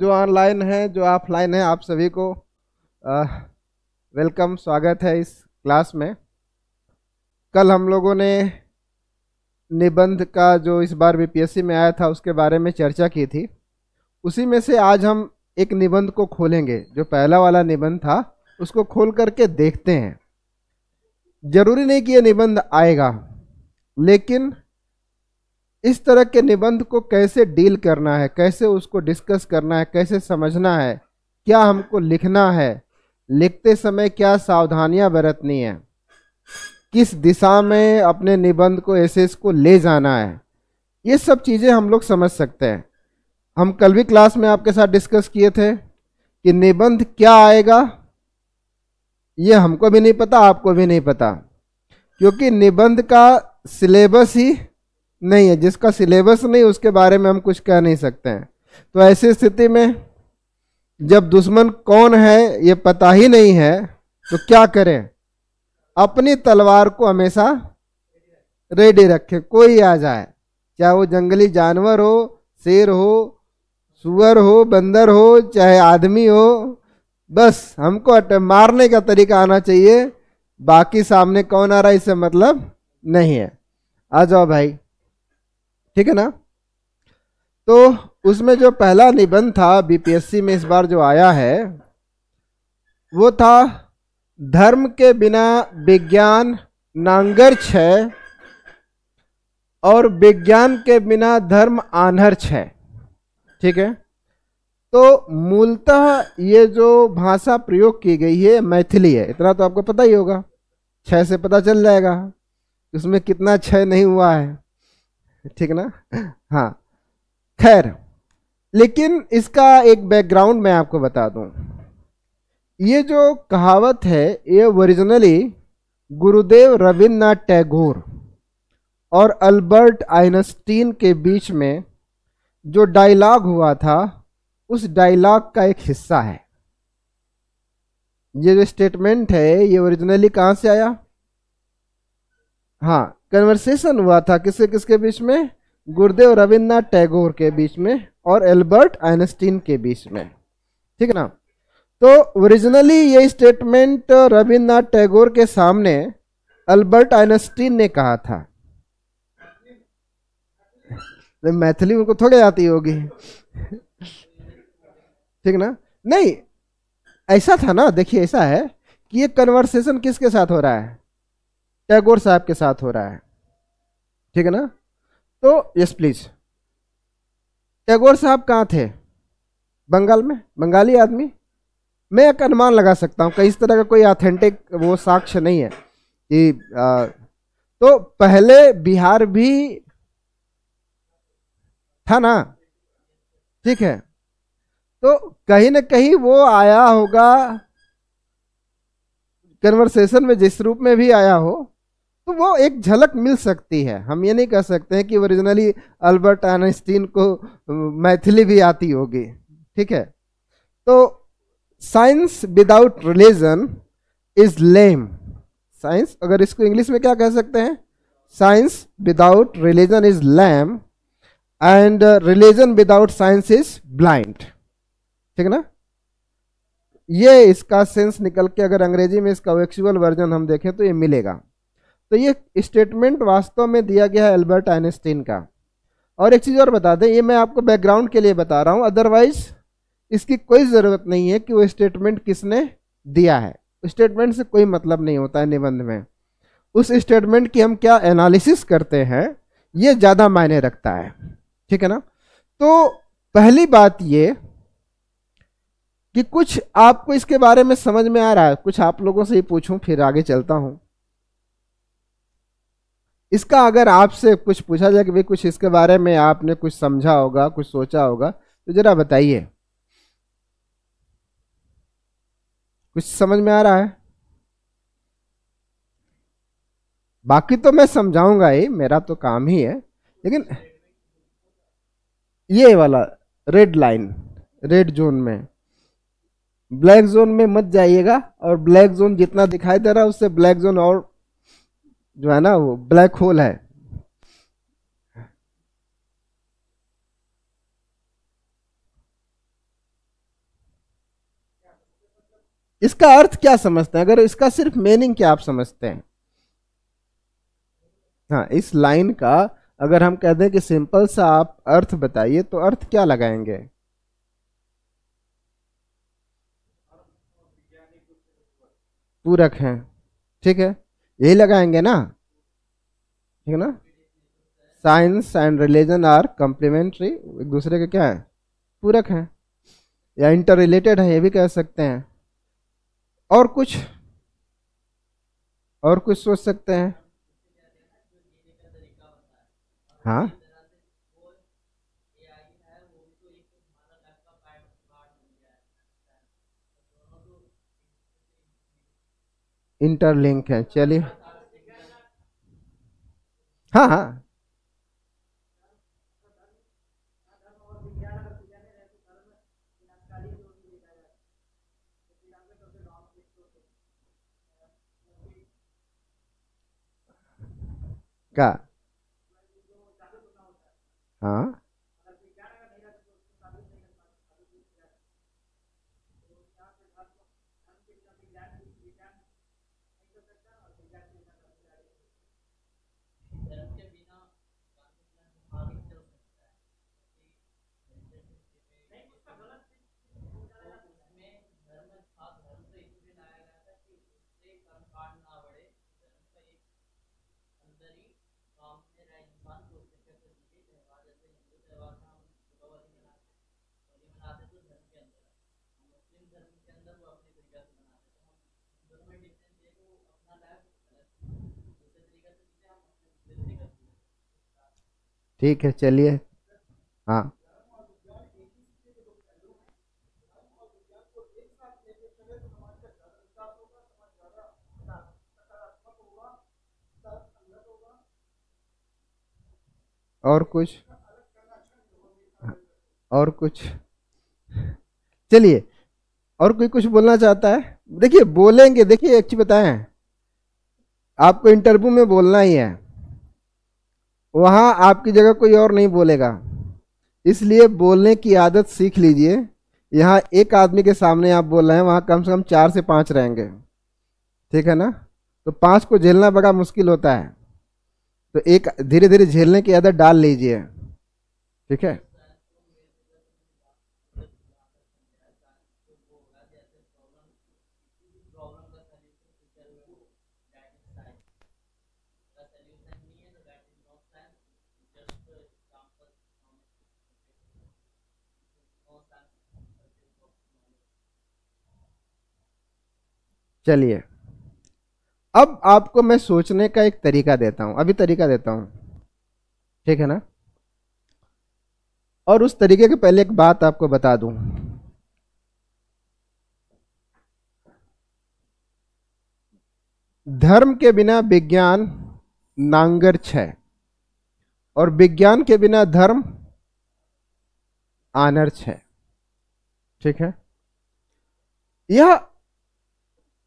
जो ऑनलाइन है जो ऑफलाइन है आप सभी को आ, वेलकम स्वागत है इस क्लास में कल हम लोगों ने निबंध का जो इस बार बीपीएससी में आया था उसके बारे में चर्चा की थी उसी में से आज हम एक निबंध को खोलेंगे जो पहला वाला निबंध था उसको खोल करके देखते हैं जरूरी नहीं कि ये निबंध आएगा लेकिन इस तरह के निबंध को कैसे डील करना है कैसे उसको डिस्कस करना है कैसे समझना है क्या हमको लिखना है लिखते समय क्या सावधानियां बरतनी है किस दिशा में अपने निबंध को ऐसे को ले जाना है ये सब चीज़ें हम लोग समझ सकते हैं हम कल भी क्लास में आपके साथ डिस्कस किए थे कि निबंध क्या आएगा ये हमको भी नहीं पता आपको भी नहीं पता क्योंकि निबंध का सिलेबस ही नहीं है जिसका सिलेबस नहीं उसके बारे में हम कुछ कह नहीं सकते हैं तो ऐसी स्थिति में जब दुश्मन कौन है ये पता ही नहीं है तो क्या करें अपनी तलवार को हमेशा रेडी रखें कोई आ जाए चाहे वो जंगली जानवर हो शेर हो सुअर हो बंदर हो चाहे आदमी हो बस हमको मारने का तरीका आना चाहिए बाकी सामने कौन आ रहा है इससे मतलब नहीं है आ जाओ भाई ठीक है ना तो उसमें जो पहला निबंध था बीपीएससी में इस बार जो आया है वो था धर्म के बिना विज्ञान नांगर्च है और विज्ञान के बिना धर्म आनर्च है ठीक है तो मूलतः ये जो भाषा प्रयोग की गई है मैथिली है इतना तो आपको पता ही होगा छह से पता चल जाएगा उसमें कितना क्षय नहीं हुआ है ठीक ना हाँ खैर लेकिन इसका एक बैकग्राउंड मैं आपको बता दूं ये जो कहावत है ये ओरिजिनली गुरुदेव रविन्द्रनाथ टैगोर और अल्बर्ट आइनस्टीन के बीच में जो डायलॉग हुआ था उस डायलॉग का एक हिस्सा है ये जो स्टेटमेंट है ये ओरिजिनली कहाँ से आया हाँ कन्वर्सेशन हुआ था किसके किसके बीच में गुरुदेव रविन्द्रनाथ टैगोर के बीच में और एल्बर्ट आइनस्टीन के बीच में ठीक है ना तो ओरिजिनली ये स्टेटमेंट रविन्द्रनाथ टैगोर के सामने अल्बर्ट आइनस्टीन ने कहा था मैथिली उनको थोड़ी आती होगी ठीक ना नहीं ऐसा था ना देखिए ऐसा है कि ये कन्वर्सेशन किसके साथ हो रहा है टैगोर साहब के साथ हो रहा है ठीक है ना तो यस प्लीज टैगोर साहब कहाँ थे बंगाल में बंगाली आदमी मैं एक अनुमान लगा सकता हूँ कई इस तरह का कोई ऑथेंटिक वो साक्ष्य नहीं है कि आ, तो पहले बिहार भी था ना ठीक है तो कहीं ना कहीं वो आया होगा कन्वर्सेशन में जिस रूप में भी आया हो तो वो एक झलक मिल सकती है हम ये नहीं कह सकते हैं कि ओरिजिनली अल्बर्ट आइंस्टीन को मैथिली भी आती होगी ठीक है तो science without religion is lame science अगर इसको इंग्लिश में क्या कह सकते हैं science without religion is lame and religion without science is blind ठीक है ना ये इसका सेंस निकल के अगर अंग्रेजी में इसका वेक्चुअल वर्जन हम देखें तो ये मिलेगा तो ये स्टेटमेंट वास्तव में दिया गया है एल्बर्ट आइनस्टीन का और एक चीज़ और बता दें ये मैं आपको बैकग्राउंड के लिए बता रहा हूँ अदरवाइज इसकी कोई ज़रूरत नहीं है कि वो स्टेटमेंट किसने दिया है स्टेटमेंट से कोई मतलब नहीं होता है निबंध में उस स्टेटमेंट की हम क्या एनालिसिस करते हैं ये ज़्यादा मायने रखता है ठीक है ना तो पहली बात ये कि कुछ आपको इसके बारे में समझ में आ रहा है कुछ आप लोगों से ही पूछूं फिर आगे चलता हूं इसका अगर आपसे कुछ पूछा जाए कि भाई कुछ इसके बारे में आपने कुछ समझा होगा कुछ सोचा होगा तो ज़रा बताइए कुछ समझ में आ रहा है बाकी तो मैं समझाऊंगा ही मेरा तो काम ही है लेकिन ये वाला रेड लाइन रेड जोन में ब्लैक जोन में मत जाइएगा और ब्लैक जोन जितना दिखाई दे रहा है उससे ब्लैक जोन और जो है ना वो ब्लैक होल है इसका अर्थ क्या समझते हैं अगर इसका सिर्फ मीनिंग क्या आप समझते हैं हाँ इस लाइन का अगर हम कह दें कि सिंपल सा आप अर्थ बताइए तो अर्थ क्या लगाएंगे पूरक हैं ठीक है यही लगाएंगे ना ठीक है ना science and religion are complementary एक दूसरे के क्या है पूरक हैं या इंटर रिलेटेड है ये भी कह सकते हैं और कुछ और कुछ सोच सकते हैं हाँ इंटरलिंक है चलिए हाँ हाँ का हाँ ठीक है चलिए हाँ और कुछ और कुछ चलिए और कोई कुछ बोलना चाहता है देखिए बोलेंगे देखिए एक चीज बताएं आपको इंटरव्यू में बोलना ही है वहाँ आपकी जगह कोई और नहीं बोलेगा इसलिए बोलने की आदत सीख लीजिए यहाँ एक आदमी के सामने आप बोल रहे हैं वहाँ कम से कम चार से पाँच रहेंगे ठीक है ना तो पाँच को झेलना बड़ा मुश्किल होता है तो एक धीरे धीरे झेलने की आदत डाल लीजिए ठीक है चलिए अब आपको मैं सोचने का एक तरीका देता हूं अभी तरीका देता हूं ठीक है ना और उस तरीके के पहले एक बात आपको बता दू धर्म के बिना विज्ञान नांगर छ और विज्ञान के बिना धर्म आनर छ ठीक है यह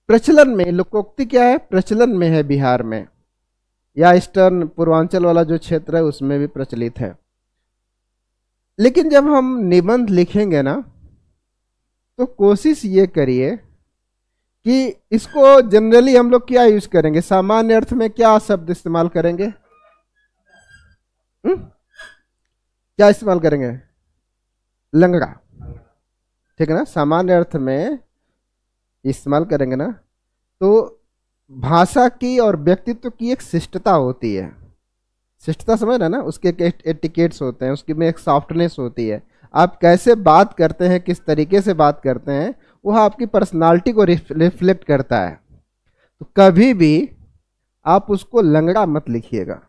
प्रचलन में लोकोक्ति क्या है प्रचलन में है बिहार में या ईस्टर्न पूर्वांचल वाला जो क्षेत्र है उसमें भी प्रचलित है लेकिन जब हम निबंध लिखेंगे ना तो कोशिश ये करिए कि इसको जनरली हम लोग क्या यूज करेंगे सामान्य अर्थ में क्या शब्द इस्तेमाल करेंगे हुँ? हम्म? क्या इस्तेमाल करेंगे लंगड़ा ठीक है ना सामान्य अर्थ में इस्तेमाल करेंगे ना तो भाषा की और व्यक्तित्व की एक शिष्टता होती है शिष्टता समझ रहे ना उसके एक एटिकेट्स होते हैं उसकी में एक सॉफ्टनेस होती है आप कैसे बात करते हैं किस तरीके से बात करते हैं वह आपकी पर्सनालिटी को रिफ्लेक्ट करता है तो कभी भी आप उसको लंगड़ा मत लिखिएगा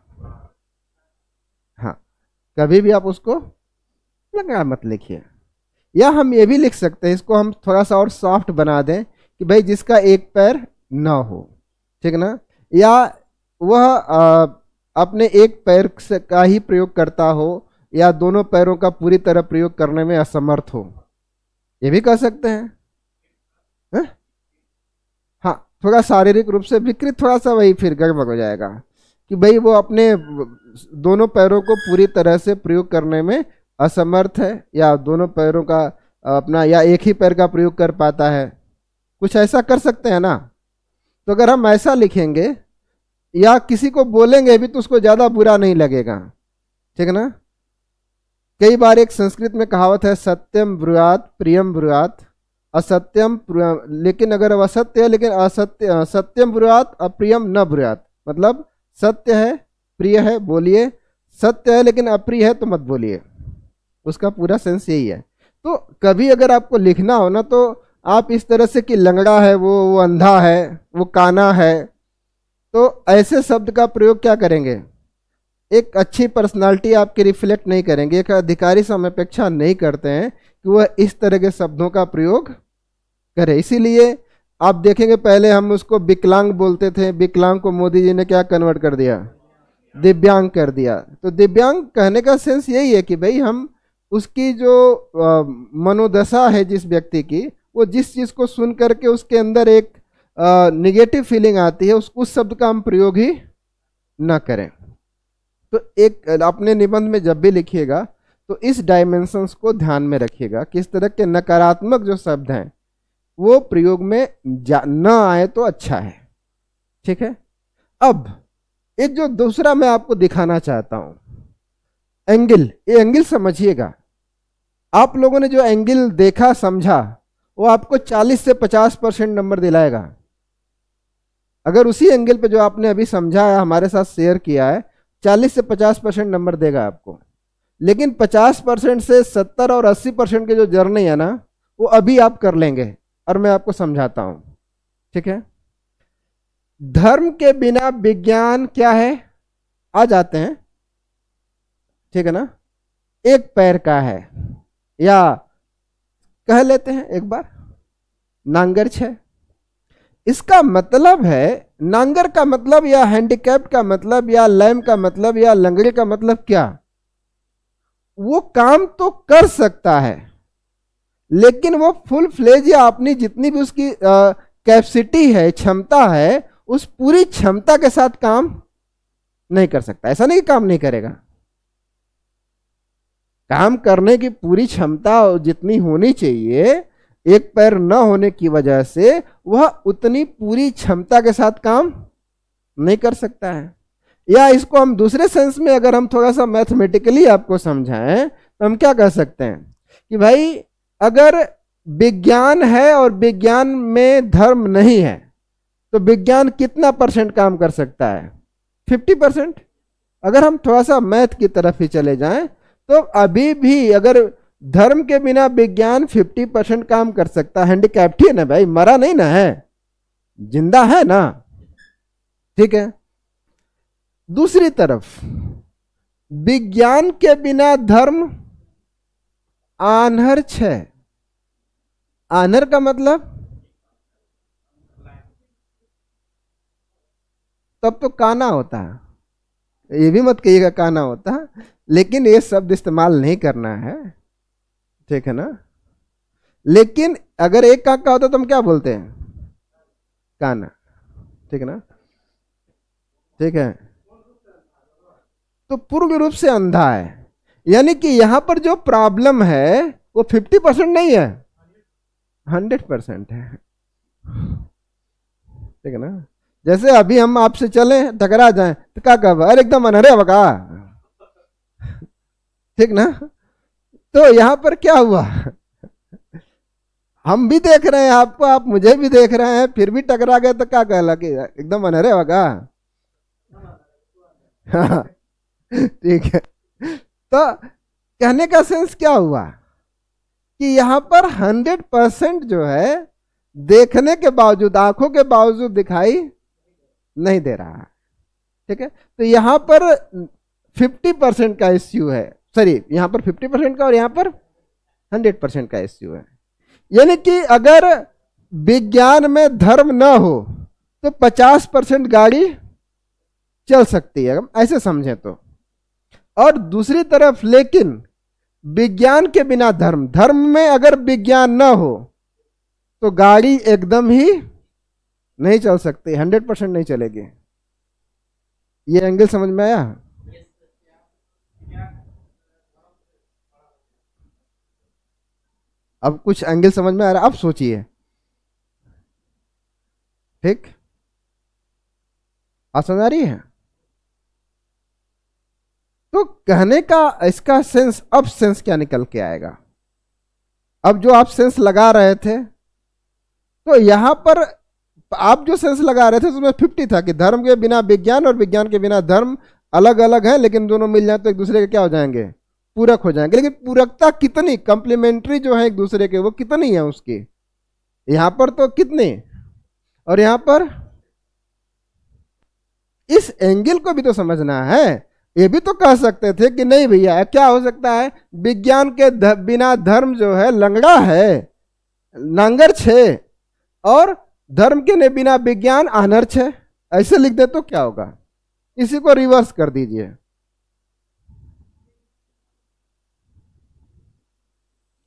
हाँ कभी भी आप उसको लंगड़ा मत लिखिए या हम ये भी लिख सकते हैं इसको हम थोड़ा सा और सॉफ्ट बना दें कि भाई जिसका एक पैर ना हो ठीक ना या वह आ, अपने एक पैर का ही प्रयोग करता हो या दोनों पैरों का पूरी तरह प्रयोग करने में असमर्थ हो ये भी कह सकते हैं हाँ थोड़ा शारीरिक रूप से विकृत थोड़ा सा वही फिर गड़बड़ हो जाएगा कि भाई वो अपने दोनों पैरों को पूरी तरह से प्रयोग करने में असमर्थ है या दोनों पैरों का अपना या एक ही पैर का प्रयोग कर पाता है कुछ ऐसा कर सकते हैं ना तो अगर हम ऐसा लिखेंगे या किसी को बोलेंगे भी तो उसको ज़्यादा बुरा नहीं लगेगा ठीक है ना कई बार एक संस्कृत में कहावत है सत्यम ब्रुआत प्रियम ब्रुआत असत्यम लेकिन अगर असत्य है लेकिन असत्य सत्यम ब्रुआत अप्रियम न ब्रुआत मतलब सत्य है प्रिय है बोलिए सत्य है लेकिन अप्रिय है तो मत बोलिए उसका पूरा सेंस यही है तो कभी अगर आपको लिखना हो ना तो आप इस तरह से कि लंगड़ा है वो वो अंधा है वो काना है तो ऐसे शब्द का प्रयोग क्या करेंगे एक अच्छी पर्सनालिटी आपकी रिफ्लेक्ट नहीं करेंगे एक अधिकारी से हम अपेक्षा नहीं करते हैं कि वह इस तरह के शब्दों का प्रयोग करे इसीलिए आप देखेंगे पहले हम उसको विकलांग बोलते थे विकलांग को मोदी जी ने क्या कन्वर्ट कर दिया दिव्यांग कर दिया तो दिव्यांग कहने का सेंस यही है कि भाई हम उसकी जो मनोदशा है जिस व्यक्ति की वो जिस चीज़ को सुन करके उसके अंदर एक निगेटिव फीलिंग आती है उस उस शब्द का हम प्रयोग ही ना करें तो एक अपने निबंध में जब भी लिखिएगा तो इस डायमेंशंस को ध्यान में रखिएगा किस तरह के नकारात्मक जो शब्द हैं वो प्रयोग में जा न आए तो अच्छा है ठीक है अब एक जो दूसरा मैं आपको दिखाना चाहता हूं एंगल ये एंगल समझिएगा आप लोगों ने जो एंगल देखा समझा वो आपको 40 से 50 परसेंट नंबर दिलाएगा अगर उसी एंगल पे जो आपने अभी समझा है हमारे साथ शेयर किया है 40 से 50 परसेंट नंबर देगा आपको लेकिन 50 परसेंट से 70 और 80 परसेंट की जो जर्नी है ना वो अभी आप कर लेंगे और मैं आपको समझाता हूं ठीक है धर्म के बिना विज्ञान क्या है आ जाते हैं ठीक है ना एक पैर का है या कह लेते हैं एक बार नांगर छ इसका मतलब है नांगर का मतलब या हैंडीकैप का मतलब या लैम का मतलब या लंगड़े का मतलब क्या वो काम तो कर सकता है लेकिन वो फुल फ्लेज या अपनी जितनी भी उसकी कैपेसिटी है क्षमता है उस पूरी क्षमता के साथ काम नहीं कर सकता ऐसा नहीं काम नहीं करेगा काम करने की पूरी क्षमता जितनी होनी चाहिए एक पैर न होने की वजह से वह उतनी पूरी क्षमता के साथ काम नहीं कर सकता है या इसको हम दूसरे सेंस में अगर हम थोड़ा सा मैथमेटिकली आपको समझाएं तो हम क्या कह सकते हैं कि भाई अगर विज्ञान है और विज्ञान में धर्म नहीं है तो विज्ञान कितना परसेंट काम कर सकता है 50 परसेंट अगर हम थोड़ा सा मैथ की तरफ ही चले जाएं तो अभी भी अगर धर्म के बिना विज्ञान 50 परसेंट काम कर सकता है हैंडीकैप्ट ही है ना भाई मरा नहीं ना है जिंदा है ना ठीक है दूसरी तरफ विज्ञान के बिना धर्म आनहर छ आनहर का मतलब तब तो काना होता है ये भी मत कहिएगा काना होता है लेकिन ये शब्द इस्तेमाल नहीं करना है ठीक है ना लेकिन अगर एक काक का होता तो हम क्या बोलते हैं काना ठीक है ना ठीक है तो पूर्ण रूप से अंधा है यानी कि यहां पर जो प्रॉब्लम है वो फिफ्टी परसेंट नहीं है हंड्रेड परसेंट है ठीक है ना जैसे अभी हम आपसे चले टकरा जाए तो क्या कह अरे एकदम अनहरे का ठीक ना तो यहां पर क्या हुआ हम भी देख रहे हैं आपको आप मुझे भी देख रहे हैं फिर भी टकरा गए तो क्या कहला कि एकदम अनहरे होगा हाँ, ठीक है तो कहने का सेंस क्या हुआ कि यहां पर हंड्रेड परसेंट जो है देखने के बावजूद आंखों के बावजूद दिखाई नहीं दे रहा ठीक है तो यहां पर फिफ्टी परसेंट का इश्यू है सॉरी यहां पर 50 परसेंट का और यहां पर 100 परसेंट का एस है यानी कि अगर विज्ञान में धर्म ना हो तो 50 परसेंट गाड़ी चल सकती है ऐसे समझें तो और दूसरी तरफ लेकिन विज्ञान के बिना धर्म धर्म में अगर विज्ञान ना हो तो गाड़ी एकदम ही नहीं चल सकती हंड्रेड परसेंट नहीं चलेगी ये एंगल समझ में आया अब कुछ एंगल समझ में आ रहा है अब सोचिए ठीक आसान आ रही है तो कहने का इसका सेंस अब सेंस क्या निकल के आएगा अब जो आप सेंस लगा रहे थे तो यहां पर आप जो सेंस लगा रहे थे उसमें फिफ्टी था कि धर्म के बिना विज्ञान और विज्ञान के बिना धर्म अलग अलग है लेकिन दोनों मिल जाए तो एक दूसरे के क्या हो जाएंगे पूरक हो जाएंगे लेकिन पूरकता कितनी कंप्लीमेंट्री जो है एक दूसरे के वो कितनी है उसके यहां पर तो कितने और यहां पर इस एंगल को भी तो समझना है ये भी तो कह सकते थे कि नहीं भैया क्या हो सकता है विज्ञान के ध, बिना धर्म जो है लंगड़ा है नांगर छे और धर्म के ने बिना विज्ञान अनर्च है ऐसे लिख दे तो क्या होगा इसी को रिवर्स कर दीजिए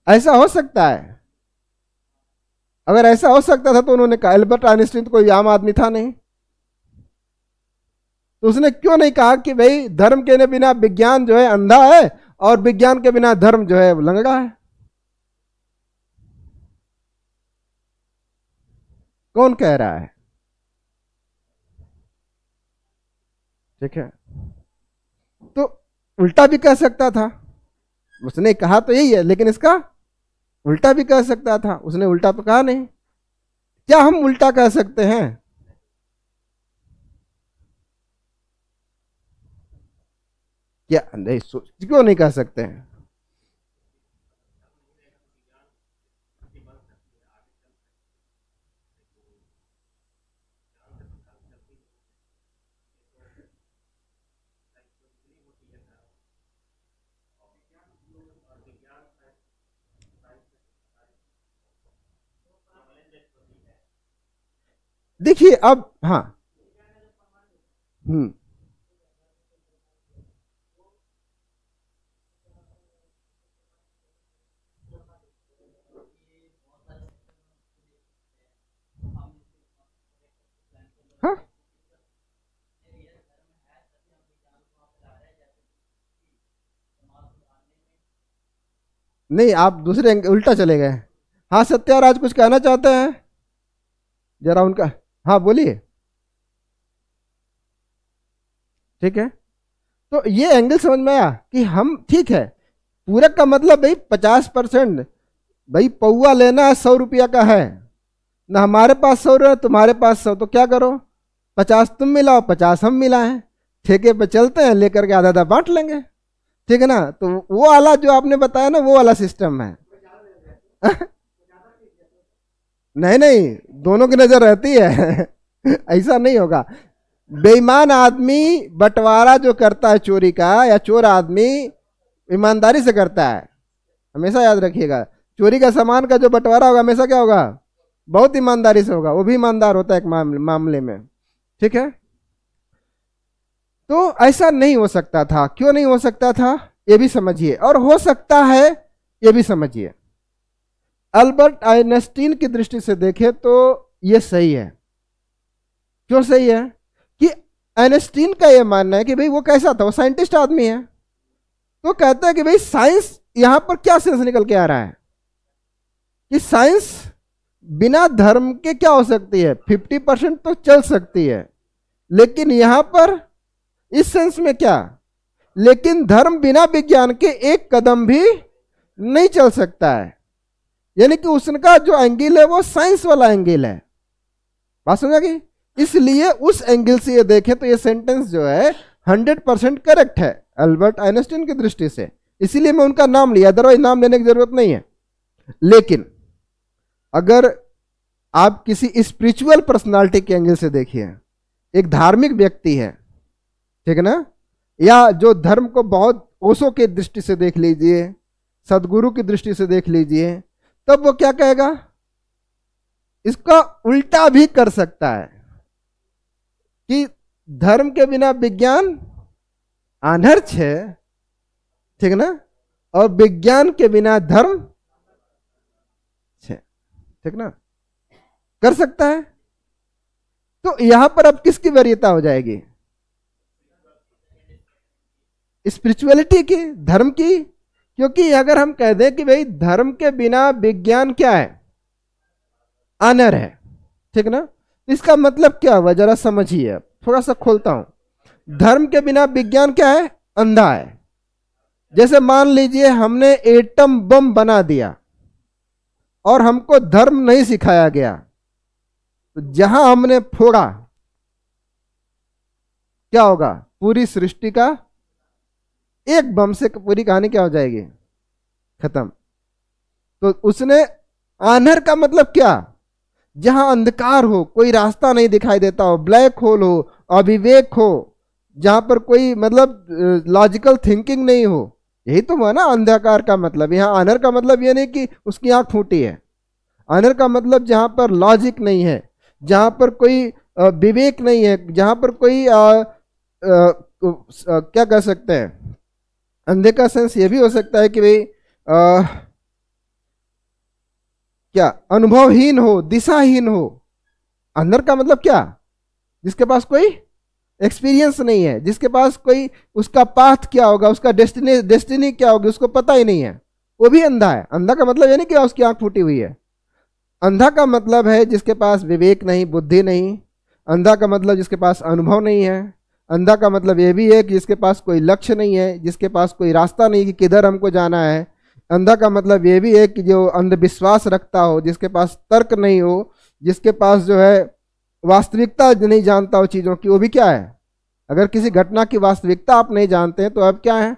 ऐसा हो सकता है अगर ऐसा हो सकता था तो उन्होंने कहा एल्बर्ट आइंस्टीन तो कोई आम आदमी था नहीं तो उसने क्यों नहीं कहा कि भाई धर्म के बिना विज्ञान जो है अंधा है और विज्ञान के बिना धर्म जो है लंगड़ा है कौन कह रहा है ठीक है तो उल्टा भी कह सकता था उसने कहा तो यही है लेकिन इसका उल्टा भी कह सकता था उसने उल्टा तो कहा नहीं क्या हम उल्टा कह सकते हैं क्या नहीं सोच क्यों नहीं कह सकते हैं देखिए अब हाँ हम्म हाँ। नहीं आप दूसरे उल्टा चले गए हाँ सत्या कुछ कहना चाहते हैं जरा उनका हाँ बोलिए ठीक है तो ये एंगल समझ में आया कि हम ठीक है पूरक का मतलब भाई पचास परसेंट भाई पौवा लेना सौ रुपया का है ना हमारे पास सौ रुपया तुम्हारे पास सौ तो क्या करो पचास तुम मिलाओ पचास हम है ठेके पे चलते हैं लेकर के आधा आधा बांट लेंगे ठीक है ना तो वो वाला जो आपने बताया ना वो वाला सिस्टम है नहीं नहीं दोनों की नज़र रहती है ऐसा नहीं होगा बेईमान आदमी बंटवारा जो करता है चोरी का या चोर आदमी ईमानदारी से करता है हमेशा याद रखिएगा चोरी का सामान का जो बंटवारा होगा हमेशा क्या होगा बहुत ईमानदारी से होगा वो भी ईमानदार होता है एक मामले मामले में ठीक है तो ऐसा नहीं हो सकता था क्यों नहीं हो सकता था ये भी समझिए और हो सकता है ये भी समझिए अल्बर्ट आइनस्टीन की दृष्टि से देखें तो यह सही है क्यों सही है कि आइनस्टीन का यह मानना है कि भाई वो कैसा था वो साइंटिस्ट आदमी है तो कहता है कि भाई साइंस यहां पर क्या सेंस निकल के आ रहा है कि साइंस बिना धर्म के क्या हो सकती है फिफ्टी परसेंट तो चल सकती है लेकिन यहां पर इस सेंस में क्या लेकिन धर्म बिना विज्ञान के एक कदम भी नहीं चल सकता है यानी कि उसका जो एंगल है वो साइंस वाला एंगल है बात समझा कि इसलिए उस एंगल से ये देखें तो ये सेंटेंस जो है हंड्रेड परसेंट करेक्ट है अल्बर्ट आइनस्टीन की दृष्टि से इसीलिए मैं उनका नाम लिया अदरवाइज नाम लेने की जरूरत नहीं है लेकिन अगर आप किसी स्पिरिचुअल पर्सनालिटी के एंगल से देखिए एक धार्मिक व्यक्ति है ठीक है ना या जो धर्म को बहुत ओसों के दृष्टि से देख लीजिए सदगुरु की दृष्टि से देख लीजिए तब वो क्या कहेगा इसका उल्टा भी कर सकता है कि धर्म के बिना विज्ञान अनर्च है ठीक ना और विज्ञान के बिना धर्म है ठीक ना कर सकता है तो यहां पर अब किसकी वरीयता हो जाएगी स्पिरिचुअलिटी की धर्म की क्योंकि अगर हम कह दें कि भाई धर्म के बिना विज्ञान क्या है अनर है ठीक ना इसका मतलब क्या हुआ जरा समझिए थोड़ा सा खोलता हूं धर्म के बिना विज्ञान क्या है अंधा है जैसे मान लीजिए हमने एटम बम बना दिया और हमको धर्म नहीं सिखाया गया तो जहां हमने फोड़ा क्या होगा पूरी सृष्टि का एक बम से पूरी कहानी क्या हो जाएगी खत्म तो उसने आनर का मतलब क्या जहां अंधकार हो कोई रास्ता नहीं दिखाई देता हो ब्लैक होल हो अभिवेक हो जहां पर कोई मतलब लॉजिकल थिंकिंग नहीं हो यही तो हुआ ना अंधकार का मतलब यहां आनर का मतलब यह नहीं कि उसकी आंख फूटी है आनर का मतलब जहां पर लॉजिक नहीं है जहां पर कोई विवेक नहीं है जहां पर कोई आ, आ, आ, क्या कह सकते हैं अंधे का सेंस ये भी हो सकता है कि भाई क्या अनुभवहीन हो दिशाहीन हो अंदर का मतलब क्या जिसके पास कोई एक्सपीरियंस नहीं है जिसके पास कोई उसका पाथ क्या होगा उसका डेस्टिनी डेस्टिनी क्या होगी उसको पता ही नहीं है वो भी अंधा है अंधा का मतलब ये नहीं कि उसकी आंख फूटी हुई है अंधा का मतलब है जिसके पास विवेक नहीं बुद्धि नहीं अंधा का मतलब जिसके पास अनुभव नहीं है अंधा का मतलब यह भी है कि जिसके पास कोई लक्ष्य नहीं है जिसके पास कोई रास्ता नहीं कि किधर हमको जाना है अंधा का मतलब ये भी है कि जो अंधविश्वास रखता हो जिसके पास तर्क नहीं हो जिसके पास जो है वास्तविकता नहीं जानता हो चीज़ों की वो भी क्या है अगर किसी घटना की वास्तविकता आप नहीं जानते हैं तो आप क्या हैं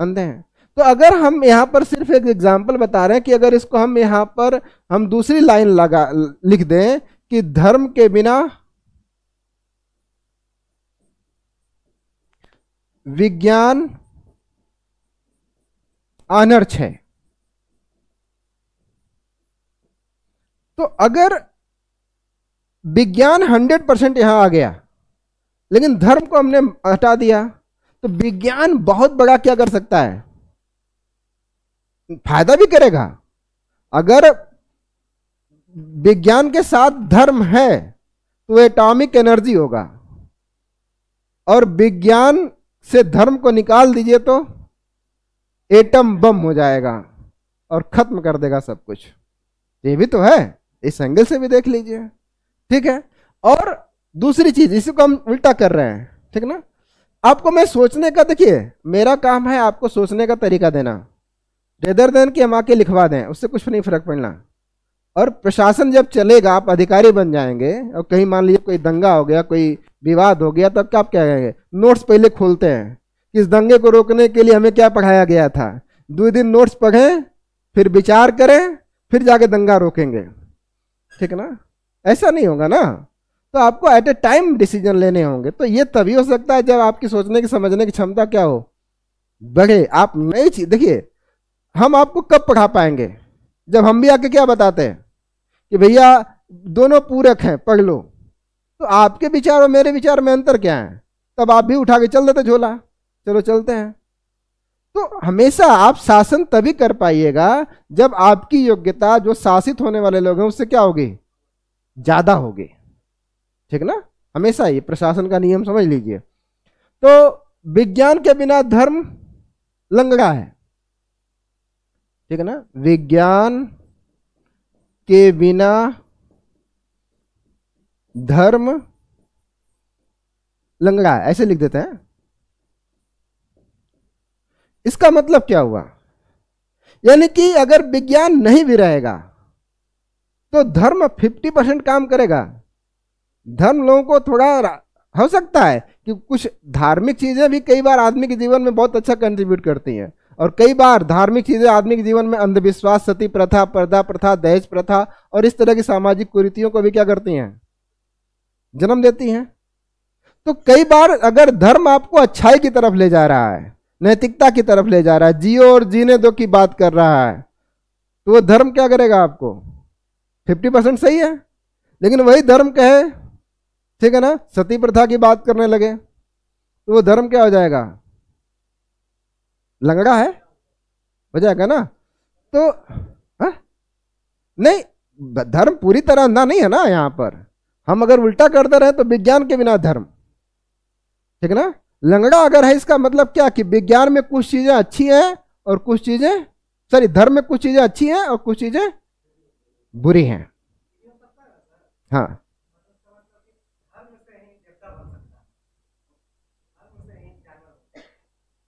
अंधे हैं तो अगर हम यहाँ पर सिर्फ एक एग्जाम्पल बता रहे हैं कि अगर इसको हम यहाँ पर हम दूसरी लाइन लगा लिख दें कि धर्म के बिना विज्ञान ऑनर है तो अगर विज्ञान 100 परसेंट यहां आ गया लेकिन धर्म को हमने हटा दिया तो विज्ञान बहुत बड़ा क्या कर सकता है फायदा भी करेगा अगर विज्ञान के साथ धर्म है तो एटॉमिक एनर्जी होगा और विज्ञान से धर्म को निकाल दीजिए तो एटम बम हो जाएगा और खत्म कर देगा सब कुछ ये भी तो है इस एंगल से भी देख लीजिए ठीक है और दूसरी चीज इसको हम उल्टा कर रहे हैं ठीक ना आपको मैं सोचने का देखिए मेरा काम है आपको सोचने का तरीका देना रेदर देन कि हम आके लिखवा दें उससे कुछ नहीं फर्क पड़ना और प्रशासन जब चलेगा आप अधिकारी बन जाएंगे और कहीं मान लीजिए कोई दंगा हो गया कोई विवाद हो गया तब क्या आप क्या कहेंगे नोट्स पहले खोलते हैं कि इस दंगे को रोकने के लिए हमें क्या पढ़ाया गया था दो दिन नोट्स पढ़ें फिर विचार करें फिर जाके दंगा रोकेंगे ठीक है ना ऐसा नहीं होगा ना तो आपको एट ए टाइम डिसीजन लेने होंगे तो ये तभी हो सकता है जब आपकी सोचने की समझने की क्षमता क्या हो बढ़े आप नई चीज देखिए हम आपको कब पढ़ा पाएंगे जब हम भी आके क्या बताते हैं कि भैया दोनों पूरक हैं पढ़ लो तो आपके विचार और मेरे विचार में अंतर क्या है तब आप भी उठा के चल देते झोला चलो चलते हैं तो हमेशा आप शासन तभी कर पाइएगा जब आपकी योग्यता जो शासित होने वाले लोग हैं उससे क्या होगी ज्यादा होगी ठीक ना हमेशा ये प्रशासन का नियम समझ लीजिए तो विज्ञान के बिना धर्म लंगड़ा है ठीक है ना विज्ञान के बिना धर्म लंगड़ा ऐसे लिख देते हैं इसका मतलब क्या हुआ यानी कि अगर विज्ञान नहीं भी रहेगा तो धर्म 50 परसेंट काम करेगा धर्म लोगों को थोड़ा हो सकता है कि कुछ धार्मिक चीजें भी कई बार आदमी के जीवन में बहुत अच्छा कंट्रीब्यूट करती हैं और कई बार धार्मिक चीज़ें आदमी के जीवन में अंधविश्वास सती प्रथा पर्दा प्रथा दहेज प्रथा और इस तरह की सामाजिक कुरीतियों को भी क्या करती हैं जन्म देती हैं तो कई बार अगर धर्म आपको अच्छाई की तरफ ले जा रहा है नैतिकता की तरफ ले जा रहा है जियो और जीने दो की बात कर रहा है तो वो धर्म क्या करेगा आपको फिफ्टी परसेंट सही है लेकिन वही धर्म कहे ठीक है ना सती प्रथा की बात करने लगे तो वो धर्म क्या हो जाएगा लंगड़ा है हो जाएगा ना तो हा? नहीं धर्म पूरी तरह अंधा नहीं है ना यहां पर हम अगर उल्टा करते रहे तो विज्ञान के बिना धर्म ठीक ना लंगड़ा अगर है इसका मतलब क्या कि विज्ञान में कुछ चीजें अच्छी हैं और कुछ चीजें सॉरी धर्म में कुछ चीजें अच्छी हैं और कुछ चीजें बुरी हैं हाँ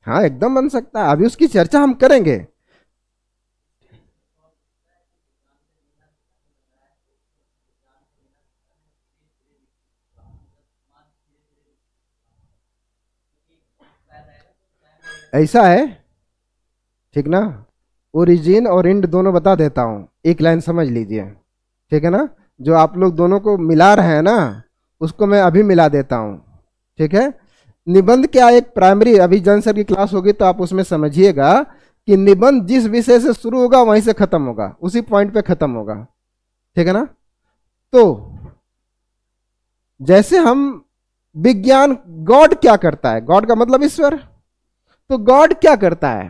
हाँ एकदम बन सकता है अभी उसकी चर्चा हम करेंगे ऐसा है ठीक ना ओरिजिन और इंड दोनों बता देता हूं एक लाइन समझ लीजिए ठीक है ना जो आप लोग दोनों को मिला रहे हैं ना उसको मैं अभी मिला देता हूं ठीक है निबंध क्या एक प्राइमरी अभी जनसर की क्लास होगी तो आप उसमें समझिएगा कि निबंध जिस विषय से शुरू होगा वहीं से खत्म होगा उसी पॉइंट पे खत्म होगा ठीक है ना तो जैसे हम विज्ञान गॉड क्या करता है गॉड का मतलब ईश्वर तो गॉड क्या करता है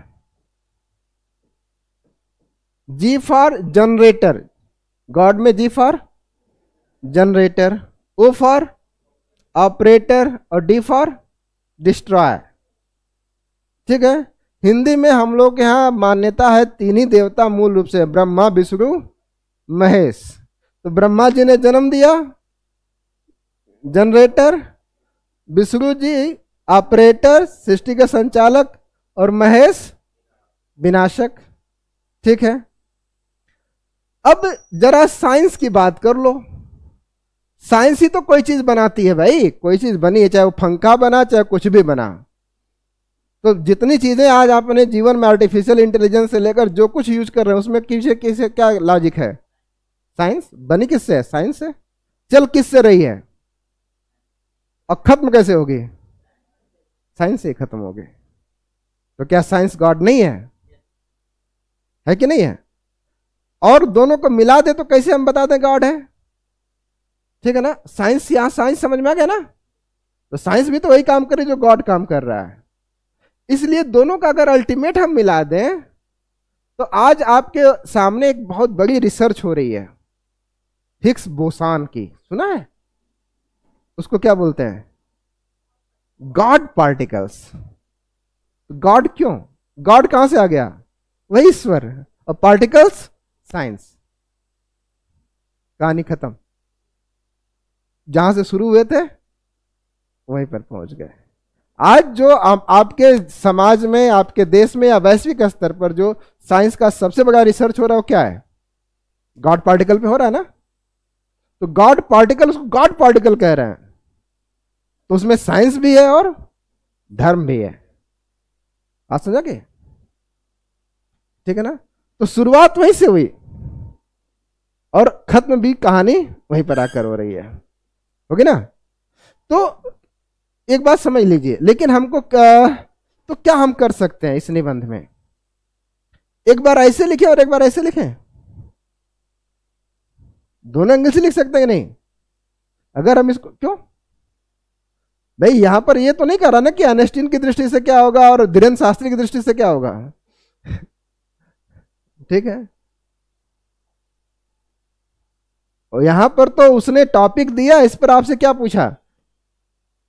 जी फॉर जनरेटर गॉड में G for generator O for operator और डी फॉर डिस्ट्रॉय ठीक है हिंदी में हम लोग के यहाँ मान्यता है तीन ही देवता मूल रूप से ब्रह्मा विष्णु महेश तो ब्रह्मा जी ने जन्म दिया जनरेटर विष्णु जी ऑपरेटर सृष्टि के संचालक और महेश विनाशक ठीक है अब जरा साइंस की बात कर लो साइंस ही तो कोई चीज बनाती है भाई कोई चीज बनी है चाहे वो फंका बना चाहे कुछ भी बना तो जितनी चीजें आज आपने जीवन में आर्टिफिशियल इंटेलिजेंस से लेकर जो कुछ यूज कर रहे हैं उसमें किसे किसे क्या लॉजिक है साइंस बनी किससे है साइंस से चल किससे रही है और खत्म कैसे होगी साइंस से खत्म होगी तो क्या साइंस गॉड नहीं है है कि नहीं है और दोनों को मिला दे तो कैसे हम बता दें गॉड है ठीक है ना साइंस यहां साइंस समझ में आ गया ना तो साइंस भी तो वही काम करे जो गॉड काम कर रहा है इसलिए दोनों का अगर अल्टीमेट हम मिला दें तो आज आपके सामने एक बहुत बड़ी रिसर्च हो रही है हिक्स बोसान की सुना है उसको क्या बोलते हैं गॉड पार्टिकल्स गॉड क्यों गॉड कहां से आ गया वही ईश्वर और पार्टिकल्स साइंस कहानी खत्म जहां से शुरू हुए थे वहीं पर पहुंच गए आज जो आ, आपके समाज में आपके देश में या वैश्विक स्तर पर जो साइंस का सबसे बड़ा रिसर्च हो रहा है वो क्या है गॉड पार्टिकल पे हो रहा है ना तो गॉड पार्टिकल उसको गॉड पार्टिकल कह रहे हैं तो उसमें साइंस भी है और धर्म भी है आप समझा के ठीक है ना तो शुरुआत वहीं से हुई और खत्म भी कहानी वहीं पर आकर हो रही है ओके ना तो एक बात समझ लीजिए लेकिन हमको तो क्या हम कर सकते हैं इस निबंध में एक बार ऐसे लिखें और एक बार ऐसे लिखें दोनों एंगल से लिख सकते हैं नहीं अगर हम इसको क्यों भाई यहां पर ये तो नहीं कह रहा ना कि अनेस्टिन की दृष्टि से क्या होगा और धीरेन्द्र शास्त्री की दृष्टि से क्या होगा ठीक है और यहां पर तो उसने टॉपिक दिया इस पर आपसे क्या पूछा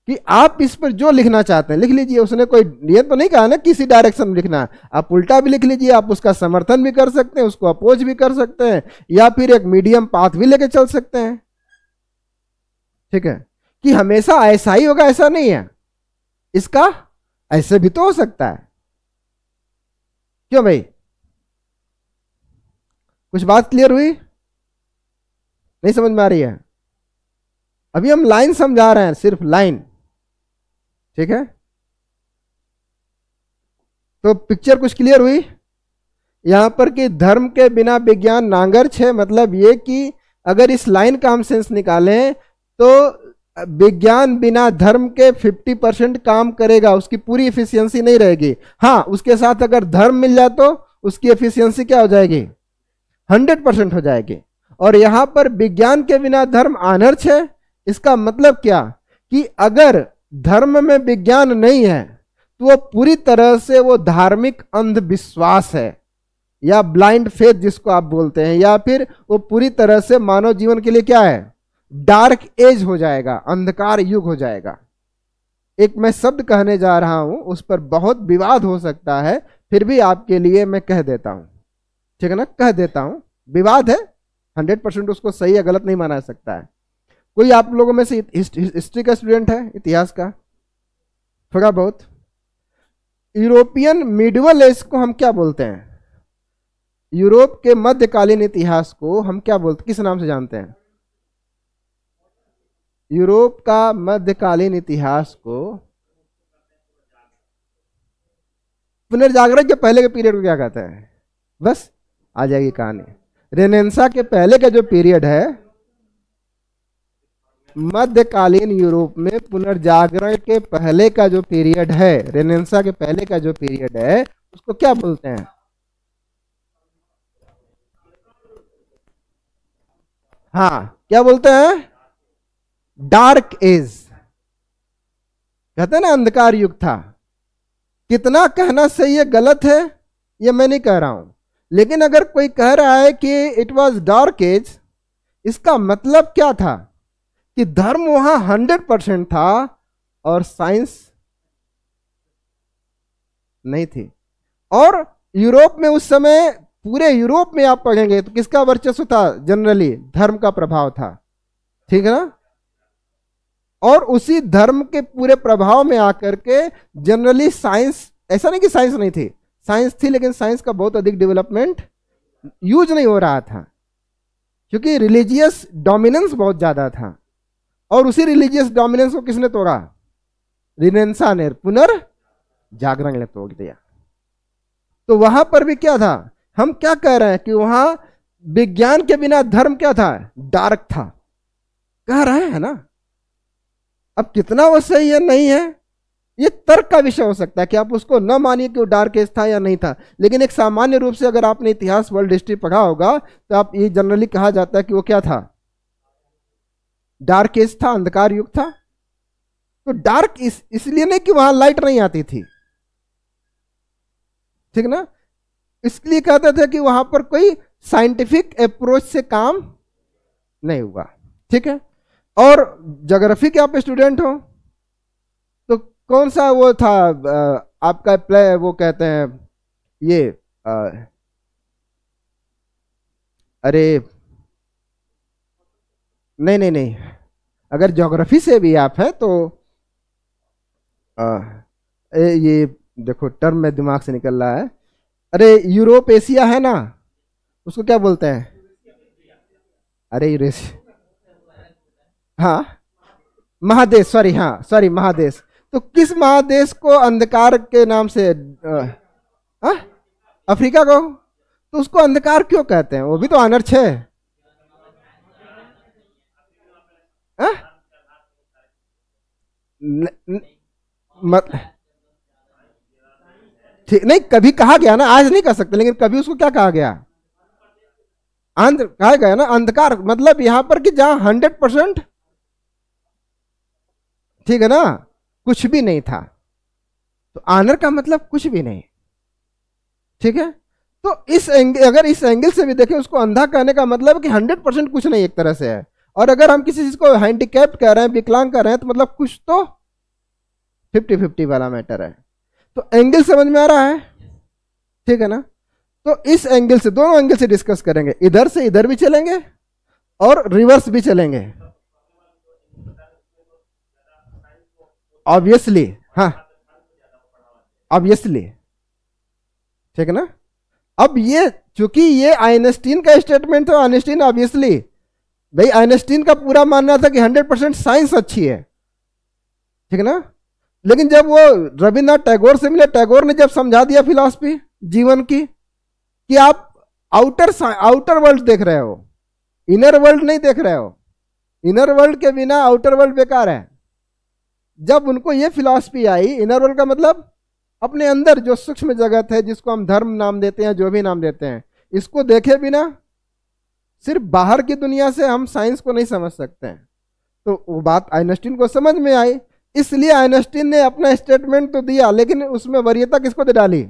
कि आप इस पर जो लिखना चाहते हैं लिख लीजिए उसने कोई ये तो नहीं कहा ना किसी डायरेक्शन में लिखना है आप उल्टा भी लिख लीजिए आप उसका समर्थन भी कर सकते हैं उसको अपोज भी कर सकते हैं या फिर एक मीडियम पाथ भी लेके चल सकते हैं ठीक है कि हमेशा ऐसा ही होगा ऐसा नहीं है इसका ऐसे भी तो हो सकता है क्यों भाई कुछ बात क्लियर हुई नहीं समझ में आ रही है अभी हम लाइन समझा रहे हैं सिर्फ लाइन ठीक है तो पिक्चर कुछ क्लियर हुई यहां पर कि धर्म के बिना विज्ञान नांगर है मतलब ये कि अगर इस लाइन का हम सेंस निकालें तो विज्ञान बिना धर्म के 50 परसेंट काम करेगा उसकी पूरी एफिशिएंसी नहीं रहेगी हाँ उसके साथ अगर धर्म मिल जाए तो उसकी एफिशिएंसी क्या हो जाएगी 100 परसेंट हो जाएगी और यहाँ पर विज्ञान के बिना धर्म अनर्थ है इसका मतलब क्या कि अगर धर्म में विज्ञान नहीं है तो वो पूरी तरह से वो धार्मिक अंधविश्वास है या ब्लाइंड फेथ जिसको आप बोलते हैं या फिर वो पूरी तरह से मानव जीवन के लिए क्या है डार्क एज हो जाएगा अंधकार युग हो जाएगा एक मैं शब्द कहने जा रहा हूं उस पर बहुत विवाद हो सकता है फिर भी आपके लिए मैं कह देता हूं ठीक है ना कह देता हूं विवाद है हंड्रेड परसेंट उसको सही या गलत नहीं माना सकता है कोई आप लोगों में से हिस्ट्री का स्टूडेंट है इतिहास का थोड़ा बहुत यूरोपियन मिडवल एज को हम क्या बोलते हैं यूरोप के मध्यकालीन इतिहास को हम क्या बोलते किस नाम से जानते हैं यूरोप का मध्यकालीन इतिहास को पुनर्जागरण के पहले के पीरियड को क्या कहते हैं बस आ जाएगी कहानी रेनेसा के पहले का जो पीरियड है मध्यकालीन यूरोप में पुनर्जागरण के पहले का जो पीरियड है रेनेंसा के पहले का जो पीरियड है उसको क्या बोलते हैं हाँ क्या बोलते हैं डार्क एज कहते हैं ना अंधकार युग था कितना कहना सही है गलत है ये मैं नहीं कह रहा हूं लेकिन अगर कोई कह रहा है कि इट वॉज डार्क एज इसका मतलब क्या था कि धर्म वहां हंड्रेड परसेंट था और साइंस नहीं थी और यूरोप में उस समय पूरे यूरोप में आप पढ़ेंगे तो किसका वर्चस्व था जनरली धर्म का प्रभाव था ठीक है ना और उसी धर्म के पूरे प्रभाव में आकर के जनरली साइंस ऐसा नहीं कि साइंस नहीं थी साइंस थी लेकिन साइंस का बहुत अधिक डेवलपमेंट यूज नहीं हो रहा था क्योंकि रिलीजियस डोमिनेंस बहुत ज़्यादा था और उसी रिलीजियस डोमिनेंस को किसने तोड़ा रिनेसा ने जागरण ने तोड़ दिया तो वहां पर भी क्या था हम क्या कह रहे हैं कि वहां विज्ञान के बिना धर्म क्या था डार्क था कह रहे हैं ना अब कितना वो सही है नहीं है ये तर्क का विषय हो सकता है कि आप उसको न मानिए कि वो डार्क एज था या नहीं था लेकिन एक सामान्य रूप से अगर आपने इतिहास वर्ल्ड हिस्ट्री पढ़ा होगा तो आप ये जनरली कहा जाता है कि वो क्या था डार्क एज था अंधकार युग था तो डार्क इस इसलिए नहीं कि वहां लाइट नहीं आती थी ठीक ना इसलिए कहते थे कि वहां पर कोई साइंटिफिक अप्रोच से काम नहीं हुआ ठीक है और जोग्राफी के आप स्टूडेंट हो कौन सा वो था आपका प्ले वो कहते हैं ये आ, अरे नहीं नहीं नहीं अगर ज्योग्राफी से भी आप है तो आ, ए, ये देखो टर्म में दिमाग से निकल रहा है अरे यूरोप एशिया है ना उसको क्या बोलते हैं अरे यूरेश हाँ महादेश सॉरी हाँ सॉरी महादेश तो किस महादेश को अंधकार के नाम से हाँ? अफ्रीका को तो उसको अंधकार क्यों कहते हैं वो भी तो अनर्थ है हाँ? ठीक नहीं कभी कहा गया ना आज नहीं कह सकते लेकिन कभी उसको क्या कहा गया अंध कहा गया ना अंधकार मतलब यहां पर कि जहां हंड्रेड परसेंट ठीक है ना कुछ भी नहीं था तो आनर का मतलब कुछ भी नहीं ठीक है तो इस एंगल अगर इस एंगल से भी देखें उसको अंधा कहने का मतलब कि हंड्रेड परसेंट कुछ नहीं एक तरह से है और अगर हम किसी चीज को हैंडीकैप्ट कह रहे हैं विकलांग कह रहे हैं तो मतलब कुछ तो फिफ्टी फिफ्टी वाला मैटर है तो एंगल समझ में आ रहा है ठीक है ना तो इस एंगल से दोनों एंगल से डिस्कस करेंगे इधर से इधर भी चलेंगे और रिवर्स भी चलेंगे ऑब्वियसली हाँ ऑब्वियसली ठीक है ना अब ये चूंकि ये आइनस्टीन का स्टेटमेंट था आइनस्टीन ऑब्वियसली भाई आइनस्टीन का पूरा मानना था कि 100 परसेंट साइंस अच्छी है ठीक है ना लेकिन जब वो रविन्द्रनाथ टैगोर से मिले टैगोर ने जब समझा दिया फिलॉसफी जीवन की कि आप आउटर आउटर वर्ल्ड देख रहे हो इनर वर्ल्ड नहीं देख रहे हो इनर वर्ल्ड के बिना आउटर वर्ल्ड बेकार है जब उनको ये फिलॉसफी आई इनर वर्ल्ड का मतलब अपने अंदर जो सूक्ष्म जगत है जिसको हम धर्म नाम देते हैं जो भी नाम देते हैं इसको देखे बिना सिर्फ बाहर की दुनिया से हम साइंस को नहीं समझ सकते हैं तो वो बात आइनस्टीन को समझ में आई इसलिए आइनस्टीन ने अपना स्टेटमेंट तो दिया लेकिन उसमें वरीयता किसको दे डाली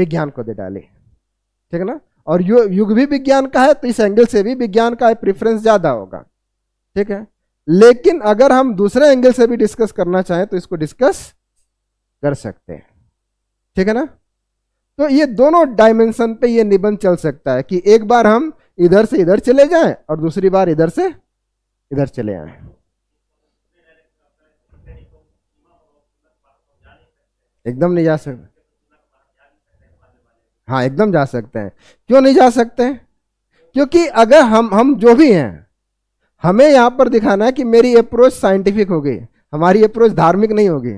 विज्ञान को दे डाली ठीक है ना और युग भी विज्ञान का है तो इस एंगल से भी विज्ञान का प्रिफरेंस ज़्यादा होगा ठीक है लेकिन अगर हम दूसरे एंगल से भी डिस्कस करना चाहें तो इसको डिस्कस कर सकते हैं ठीक है ना तो ये दोनों डायमेंशन पे ये निबंध चल सकता है कि एक बार हम इधर से इधर चले जाएं और दूसरी बार इधर से इधर चले आए एकदम नहीं जा सकते हाँ एकदम जा सकते हैं क्यों नहीं जा सकते क्योंकि अगर हम हम जो भी हैं हमें यहाँ पर दिखाना है कि मेरी अप्रोच साइंटिफिक हो गई हमारी अप्रोच धार्मिक नहीं हो गई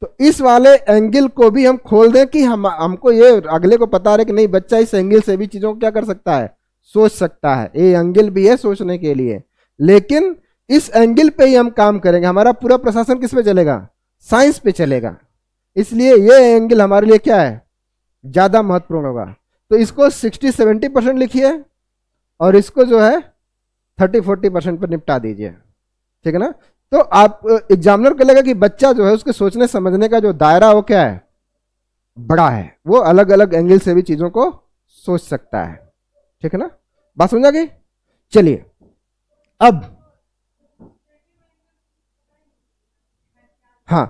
तो इस वाले एंगल को भी हम खोल दें कि हम हमको ये अगले को पता रहे कि नहीं बच्चा इस एंगल से भी चीज़ों को क्या कर सकता है सोच सकता है ये एंगल भी है सोचने के लिए लेकिन इस एंगल पे ही हम काम करेंगे हमारा पूरा प्रशासन किस पे चलेगा साइंस पे चलेगा इसलिए ये एंगल हमारे लिए क्या है ज़्यादा महत्वपूर्ण होगा तो इसको सिक्सटी सेवेंटी परसेंट लिखिए और इसको जो है थर्टी फोर्टी परसेंट पर निपटा दीजिए ठीक है ना तो आप एग्जामिनर को लगेगा कि बच्चा जो है उसके सोचने समझने का जो दायरा वो क्या है बड़ा है वो अलग अलग एंगल से भी चीज़ों को सोच सकता है ठीक है ना बात समझा गई चलिए अब हाँ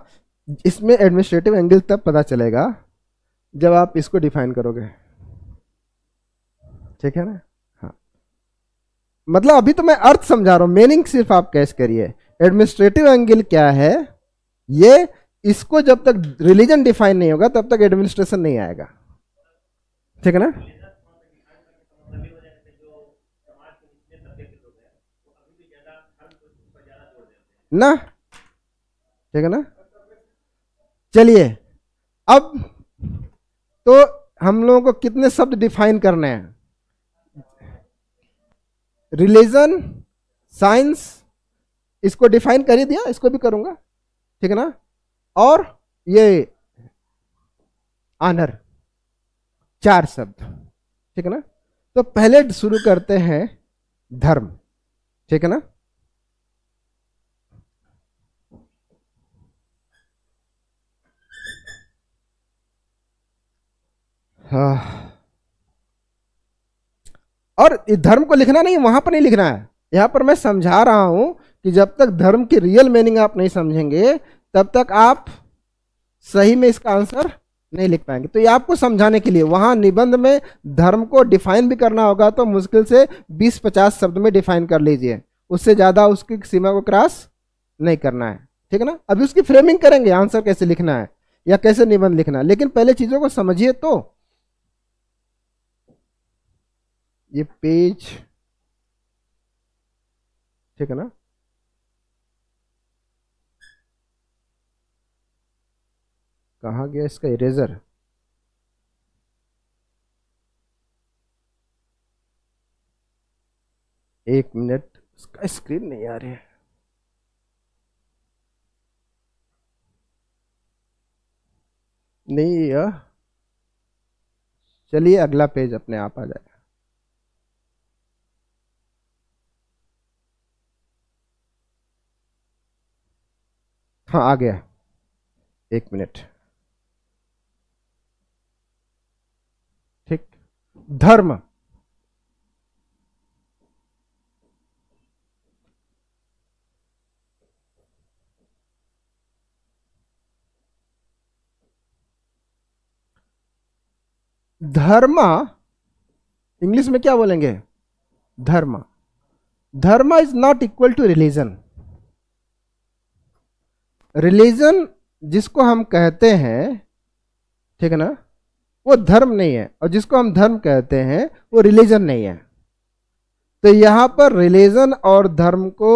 इसमें एडमिनिस्ट्रेटिव एंगल तब पता चलेगा जब आप इसको डिफाइन करोगे ठीक है ना मतलब अभी तो मैं अर्थ समझा रहा हूं मीनिंग सिर्फ आप कैश करिए एडमिनिस्ट्रेटिव एंगल क्या है ये इसको जब तक रिलीजन डिफाइन नहीं होगा तब तक एडमिनिस्ट्रेशन नहीं आएगा ठीक है ना ना ठीक है ना चलिए अब तो हम लोगों को कितने शब्द डिफाइन करने हैं रिलीजन साइंस इसको डिफाइन कर ही दिया इसको भी करूंगा ठीक है ना और ये आनर चार शब्द ठीक है ना तो पहले शुरू करते हैं धर्म ठीक है ना हाँ और धर्म को लिखना नहीं वहां पर नहीं लिखना है यहाँ पर मैं समझा रहा हूं कि जब तक धर्म की रियल मीनिंग आप नहीं समझेंगे तब तक आप सही में इसका आंसर नहीं लिख पाएंगे तो ये आपको समझाने के लिए वहाँ निबंध में धर्म को डिफाइन भी करना होगा तो मुश्किल से 20-50 शब्द में डिफाइन कर लीजिए उससे ज़्यादा उसकी सीमा को क्रॉस नहीं करना है ठीक है ना अभी उसकी फ्रेमिंग करेंगे आंसर कैसे लिखना है या कैसे निबंध लिखना है लेकिन पहले चीज़ों को समझिए तो ये पेज ठीक है ना कहा गया इसका इरेजर एक मिनट इसका स्क्रीन नहीं आ रही है नहीं चलिए अगला पेज अपने आप आ जाए हाँ आ गया एक मिनट ठीक धर्म धर्म इंग्लिश में क्या बोलेंगे dharma dharma is not equal to religion religion जिसको हम कहते हैं ठीक है ना वो धर्म नहीं है और जिसको हम धर्म कहते हैं वो रिलीजन नहीं है तो यहां पर रिलीजन और धर्म को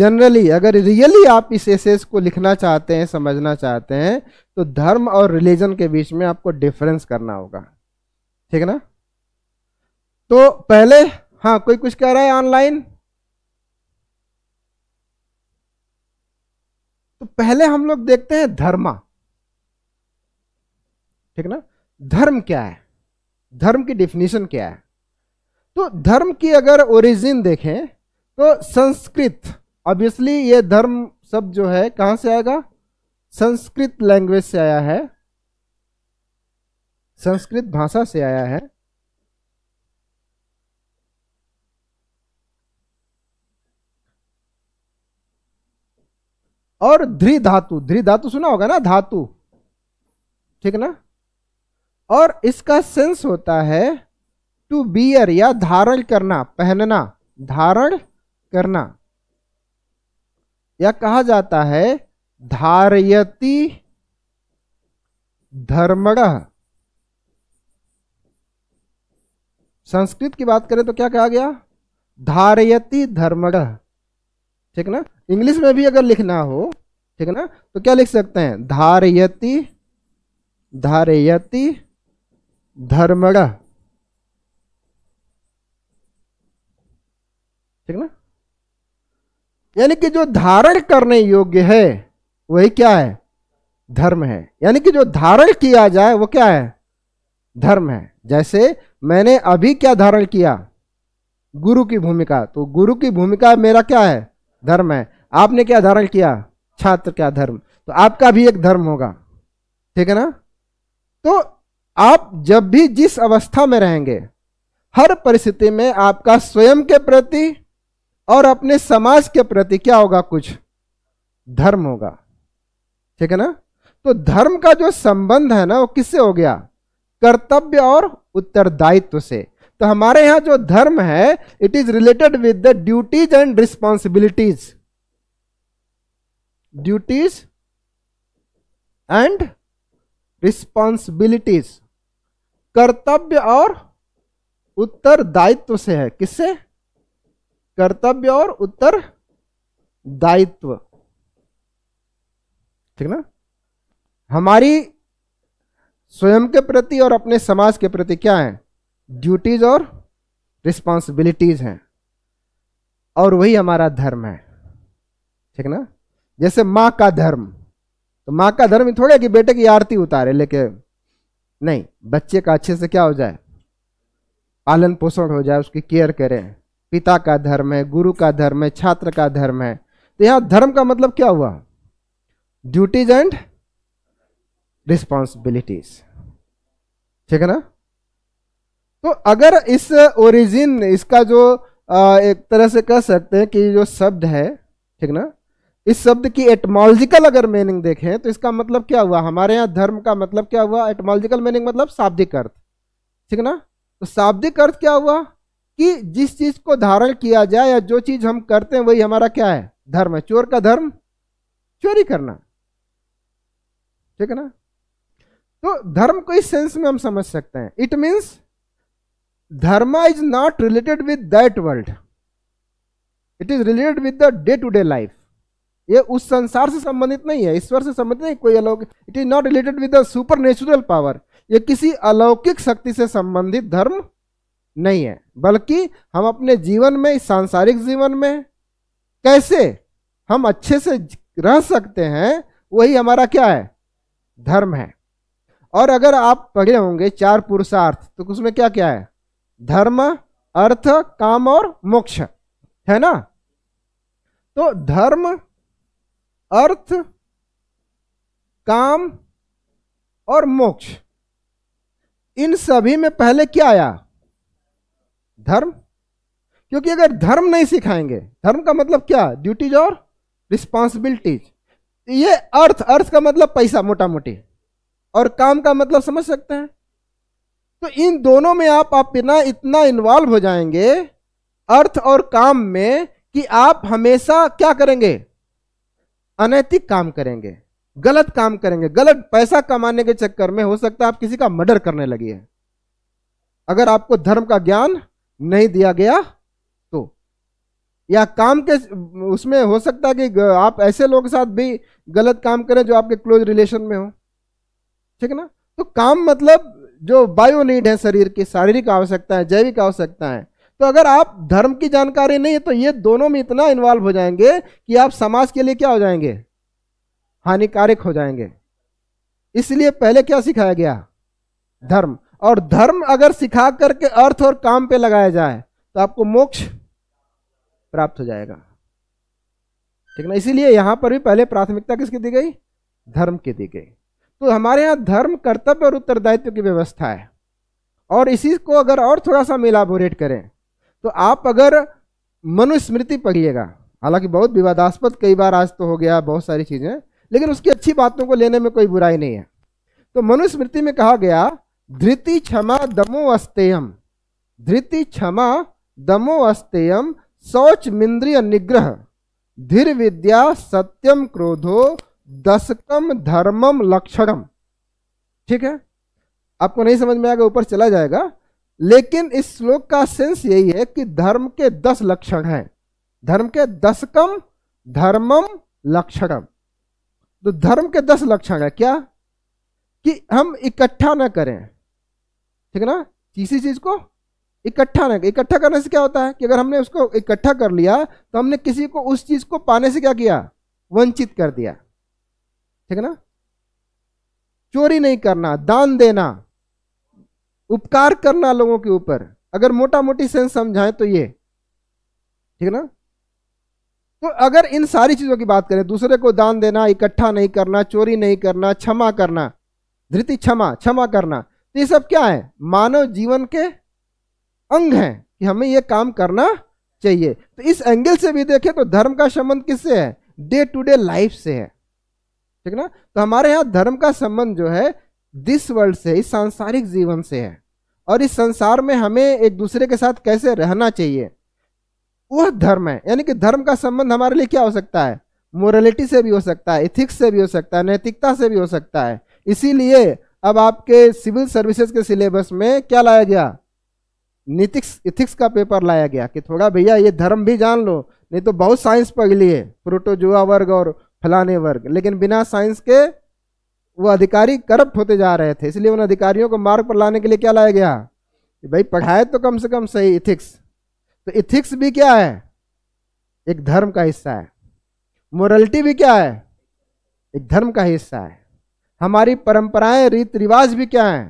जनरली अगर रियली आप इस एसेस को लिखना चाहते हैं समझना चाहते हैं तो धर्म और रिलीजन के बीच में आपको डिफरेंस करना होगा ठीक है ना तो पहले हाँ कोई कुछ कह रहा है ऑनलाइन तो पहले हम लोग देखते हैं धर्मा ठीक ना धर्म क्या है धर्म की डिफिनेशन क्या है तो धर्म की अगर ओरिजिन देखें तो संस्कृत ऑब्वियसली ये धर्म सब जो है कहां से आएगा संस्कृत लैंग्वेज से आया है संस्कृत भाषा से आया है और ध्री धातु ध्री धातु सुना होगा ना धातु ठीक ना और इसका सेंस होता है टू बियर या धारण करना पहनना धारण करना या कहा जाता है धारयती धर्मण संस्कृत की बात करें तो क्या कहा गया धारयती धर्मण ठीक ना इंग्लिश में भी अगर लिखना हो ठीक है ना तो क्या लिख सकते हैं धारयति धारयति धर्मगा ठीक ना यानी कि जो धारण करने योग्य है वही क्या है धर्म है यानी कि जो धारण किया जाए वो क्या है धर्म है जैसे मैंने अभी क्या धारण किया गुरु की भूमिका तो गुरु की भूमिका मेरा क्या है धर्म है आपने क्या धारण किया छात्र का धर्म तो आपका भी एक धर्म होगा ठीक है ना तो आप जब भी जिस अवस्था में रहेंगे हर परिस्थिति में आपका स्वयं के प्रति और अपने समाज के प्रति क्या होगा कुछ धर्म होगा ठीक है ना तो धर्म का जो संबंध है ना वो किससे हो गया कर्तव्य और उत्तरदायित्व से तो हमारे यहां जो धर्म है it is related with the duties and responsibilities duties and responsibilities कर्तव्य और उत्तरदायित्व से है किससे कर्तव्य और उत्तर दायित्व ठीक ना हमारी स्वयं के प्रति और अपने समाज के प्रति क्या है ड्यूटीज और रिस्पॉन्सिबिलिटीज हैं और वही हमारा धर्म है ठीक ना जैसे माँ का धर्म तो माँ का धर्म थोड़े कि बेटे की आरती उतारे लेके नहीं बच्चे का अच्छे से क्या हो जाए पालन पोषण हो जाए उसकी केयर करें पिता का धर्म है गुरु का धर्म है छात्र का धर्म है तो यहाँ धर्म का मतलब क्या हुआ ड्यूटीज एंड रिस्पॉन्सिबिलिटीज ठीक है ना तो अगर इस ओरिजिन इसका जो एक तरह से कह सकते हैं कि जो शब्द है ठीक ना इस शब्द की एटमोलॉजिकल अगर मीनिंग देखें तो इसका मतलब क्या हुआ हमारे यहाँ धर्म का मतलब क्या हुआ एटमोलॉजिकल मीनिंग मतलब शाब्दिक अर्थ ठीक ना तो शाब्दिक अर्थ क्या हुआ कि जिस चीज को धारण किया जाए या जो चीज हम करते हैं वही हमारा क्या है धर्म है चोर का धर्म चोरी करना ठीक है ना तो धर्म को इस सेंस में हम समझ सकते हैं it means dharma is not related with that world it is related with the day to day life ये उस संसार से संबंधित नहीं है ईश्वर से संबंधित नहीं कोई अलौकिक it is not related with the supernatural power ये किसी अलौकिक शक्ति से संबंधित धर्म नहीं है बल्कि हम अपने जीवन में इस सांसारिक जीवन में कैसे हम अच्छे से रह सकते हैं वही हमारा क्या है धर्म है और अगर आप पढ़े होंगे चार पुरुषार्थ तो उसमें क्या क्या है धर्म अर्थ काम और मोक्ष है ना तो धर्म अर्थ काम और मोक्ष इन सभी में पहले क्या आया धर्म क्योंकि अगर धर्म नहीं सिखाएंगे धर्म का मतलब क्या ड्यूटीज और रिस्पॉन्सिबिलिटीज ये अर्थ अर्थ का मतलब पैसा मोटा मोटी और काम का मतलब समझ सकते हैं तो इन दोनों में आप अपना इतना इन्वॉल्व हो जाएंगे अर्थ और काम में कि आप हमेशा क्या करेंगे अनैतिक काम करेंगे गलत काम करेंगे गलत पैसा कमाने के चक्कर में हो सकता है आप किसी का मर्डर करने हैं अगर आपको धर्म का ज्ञान नहीं दिया गया तो या काम के उसमें हो सकता है कि आप ऐसे लोगों के साथ भी गलत काम करें जो आपके क्लोज रिलेशन में हो ठीक है ना तो काम मतलब जो बायो नीड है शरीर की शारीरिक आवश्यकता है जैविक आवश्यकता है तो अगर आप धर्म की जानकारी नहीं है तो ये दोनों में इतना इन्वॉल्व हो जाएंगे कि आप समाज के लिए क्या हो जाएंगे हानिकारक हो जाएंगे इसलिए पहले क्या सिखाया गया धर्म और धर्म अगर सिखा करके अर्थ और काम पे लगाया जाए तो आपको मोक्ष प्राप्त हो जाएगा ठीक ना इसीलिए यहां पर भी पहले प्राथमिकता किसकी दी गई धर्म की दी गई तो हमारे यहां धर्म कर्तव्य और उत्तरदायित्व की व्यवस्था है और इसी को अगर और थोड़ा सा मिलाबोरेट करें तो आप अगर मनुस्मृति पढ़िएगा हालांकि बहुत विवादास्पद कई बार आज तो हो गया बहुत सारी चीज़ें लेकिन उसकी अच्छी बातों को लेने में कोई बुराई नहीं है तो मनुस्मृति में कहा गया धृति क्षमा दमो अस्तेयम धृति क्षमा दमो अस्तेयम शौच मिंद्रिय निग्रह धीर विद्या सत्यम क्रोधो दशकम धर्मम लक्षणम ठीक है आपको नहीं समझ में आएगा ऊपर चला जाएगा लेकिन इस श्लोक का सेंस यही है कि धर्म के दस लक्षण हैं धर्म के दस कम धर्मम लक्षणम तो धर्म के दस लक्षण है क्या कि हम इकट्ठा ना करें ठीक है ना किसी चीज को इकट्ठा ना इकट्ठा करने से क्या होता है कि अगर हमने उसको इकट्ठा कर लिया तो हमने किसी को उस चीज को पाने से क्या किया वंचित कर दिया ठीक है ना चोरी नहीं करना दान देना उपकार करना लोगों के ऊपर अगर मोटा मोटी सेंस समझाएं तो ये ठीक है ना तो अगर इन सारी चीजों की बात करें दूसरे को दान देना इकट्ठा नहीं करना चोरी नहीं करना क्षमा करना धृति क्षमा क्षमा करना तो ये सब क्या है मानव जीवन के अंग हैं कि हमें ये काम करना चाहिए तो इस एंगल से भी देखें तो धर्म का संबंध किससे है डे टू डे लाइफ से है ठीक ना तो हमारे यहाँ धर्म का संबंध जो है दिस वर्ल्ड से इस सांसारिक जीवन से है और इस संसार में हमें एक दूसरे के साथ कैसे रहना चाहिए वह धर्म है यानी कि धर्म का संबंध हमारे लिए क्या हो सकता है मोरलिटी से भी हो सकता है इथिक्स से भी हो सकता है नैतिकता से भी हो सकता है इसीलिए अब आपके सिविल सर्विसेज के सिलेबस में क्या लाया गया नीतिक्स इथिक्स का पेपर लाया गया कि थोड़ा भैया ये धर्म भी जान लो नहीं तो बहुत साइंस पढ़ लिए प्रोटोजुआ वर्ग और फलाने वर्ग लेकिन बिना साइंस के वो अधिकारी करप्ट होते जा रहे थे इसलिए उन अधिकारियों को मार्ग पर लाने के लिए क्या लाया गया कि भाई पढ़ाए तो कम से कम सही इथिक्स तो इथिक्स भी क्या है एक धर्म का हिस्सा है मोरलिटी भी क्या है एक धर्म का हिस्सा है हमारी परंपराएं रीति रिवाज भी क्या है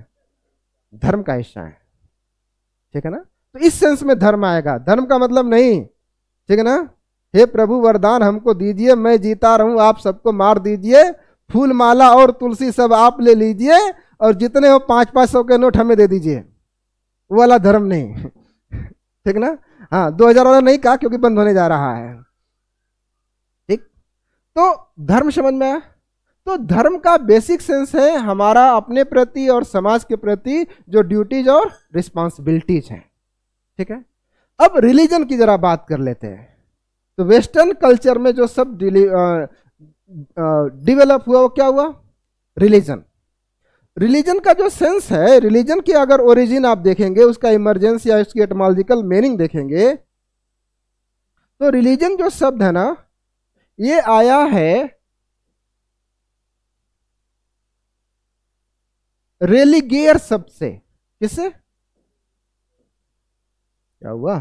धर्म का हिस्सा है ठीक है ना तो इस सेंस में धर्म आएगा धर्म का मतलब नहीं ठीक है ना हे प्रभु वरदान हमको दीजिए मैं जीता रहूं आप सबको मार दीजिए फूल माला और तुलसी सब आप ले लीजिए और जितने हो पांच पांच सौ के नोट हमें दे दीजिए वो वाला धर्म नहीं ठीक ना हाँ दो हजार वाला नहीं कहा क्योंकि बंद होने जा रहा है ठीक तो धर्म समझ में आया तो धर्म का बेसिक सेंस है हमारा अपने प्रति और समाज के प्रति जो ड्यूटीज और रिस्पॉन्सिबिलिटीज हैं ठीक है अब रिलीजन की जरा बात कर लेते हैं तो वेस्टर्न कल्चर में जो सब डिवेलप हुआ वो क्या हुआ रिलीजन रिलीजन का जो सेंस है रिलीजन की अगर ओरिजिन आप देखेंगे उसका इमरजेंस या उसकी एटमोलॉजिकल मीनिंग देखेंगे तो रिलीजन जो शब्द है ना ये आया है रेलीगेयर शब्द से किससे क्या हुआ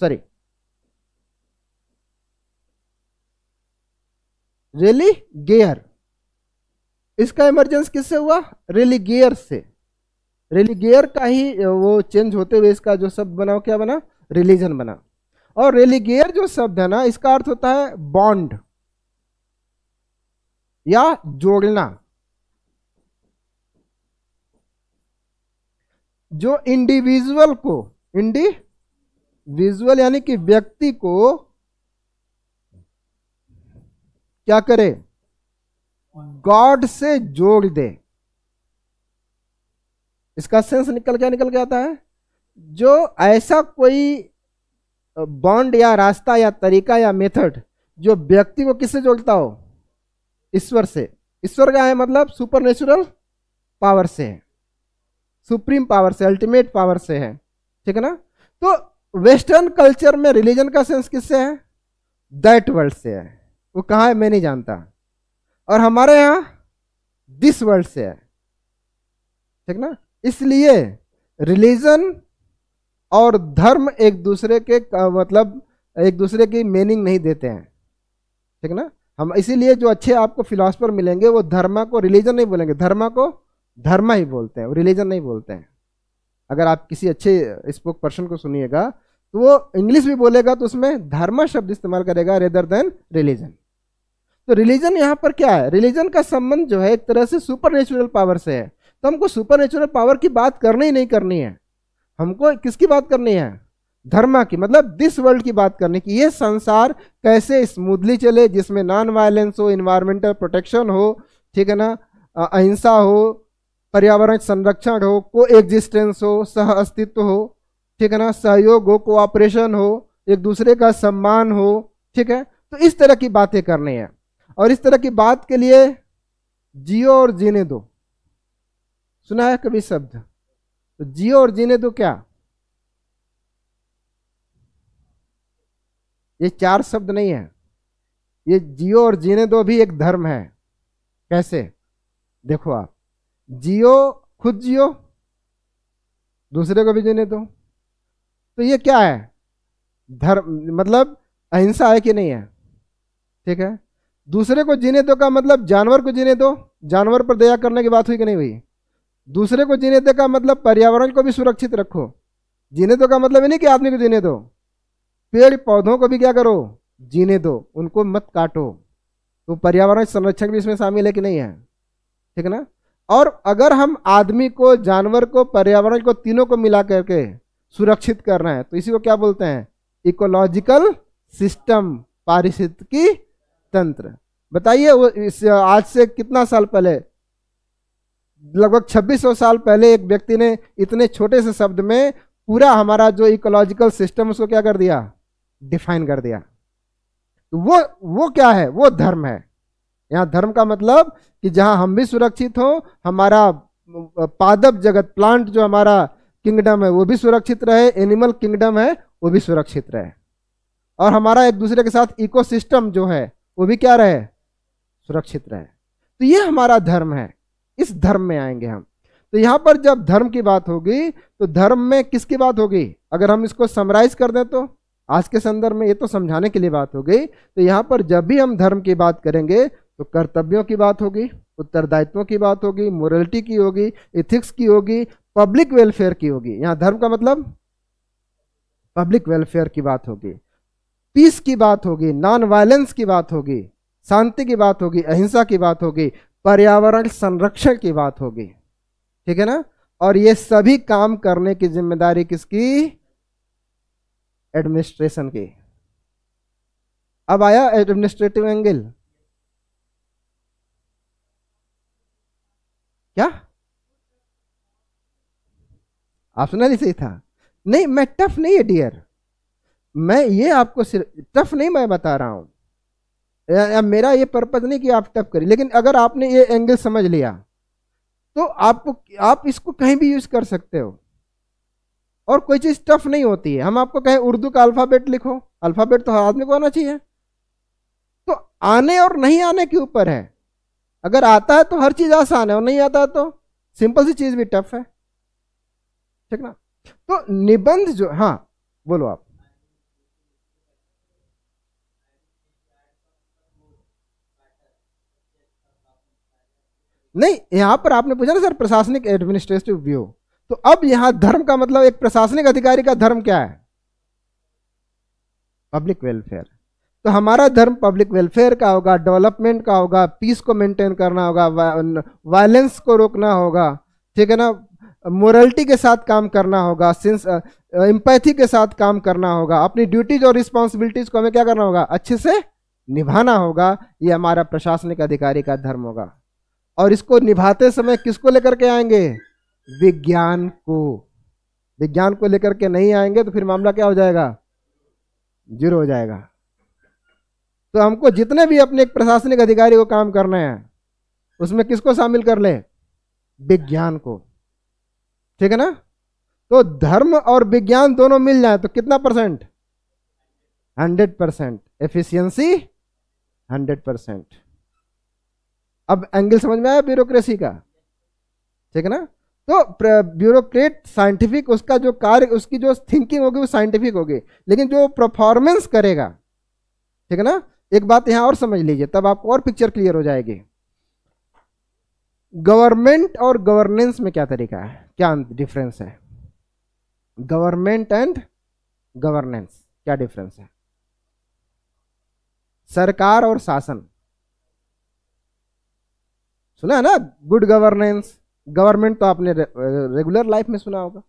सॉरी रेली गेयर इसका इमरजेंस किससे हुआ रेली गेयर से रेली गेयर का ही वो चेंज होते हुए इसका जो शब्द बना वो क्या बना रिलीजन बना और रेलीगेयर जो शब्द है ना इसका अर्थ होता है बॉन्ड या जोड़ना जो इंडिविजुअल को इंडिविजुअल यानी कि व्यक्ति को क्या करे गॉड से जोड़ दे इसका सेंस निकल क्या निकल के आता है जो ऐसा कोई बॉन्ड या रास्ता या तरीका या मेथड जो व्यक्ति को किससे जोड़ता हो ईश्वर से ईश्वर का है मतलब सुपर नेचुरल पावर से है सुप्रीम पावर से अल्टीमेट पावर से है ठीक है ना तो वेस्टर्न कल्चर में रिलीजन का सेंस किससे है दैट वर्ल्ड से है वो कहाँ है मैं नहीं जानता और हमारे यहाँ दिस वर्ल्ड से है ठीक ना इसलिए रिलीजन और धर्म एक दूसरे के मतलब एक दूसरे की मीनिंग नहीं देते हैं ठीक ना हम इसीलिए जो अच्छे आपको फिलासफर मिलेंगे वो धर्मा को रिलीजन नहीं बोलेंगे धर्मा को धर्मा ही बोलते हैं रिलीजन नहीं बोलते हैं अगर आप किसी अच्छे स्पोक पर्सन को सुनिएगा तो वो इंग्लिश भी बोलेगा तो उसमें धर्मा शब्द इस्तेमाल करेगा रेदर देन रिलीजन तो रिलीजन यहाँ पर क्या है रिलीजन का संबंध जो है एक तरह से सुपर पावर से है तो हमको सुपर पावर की बात करनी ही नहीं करनी है हमको किसकी बात करनी है धर्मा की मतलब दिस वर्ल्ड की बात करने की ये संसार कैसे स्मूथली चले जिसमें नॉन वायलेंस हो इन्वायरमेंटल प्रोटेक्शन हो ठीक है ना अहिंसा हो पर्यावरण संरक्षण हो को एग्जिस्टेंस हो सह अस्तित्व हो ठीक है ना सहयोग हो कोऑपरेशन हो एक दूसरे का सम्मान हो ठीक है तो इस तरह की बातें करनी है और इस तरह की बात के लिए जियो और जीने दो सुना है कभी शब्द तो जियो और जीने दो क्या ये चार शब्द नहीं है ये जियो और जीने दो भी एक धर्म है कैसे देखो आप जियो खुद जियो दूसरे को भी जीने दो तो ये क्या है धर्म मतलब अहिंसा है कि नहीं है ठीक है दूसरे को जीने दो का मतलब जानवर को जीने दो जानवर पर दया करने की बात हुई कि नहीं हुई दूसरे को जीने दो का मतलब पर्यावरण को भी सुरक्षित रखो जीने दो का मतलब ये नहीं कि आदमी को जीने दो पेड़ पौधों को भी क्या करो जीने दो उनको मत काटो तो पर्यावरण संरक्षण भी इसमें शामिल है कि नहीं है ठीक है ना और अगर हम आदमी को जानवर को पर्यावरण को तीनों को मिला करके सुरक्षित करना है तो इसी को क्या बोलते हैं इकोलॉजिकल सिस्टम पारिस्थितिकी तंत्र बताइए आज से कितना साल पहले लगभग 2600 साल पहले एक व्यक्ति ने इतने छोटे से शब्द में पूरा हमारा जो इकोलॉजिकल सिस्टम उसको क्या कर दिया डिफाइन कर दिया तो वो वो क्या है वो धर्म है यहां धर्म का मतलब कि जहां हम भी सुरक्षित हो हमारा पादप जगत प्लांट जो हमारा किंगडम है वो भी सुरक्षित रहे एनिमल किंगडम है वो भी सुरक्षित रहे और हमारा एक दूसरे के साथ इकोसिस्टम जो है वो भी क्या रहे सुरक्षित रहे तो ये हमारा धर्म है इस धर्म में आएंगे हम तो यहां पर जब धर्म की बात होगी तो धर्म में किसकी बात होगी अगर हम इसको समराइज कर दें तो आज के संदर्भ में ये तो समझाने के लिए बात हो गई तो यहां पर जब भी हम धर्म की बात करेंगे तो कर्तव्यों की बात होगी उत्तरदायित्वों की बात होगी मोरलिटी की होगी इथिक्स की होगी पब्लिक वेलफेयर की होगी यहां धर्म का मतलब पब्लिक वेलफेयर की बात होगी पीस की बात होगी नॉन वायलेंस की बात होगी शांति की बात होगी अहिंसा की बात होगी पर्यावरण संरक्षण की बात होगी ठीक है ना और ये सभी काम करने की जिम्मेदारी किसकी एडमिनिस्ट्रेशन की अब आया एडमिनिस्ट्रेटिव एंगल क्या आप सुना नहीं सही था नहीं मैं टफ नहीं है डियर मैं ये आपको सिर्फ टफ नहीं मैं बता रहा हूँ या, या मेरा ये पर्पज़ नहीं कि आप टफ करें लेकिन अगर आपने ये एंगल समझ लिया तो आपको आप इसको कहीं भी यूज़ कर सकते हो और कोई चीज़ टफ नहीं होती है हम आपको कहें उर्दू का अल्फ़ाबेट लिखो अल्फ़ाबेट तो हर आदमी को आना चाहिए तो आने और नहीं आने के ऊपर है अगर आता है तो हर चीज़ आसान है और नहीं आता तो सिंपल सी चीज़ भी टफ है ठीक ना तो निबंध जो हाँ बोलो आप नहीं यहां पर आपने पूछा ना सर प्रशासनिक एडमिनिस्ट्रेटिव व्यू तो अब यहां धर्म का मतलब एक प्रशासनिक अधिकारी का धर्म क्या है पब्लिक वेलफेयर तो हमारा धर्म पब्लिक वेलफेयर का होगा डेवलपमेंट का होगा पीस को मेंटेन करना होगा वायलेंस को रोकना होगा ठीक है ना मोरलिटी के साथ काम करना होगा सिंस एम्पैथी के साथ काम करना होगा अपनी ड्यूटीज और रिस्पॉन्सिबिलिटीज को हमें क्या करना होगा अच्छे से निभाना होगा ये हमारा प्रशासनिक अधिकारी का धर्म होगा और इसको निभाते समय किसको लेकर के आएंगे विज्ञान को विज्ञान को लेकर के नहीं आएंगे तो फिर मामला क्या हो जाएगा जीरो हो जाएगा तो हमको जितने भी अपने एक प्रशासनिक अधिकारी को काम करना है उसमें किसको शामिल कर ले विज्ञान को ठीक है ना तो धर्म और विज्ञान दोनों मिल जाए तो कितना percent hundred percent efficiency hundred percent अब एंगल समझ में आया ब्यूरोक्रेसी का ठीक है ना तो ब्यूरोक्रेट साइंटिफिक उसका जो कार्य उसकी जो थिंकिंग होगी वो साइंटिफिक होगी लेकिन जो परफॉर्मेंस करेगा ठीक है ना एक बात यहां और समझ लीजिए तब आपको और पिक्चर क्लियर हो जाएगी गवर्नमेंट और गवर्नेंस में क्या तरीका है क्या डिफरेंस है गवर्नमेंट एंड गवर्नेंस क्या डिफरेंस है सरकार और शासन सुना है ना गुड गवर्नेंस गवर्नमेंट तो आपने रे, रेगुलर लाइफ में सुना होगा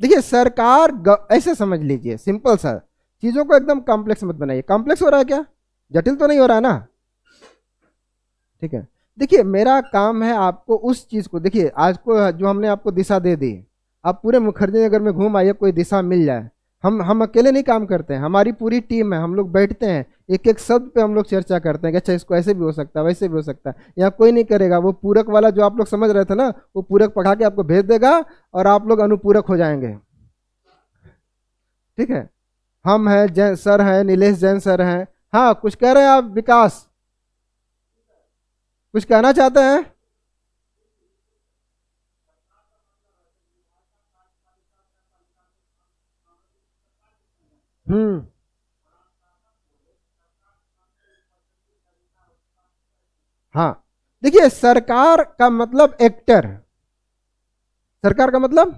देखिए सरकार ऐसे समझ लीजिए सिंपल सर चीजों को एकदम कॉम्प्लेक्स मत बनाइए कॉम्प्लेक्स हो रहा है क्या जटिल तो नहीं हो रहा है ना ठीक है देखिए मेरा काम है आपको उस चीज को देखिए आज को जो हमने आपको दिशा दे दी आप पूरे मुखर्जी नगर में घूम आइए कोई दिशा मिल जाए हम हम अकेले नहीं काम करते हैं हमारी पूरी टीम है हम लोग बैठते हैं एक एक शब्द पे हम लोग चर्चा करते हैं कि अच्छा इसको ऐसे भी हो सकता है वैसे भी हो सकता है यहाँ कोई नहीं करेगा वो पूरक वाला जो आप लोग समझ रहे थे ना वो पूरक पढ़ा के आपको भेज देगा और आप लोग अनुपूरक हो जाएंगे ठीक है हम हैं जैन सर हैं नीलेष जैन सर हैं हाँ कुछ कह रहे हैं आप विकास कुछ कहना चाहते हैं हम्म हाँ देखिए सरकार का मतलब एक्टर सरकार का मतलब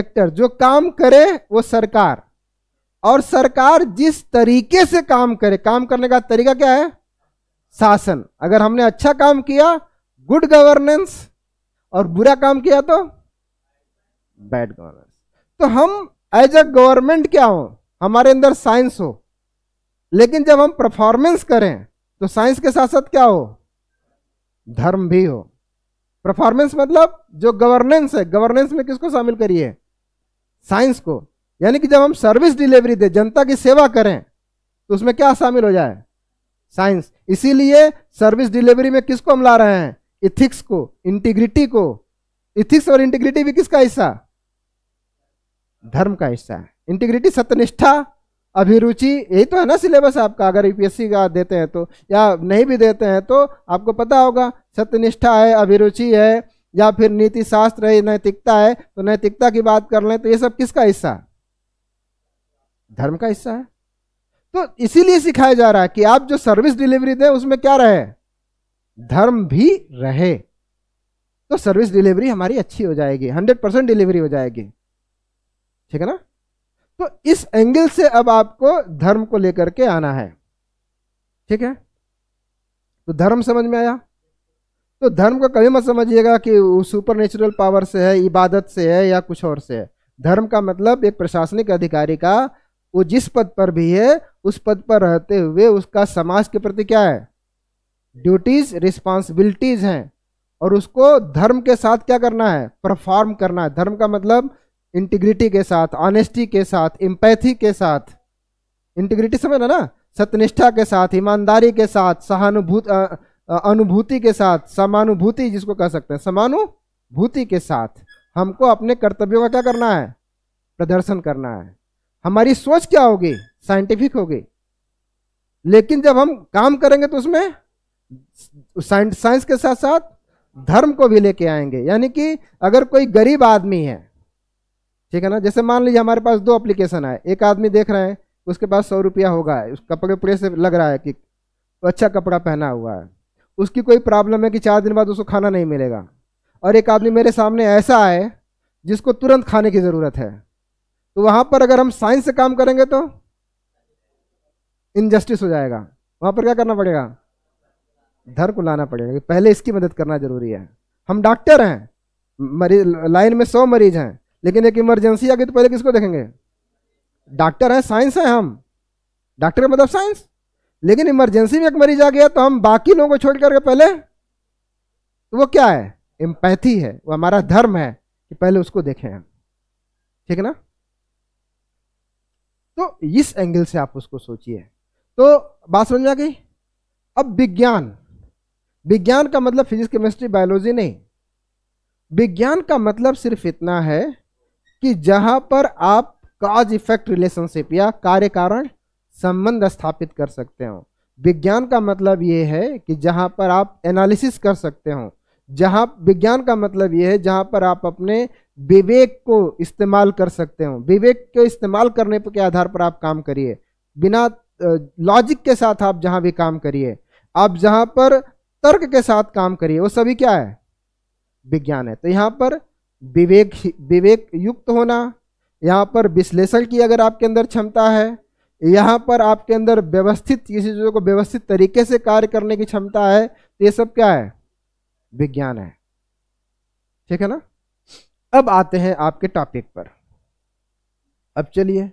एक्टर जो काम करे वो सरकार और सरकार जिस तरीके से काम करे काम करने का तरीका क्या है शासन अगर हमने अच्छा काम किया गुड गवर्नेंस और बुरा काम किया तो बैड गवर्नेंस तो हम एज अ गवर्नमेंट क्या हो हमारे अंदर साइंस हो लेकिन जब हम परफॉर्मेंस करें तो साइंस के साथ साथ क्या हो धर्म भी हो परफॉर्मेंस मतलब जो गवर्नेंस है गवर्नेंस में किसको शामिल करिए साइंस को यानी कि जब हम सर्विस डिलीवरी दें जनता की सेवा करें तो उसमें क्या शामिल हो जाए साइंस इसीलिए सर्विस डिलीवरी में किसको हम ला रहे हैं इथिक्स को इंटीग्रिटी को इथिक्स और इंटीग्रिटी भी किसका हिस्सा धर्म का हिस्सा है इंटीग्रिटी सत्यनिष्ठा अभिरुचि यही तो है ना सिलेबस आपका अगर यूपीएससी का देते हैं तो या नहीं भी देते हैं तो आपको पता होगा सत्यनिष्ठा है अभिरुचि है या फिर नीति शास्त्र है नैतिकता है तो नैतिकता की बात कर लें तो ये सब किसका हिस्सा है धर्म का हिस्सा है तो इसीलिए सिखाया जा रहा है कि आप जो सर्विस डिलीवरी दें उसमें क्या रहे धर्म भी रहे तो सर्विस डिलीवरी हमारी अच्छी हो जाएगी हंड्रेड परसेंट डिलीवरी हो जाएगी ठीक है ना तो इस एंगल से अब आपको धर्म को लेकर के आना है ठीक है तो धर्म समझ में आया तो धर्म को कभी मत समझिएगा कि सुपर नेचुरल पावर से है इबादत से है या कुछ और से है धर्म का मतलब एक प्रशासनिक अधिकारी का वो जिस पद पर भी है उस पद पर रहते हुए उसका समाज के प्रति क्या है ड्यूटीज रिस्पॉन्सिबिलिटीज हैं और उसको धर्म के साथ क्या करना है परफॉर्म करना है धर्म का मतलब इंटीग्रिटी के साथ ऑनेस्टी के साथ इम्पैथी के साथ इंटीग्रिटी समझ ना सत्यनिष्ठा के साथ ईमानदारी के साथ सहानुभूत अनुभूति के साथ समानुभूति जिसको कह सकते हैं समानुभूति के साथ हमको अपने कर्तव्यों का क्या करना है प्रदर्शन करना है हमारी सोच क्या होगी साइंटिफिक होगी लेकिन जब हम काम करेंगे तो उसमें साइंस के साथ साथ धर्म को भी लेके आएंगे यानी कि अगर कोई गरीब आदमी है ठीक है ना जैसे मान लीजिए हमारे पास दो अप्लीकेशन है एक आदमी देख रहे हैं उसके पास सौ रुपया होगा उस कपड़े पूरे से लग रहा है कि तो अच्छा कपड़ा पहना हुआ है उसकी कोई प्रॉब्लम है कि चार दिन बाद उसको खाना नहीं मिलेगा और एक आदमी मेरे सामने ऐसा है जिसको तुरंत खाने की ज़रूरत है तो वहाँ पर अगर हम साइंस से काम करेंगे तो इनजस्टिस हो जाएगा वहाँ पर क्या करना पड़ेगा धर को लाना पड़ेगा पहले इसकी मदद करना जरूरी है हम डॉक्टर हैं मरीज लाइन में सौ मरीज हैं लेकिन एक इमरजेंसी आ गई तो पहले किसको देखेंगे डॉक्टर है साइंस है हम डॉक्टर का मतलब साइंस लेकिन इमरजेंसी में एक मरीज आ गया तो हम बाकी लोगों को छोड़ करके पहले तो वो क्या है एम्पैथी है वो हमारा धर्म है कि पहले उसको देखें हम ठीक है ना तो इस एंगल से आप उसको सोचिए तो बात समझ में आ गई अब विज्ञान विज्ञान का मतलब फिजिक्स केमिस्ट्री बायोलॉजी नहीं विज्ञान का मतलब सिर्फ इतना है कि जहां पर आप काज इफेक्ट रिलेशनशिप या कार्य कारण संबंध स्थापित कर सकते हो विज्ञान का मतलब ये है कि जहां पर आप एनालिसिस कर सकते हो जहां विज्ञान का मतलब ये है जहां पर आप अपने विवेक को इस्तेमाल कर सकते हो विवेक के इस्तेमाल करने के आधार पर आप काम करिए बिना लॉजिक के साथ आप जहां भी काम करिए आप जहां पर तर्क के साथ काम करिए वो सभी क्या है विज्ञान है तो यहां पर विवेक विवेक युक्त होना यहाँ पर विश्लेषण की अगर आपके अंदर क्षमता है यहाँ पर आपके अंदर व्यवस्थित किसी चीज़ों को व्यवस्थित तरीके से कार्य करने की क्षमता है तो ये सब क्या है विज्ञान है ठीक है ना अब आते हैं आपके टॉपिक पर अब चलिए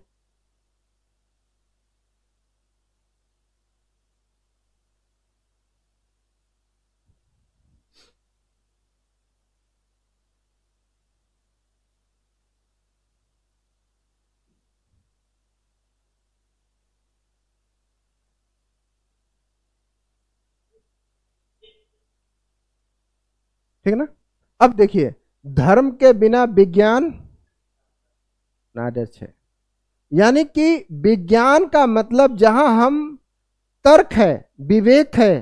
ठीक है ना अब देखिए धर्म के बिना विज्ञान नादर्श है यानी कि विज्ञान का मतलब जहां हम तर्क है विवेक है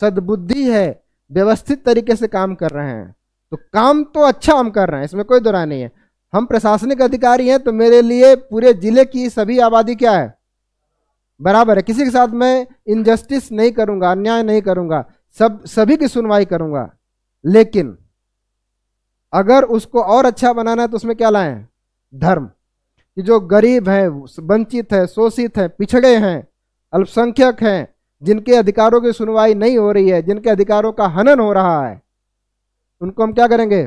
सद्बुद्धि है व्यवस्थित तरीके से काम कर रहे हैं तो काम तो अच्छा हम कर रहे हैं इसमें कोई दोरा नहीं है हम प्रशासनिक अधिकारी हैं तो मेरे लिए पूरे जिले की सभी आबादी क्या है बराबर है किसी के साथ मैं इनजस्टिस नहीं करूंगा अन्याय नहीं करूंगा सब सभी की सुनवाई करूंगा लेकिन अगर उसको और अच्छा बनाना है तो उसमें क्या लाएं धर्म कि जो गरीब हैं वंचित है शोषित है पिछड़े हैं अल्पसंख्यक हैं जिनके अधिकारों की सुनवाई नहीं हो रही है जिनके अधिकारों का हनन हो रहा है उनको हम क्या करेंगे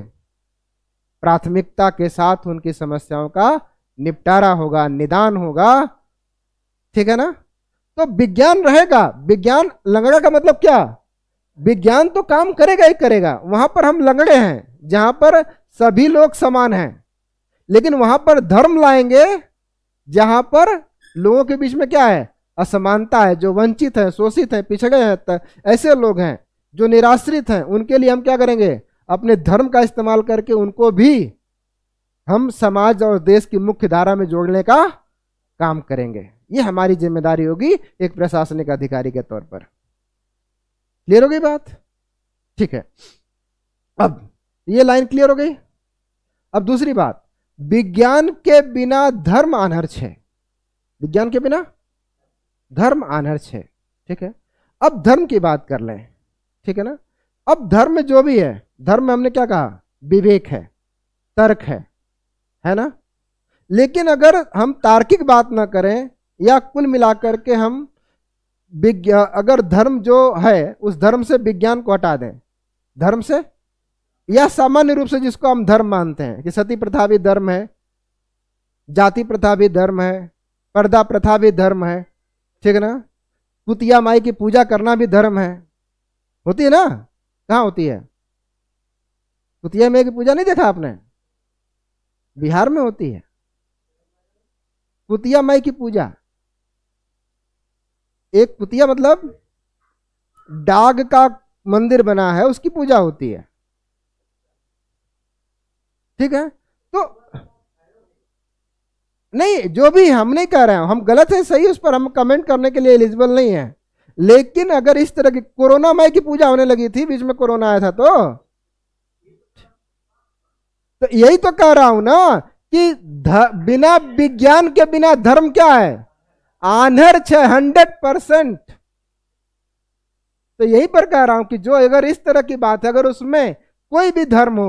प्राथमिकता के साथ उनकी समस्याओं का निपटारा होगा निदान होगा ठीक है ना तो विज्ञान रहेगा विज्ञान लंगड़ा का मतलब क्या विज्ञान तो काम करेगा ही करेगा वहां पर हम लंगड़े हैं जहां पर सभी लोग समान हैं लेकिन वहां पर धर्म लाएंगे जहां पर लोगों के बीच में क्या है असमानता है जो वंचित है शोषित है पिछड़े हैं ऐसे लोग हैं जो निराश्रित हैं उनके लिए हम क्या करेंगे अपने धर्म का इस्तेमाल करके उनको भी हम समाज और देश की मुख्य धारा में जोड़ने का काम करेंगे ये हमारी जिम्मेदारी होगी एक प्रशासनिक अधिकारी के तौर पर क्लियर हो गई बात ठीक है अब ये लाइन क्लियर हो गई अब दूसरी बात विज्ञान के बिना धर्म अनहर्च है विज्ञान के बिना धर्म अनहर्च है ठीक है अब धर्म की बात कर लें ठीक है ना अब धर्म जो भी है धर्म में हमने क्या कहा विवेक है तर्क है है ना लेकिन अगर हम तार्किक बात ना करें या कुल मिलाकर के हम विज्ञान अगर धर्म जो है उस धर्म से विज्ञान को हटा दें धर्म से या सामान्य रूप से जिसको हम धर्म मानते हैं कि सती प्रथा भी धर्म है जाति प्रथा भी धर्म है पर्दा प्रथा भी धर्म है ठीक है ना कुतिया माई की पूजा करना भी धर्म है होती है ना कहाँ होती है कुतिया माई की पूजा नहीं देखा आपने बिहार में होती है कुतिया माई की पूजा एक पुतिया मतलब डाग का मंदिर बना है उसकी पूजा होती है ठीक है तो नहीं जो भी हम नहीं कह रहे हैं हम गलत है सही उस पर हम कमेंट करने के लिए एलिजिबल नहीं है लेकिन अगर इस तरह की कोरोना मई की पूजा होने लगी थी बीच में कोरोना आया था तो तो यही तो कह रहा हूं ना कि बिना विज्ञान के बिना धर्म क्या है आनहर छ हंड्रेड परसेंट तो यही पर कह रहा हूं कि जो अगर इस तरह की बात है अगर उसमें कोई भी धर्म हो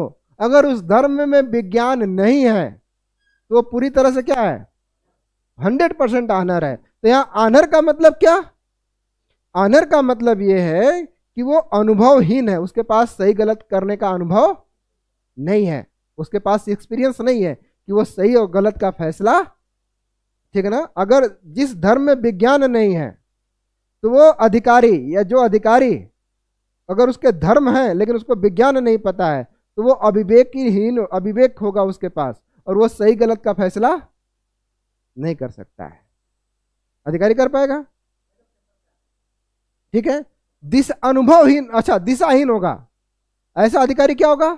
अगर उस धर्म में विज्ञान नहीं है तो वो पूरी तरह से क्या है हंड्रेड परसेंट आनर है तो यहां आनर का मतलब क्या आनर का मतलब यह है कि वो अनुभवहीन है उसके पास सही गलत करने का अनुभव नहीं है उसके पास एक्सपीरियंस नहीं है कि वो सही और गलत का फैसला ठीक है ना अगर जिस धर्म में विज्ञान नहीं है तो वो अधिकारी या जो अधिकारी अगर उसके धर्म है लेकिन उसको विज्ञान नहीं पता है तो वो हीन अविवेक होगा उसके पास और वो सही गलत का फैसला नहीं कर सकता है अधिकारी कर पाएगा ठीक है दिश अनुभवहीन अच्छा दिशाहीन होगा ऐसा अधिकारी क्या होगा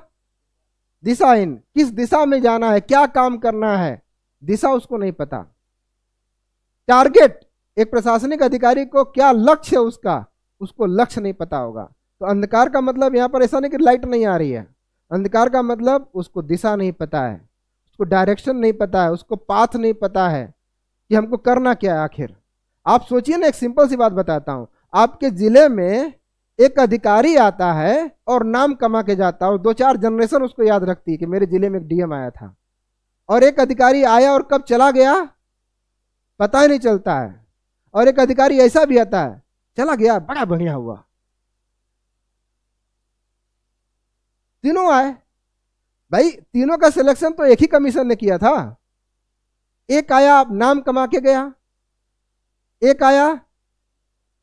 दिशाहीन किस दिशा में जाना है क्या काम करना है दिशा उसको नहीं पता टारगेट एक प्रशासनिक अधिकारी को क्या लक्ष्य है उसका उसको लक्ष्य नहीं पता होगा तो अंधकार का मतलब यहाँ पर ऐसा नहीं कि लाइट नहीं आ रही है अंधकार का मतलब उसको दिशा नहीं पता है उसको डायरेक्शन नहीं पता है उसको पाथ नहीं पता है कि हमको करना क्या है आखिर आप सोचिए ना एक सिंपल सी बात बताता हूँ आपके ज़िले में एक अधिकारी आता है और नाम कमा के जाता है दो चार जनरेशन उसको याद रखती है कि मेरे ज़िले में एक डीएम आया था और एक अधिकारी आया और कब चला गया पता ही नहीं चलता है और एक अधिकारी ऐसा भी आता है चला गया बड़ा बढ़िया हुआ तीनों आए भाई तीनों का सिलेक्शन तो एक ही कमीशन ने किया था एक आया नाम कमा के गया एक आया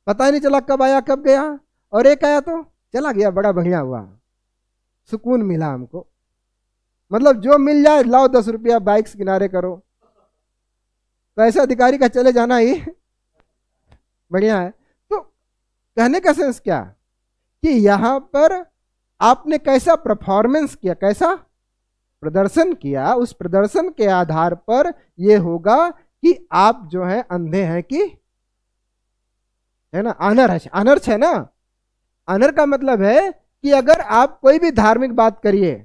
पता नहीं चला कब आया कब गया और एक आया तो चला गया बड़ा बढ़िया हुआ सुकून मिला हमको मतलब जो मिल जाए लाओ दस रुपया बाइक किनारे करो तो ऐसे अधिकारी का चले जाना ही बढ़िया है तो कहने का सेंस क्या कि यहां पर आपने कैसा परफॉर्मेंस किया कैसा प्रदर्शन किया उस प्रदर्शन के आधार पर यह होगा कि आप जो है अंधे हैं कि है ना आनर है है ना आनर का मतलब है कि अगर आप कोई भी धार्मिक बात करिए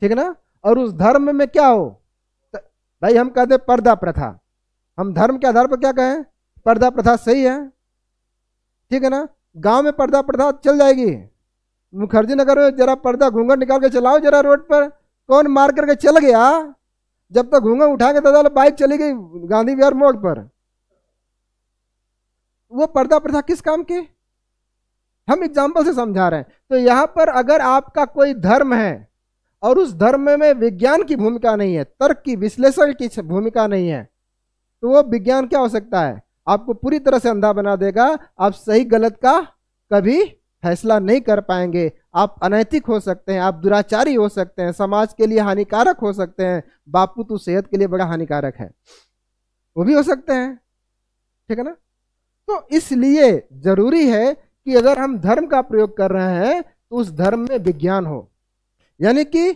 ठीक ना और उस धर्म में क्या हो भाई हम कहते पर्दा प्रथा हम धर्म के आधार पर क्या कहें पर्दा प्रथा सही है ठीक है ना गांव में पर्दा प्रथा चल जाएगी मुखर्जी नगर में जरा पर्दा घूंघट निकाल के चलाओ जरा रोड पर कौन मार करके चल गया जब तक घूंघट उठा के दादा बाइक चली गई गांधी विहार मोड़ पर वो पर्दा प्रथा किस काम की हम एग्जाम्पल से समझा रहे हैं तो यहां पर अगर आपका कोई धर्म है और उस धर्म में विज्ञान की भूमिका नहीं है तर्क की विश्लेषण की भूमिका नहीं है तो वो विज्ञान क्या हो सकता है आपको पूरी तरह से अंधा बना देगा आप सही गलत का कभी फैसला नहीं कर पाएंगे आप अनैतिक हो सकते हैं आप दुराचारी हो सकते हैं समाज के लिए हानिकारक हो सकते हैं बापू तो सेहत के लिए बड़ा हानिकारक है वो भी हो सकते हैं ठीक है ना तो इसलिए जरूरी है कि अगर हम धर्म का प्रयोग कर रहे हैं तो उस धर्म में विज्ञान हो यानी कि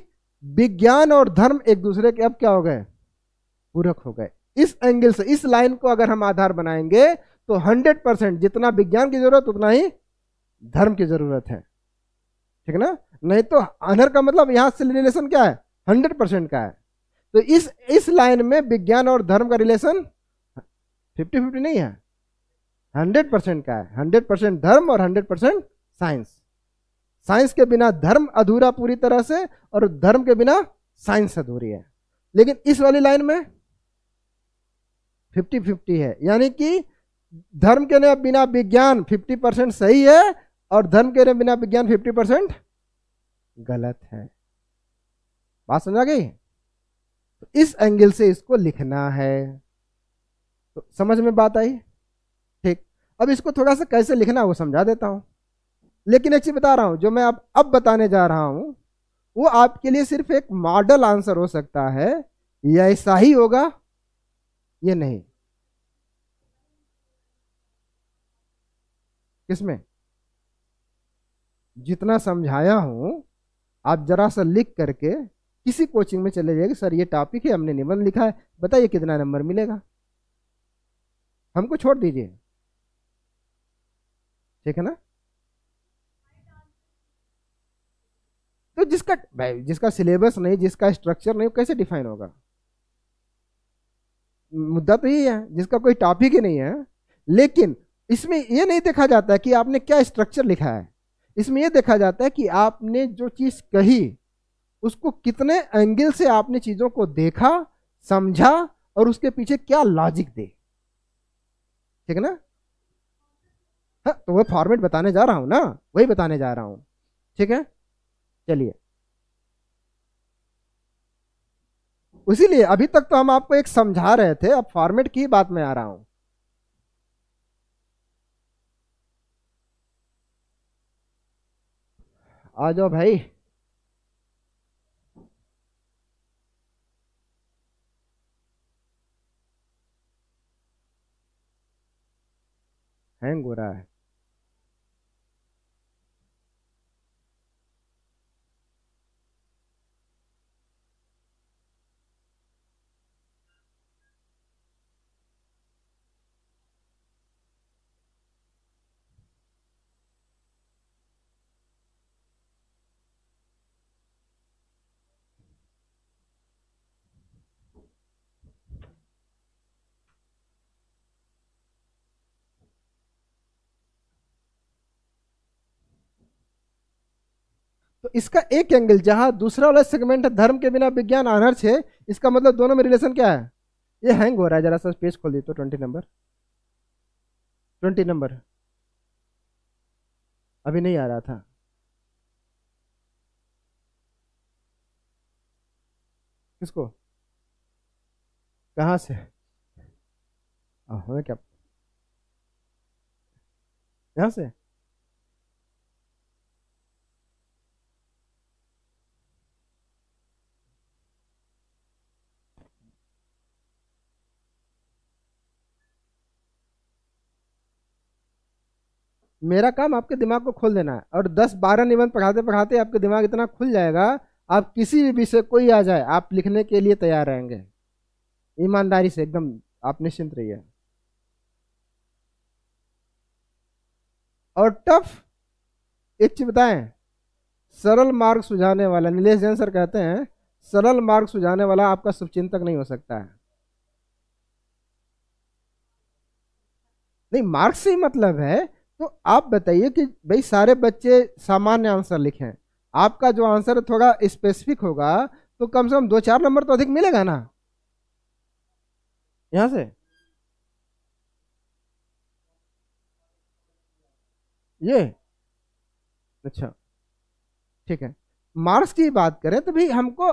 विज्ञान और धर्म एक दूसरे के अब क्या हो गए पूरक हो गए इस एंगल से इस लाइन को अगर हम आधार बनाएंगे तो 100 परसेंट जितना विज्ञान की जरूरत उतना ही धर्म की जरूरत है ठीक ना नहीं तो अनहर का मतलब यहां से रिलेशन क्या है 100 परसेंट का है तो इस इस लाइन में विज्ञान और धर्म का रिलेशन फिफ्टी फिफ्टी नहीं है हंड्रेड परसेंट का है हंड्रेड परसेंट धर्म और हंड्रेड परसेंट साइंस साइंस के बिना धर्म अधूरा पूरी तरह से और धर्म के बिना साइंस अधूरी है लेकिन इस वाली लाइन में फिफ्टी फिफ्टी है यानी कि धर्म के बिना विज्ञान फिफ्टी परसेंट सही है और धर्म के बिना विज्ञान फिफ्टी परसेंट गलत है बात समझा गई तो इस एंगल से इसको लिखना है तो समझ में बात आई ठीक अब इसको थोड़ा सा कैसे लिखना है वो समझा देता हूं लेकिन एक चीज बता रहा हूं जो मैं आप अब बताने जा रहा हूं वो आपके लिए सिर्फ एक मॉडल आंसर हो सकता है या ऐसा ही होगा ये नहीं किसमें जितना समझाया हूं आप जरा सा लिख करके किसी कोचिंग में चले जाइए सर ये टॉपिक है हमने निबंध लिखा है बताइए कितना नंबर मिलेगा हमको छोड़ दीजिए ठीक है ना तो जिसका भाई जिसका सिलेबस नहीं जिसका स्ट्रक्चर नहीं वो कैसे डिफाइन होगा मुद्दा तो यही है जिसका कोई टॉपिक ही नहीं है लेकिन इसमें यह नहीं देखा जाता है कि आपने क्या स्ट्रक्चर लिखा है इसमें यह देखा जाता है कि आपने जो चीज़ कही उसको कितने एंगल से आपने चीज़ों को देखा समझा और उसके पीछे क्या लॉजिक दे ठीक है ना हाँ तो वह फॉर्मेट बताने जा रहा हूं ना वही बताने जा रहा हूं ठीक है चलिए उसीलिए अभी तक तो हम आपको एक समझा रहे थे अब फॉर्मेट की बात में आ रहा हूं आ जाओ भाई हैंग हो रहा है इसका एक एंगल जहां दूसरा वाला सेगमेंट है धर्म के बिना विज्ञान अनर्च है इसका मतलब दोनों में रिलेशन क्या है ये हैंग हो रहा है जरा सा पेज खोल दी तो ट्वेंटी नंबर ट्वेंटी नंबर अभी नहीं आ रहा था किसको कहा से हमें क्या यहां से मेरा काम आपके दिमाग को खोल देना है और दस बारह निबंध पढ़ाते पढ़ाते आपके दिमाग इतना खुल जाएगा आप किसी भी विषय कोई आ जाए आप लिखने के लिए तैयार रहेंगे ईमानदारी से एकदम आप निश्चिंत रहिए और टफ एक चीज बताएं सरल मार्ग सुझाने वाला नीलेष जैन सर कहते हैं सरल मार्ग सुझाने वाला आपका शुभचिंतक नहीं हो सकता है नहीं मार्ग से ही मतलब है तो आप बताइए कि भाई सारे बच्चे सामान्य आंसर लिखें आपका जो आंसर थोड़ा स्पेसिफिक होगा तो कम से कम दो चार नंबर तो अधिक मिलेगा ना यहां से ये अच्छा ठीक है मार्क्स की बात करें तो भाई हमको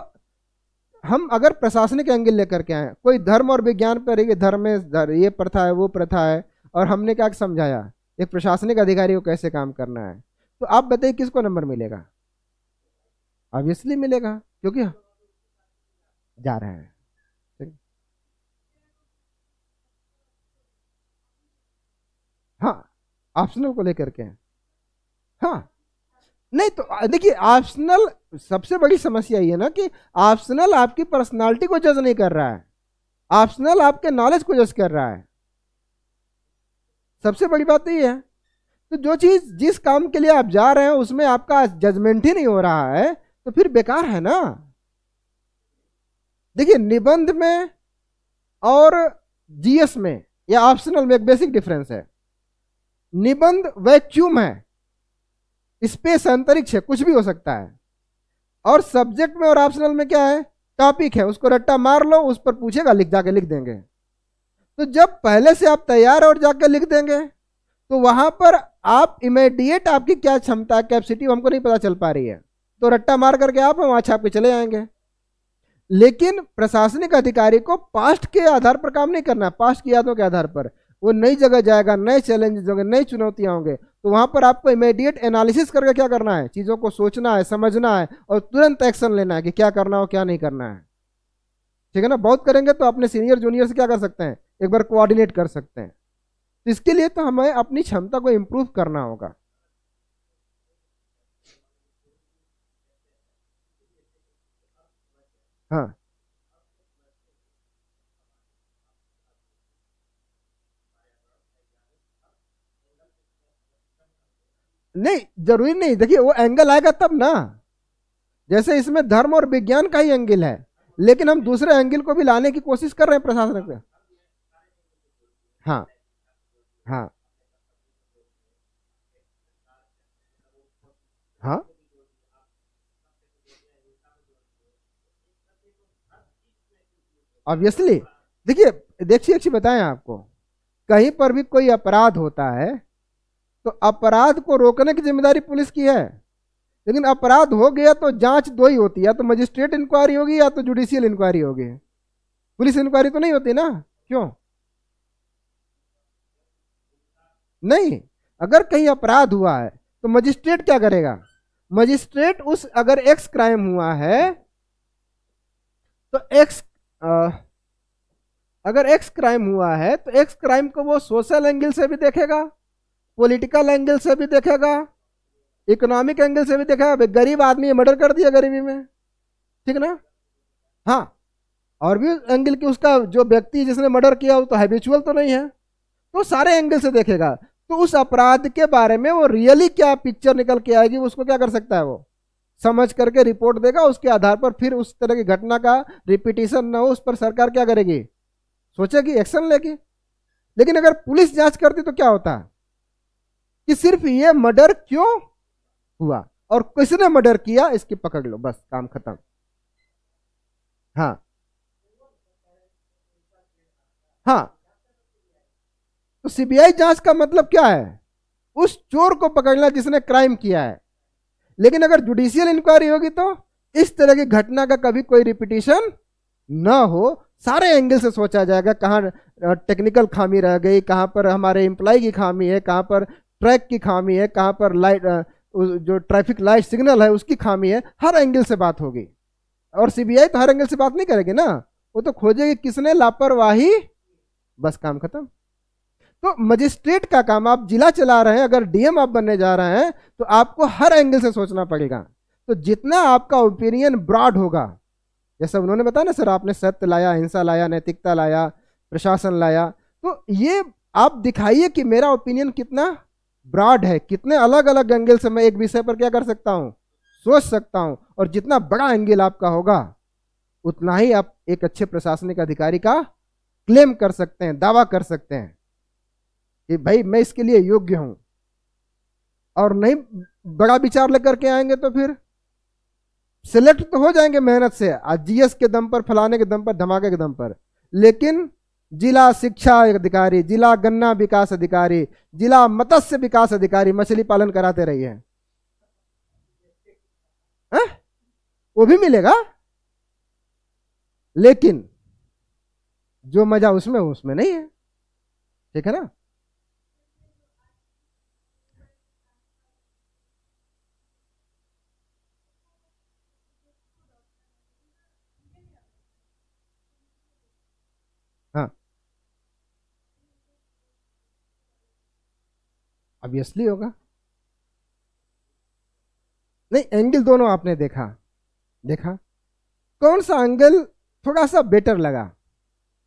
हम अगर प्रशासनिक एंगल लेकर के आए कोई धर्म और विज्ञान पर ये धर्म में ये प्रथा है वो प्रथा है और हमने क्या समझाया एक प्रशासनिक अधिकारी को कैसे काम करना है तो आप बताइए किसको नंबर मिलेगा ऑब्वियसली मिलेगा क्योंकि जा रहे हैं हाँ ऑप्शनल को लेकर के हाँ नहीं तो देखिए ऑप्शनल सबसे बड़ी समस्या ये ना कि ऑप्शनल आपकी पर्सनालिटी को जज नहीं कर रहा है ऑप्शनल आपके नॉलेज को जज कर रहा है सबसे बड़ी बात तो ये है तो जो चीज़ जिस काम के लिए आप जा रहे हैं उसमें आपका जजमेंट ही नहीं हो रहा है तो फिर बेकार है ना देखिए निबंध में और जीएस में या ऑप्शनल में एक बेसिक डिफरेंस है निबंध वैक्यूम है स्पेस अंतरिक्ष है कुछ भी हो सकता है और सब्जेक्ट में और ऑप्शनल में क्या है टॉपिक है उसको रट्टा मार लो उस पर पूछेगा लिख जाके लिख देंगे तो जब पहले से आप तैयार और जाकर लिख देंगे तो वहां पर आप इमेडिएट आपकी क्या क्षमता कैपेसिटी हमको नहीं पता चल पा रही है तो रट्टा मार करके आप वहां छाप के चले आएंगे लेकिन प्रशासनिक अधिकारी को पास्ट के आधार पर काम नहीं करना पास्ट की यादों के आधार पर वो नई जगह जाएगा नए चैलेंजेस होंगे नई चुनौतियां होंगे तो वहां पर आपको इमेडिएट एनालिसिस करके क्या करना है चीज़ों को सोचना है समझना है और तुरंत एक्शन लेना है कि क्या करना हो क्या नहीं करना है ठीक है ना बहुत करेंगे तो अपने सीनियर जूनियर से क्या कर सकते हैं एक बार कोऑर्डिनेट कर सकते हैं तो इसके लिए तो हमें अपनी क्षमता को इम्प्रूव करना होगा हाँ नहीं जरूरी नहीं देखिए वो एंगल आएगा तब ना जैसे इसमें धर्म और विज्ञान का ही एंगल है लेकिन हम दूसरे एंगल को भी लाने की कोशिश कर रहे हैं प्रशासन हाँ, हाँ। हाँ? ऑब्वियसली देखिए देखिए अच्छी बताएं आपको कहीं पर भी कोई अपराध होता है तो अपराध को रोकने की जिम्मेदारी पुलिस की है लेकिन अपराध हो गया तो जांच दो ही होती है या तो मजिस्ट्रेट इंक्वायरी होगी या तो जुडिशियल इंक्वायरी होगी पुलिस इंक्वायरी तो नहीं होती ना क्यों नहीं अगर कहीं अपराध हुआ है तो मजिस्ट्रेट क्या करेगा मजिस्ट्रेट उस अगर एक्स क्राइम हुआ है तो एक्स अगर एक्स क्राइम हुआ है तो एक्स क्राइम को वो सोशल एंगल से भी देखेगा पॉलिटिकल एंगल से भी देखेगा इकोनॉमिक एंगल से भी देखेगा गरीब आदमी मर्डर कर दिया गरीबी में ठीक ना हाँ और भी एंगल की उसका जो व्यक्ति जिसने मर्डर किया वो तो हैबिचुअल तो नहीं है तो सारे एंगल से देखेगा तो उस अपराध के बारे में वो रियली क्या पिक्चर निकल के आएगी उसको क्या कर सकता है वो समझ करके रिपोर्ट देगा उसके आधार पर फिर उस तरह की घटना का रिपीटिशन ना हो उस पर सरकार क्या करेगी सोचेगी एक्शन लेगी लेकिन अगर पुलिस जांच करती तो क्या होता कि सिर्फ ये मर्डर क्यों हुआ और किसने मर्डर किया इसकी पकड़ लो बस काम खत्म हाँ हाँ तो सीबीआई जांच का मतलब क्या है उस चोर को पकड़ना जिसने क्राइम किया है लेकिन अगर जुडिशियल इंक्वायरी होगी तो इस तरह की घटना का कभी कोई रिपीटेशन ना हो सारे एंगल से सोचा जाएगा कहाँ टेक्निकल खामी रह गई कहाँ पर हमारे एम्प्लॉय की खामी है कहाँ पर ट्रैक की खामी है कहाँ पर लाइट जो ट्रैफिक लाइट सिग्नल है उसकी खामी है हर एंगल से बात होगी और सीबीआई तो हर एंगल से बात नहीं करेगी ना वो तो खोजेगी किसने लापरवाही बस काम खत्म तो मजिस्ट्रेट का काम आप जिला चला रहे हैं अगर डीएम आप बनने जा रहे हैं तो आपको हर एंगल से सोचना पड़ेगा तो जितना आपका ओपिनियन ब्रॉड होगा जैसा उन्होंने बताया ना सर आपने सत्य लाया हिंसा लाया नैतिकता लाया प्रशासन लाया तो ये आप दिखाइए कि मेरा ओपिनियन कितना ब्रॉड है कितने अलग अलग एंगल से मैं एक विषय पर क्या कर सकता हूँ सोच सकता हूँ और जितना बड़ा एंगल आपका होगा उतना ही आप एक अच्छे प्रशासनिक अधिकारी का क्लेम कर सकते हैं दावा कर सकते हैं कि भाई मैं इसके लिए योग्य हूं और नहीं बड़ा विचार लेकर के आएंगे तो फिर सिलेक्ट तो हो जाएंगे मेहनत से आज जीएस के दम पर फलाने के दम पर धमाके के दम पर लेकिन जिला शिक्षा अधिकारी जिला गन्ना विकास अधिकारी जिला मत्स्य विकास अधिकारी मछली पालन कराते रही है आ? वो भी मिलेगा लेकिन जो मजा उसमें उसमें नहीं है ठीक है ना ऑब्वियसली होगा नहीं एंगल दोनों आपने देखा देखा कौन सा एंगल थोड़ा सा बेटर लगा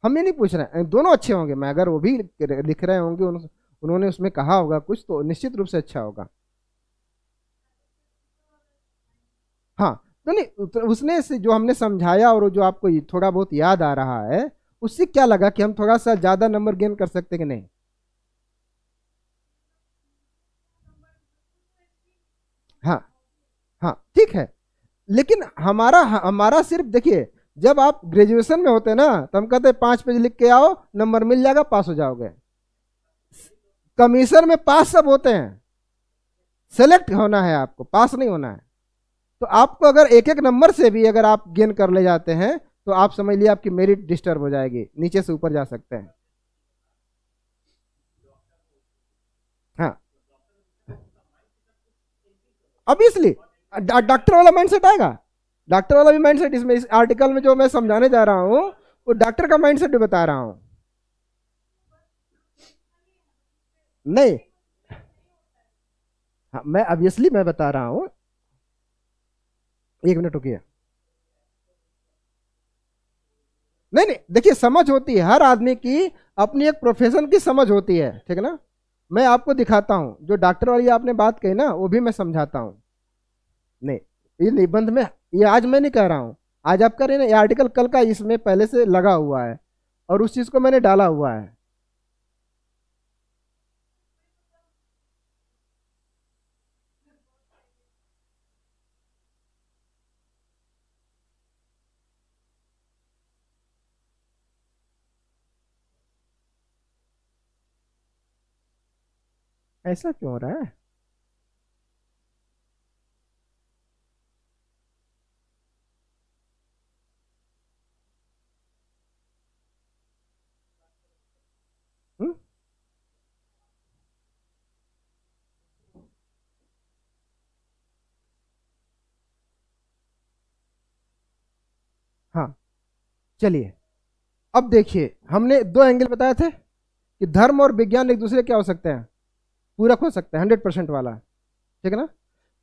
हम ये नहीं पूछ रहे हैं दोनों अच्छे होंगे मैं अगर वो भी लिख रहे होंगे उन, उन्होंने उसमें कहा होगा कुछ तो निश्चित रूप से अच्छा होगा हाँ तो नहीं उसने से जो हमने समझाया और जो आपको थोड़ा बहुत याद आ रहा है उससे क्या लगा कि हम थोड़ा सा ज़्यादा नंबर गेन कर सकते कि नहीं हाँ हाँ ठीक है लेकिन हमारा हमारा सिर्फ देखिए जब आप ग्रेजुएशन में होते ना तो हम कहते पांच पेज लिख के आओ नंबर मिल जाएगा पास हो जाओगे कमीशन में पास सब होते हैं सेलेक्ट होना है आपको पास नहीं होना है तो आपको अगर एक एक नंबर से भी अगर आप गेन कर ले जाते हैं तो आप समझ लिए आपकी मेरिट डिस्टर्ब हो जाएगी नीचे से ऊपर जा सकते हैं हाँ ऑब्वियसली डॉक्टर वाला माइंडसेट आएगा डॉक्टर वाला भी माइंडसेट इसमें इस आर्टिकल में जो मैं समझाने जा रहा हूं वो डॉक्टर का माइंडसेट भी बता रहा हूं नहीं हाँ, मैं ऑब्वियसली मैं बता रहा हूं एक मिनट रुकिए नहीं नहीं देखिए समझ होती है हर आदमी की अपनी एक प्रोफेशन की समझ होती है ठीक है ना मैं आपको दिखाता हूँ जो डॉक्टर वाली आपने बात कही ना वो भी मैं समझाता हूँ नहीं ये निबंध में ये आज मैं नहीं कह रहा हूँ आज आप कह रहे ना ये आर्टिकल कल का इसमें पहले से लगा हुआ है और उस चीज़ को मैंने डाला हुआ है ऐसा क्यों हो रहा है हम्म? हाँ चलिए अब देखिए हमने दो एंगल बताए थे कि धर्म और विज्ञान एक दूसरे क्या हो सकते हैं पूरा खोज सकता है हंड्रेड परसेंट वाला ठीक है ना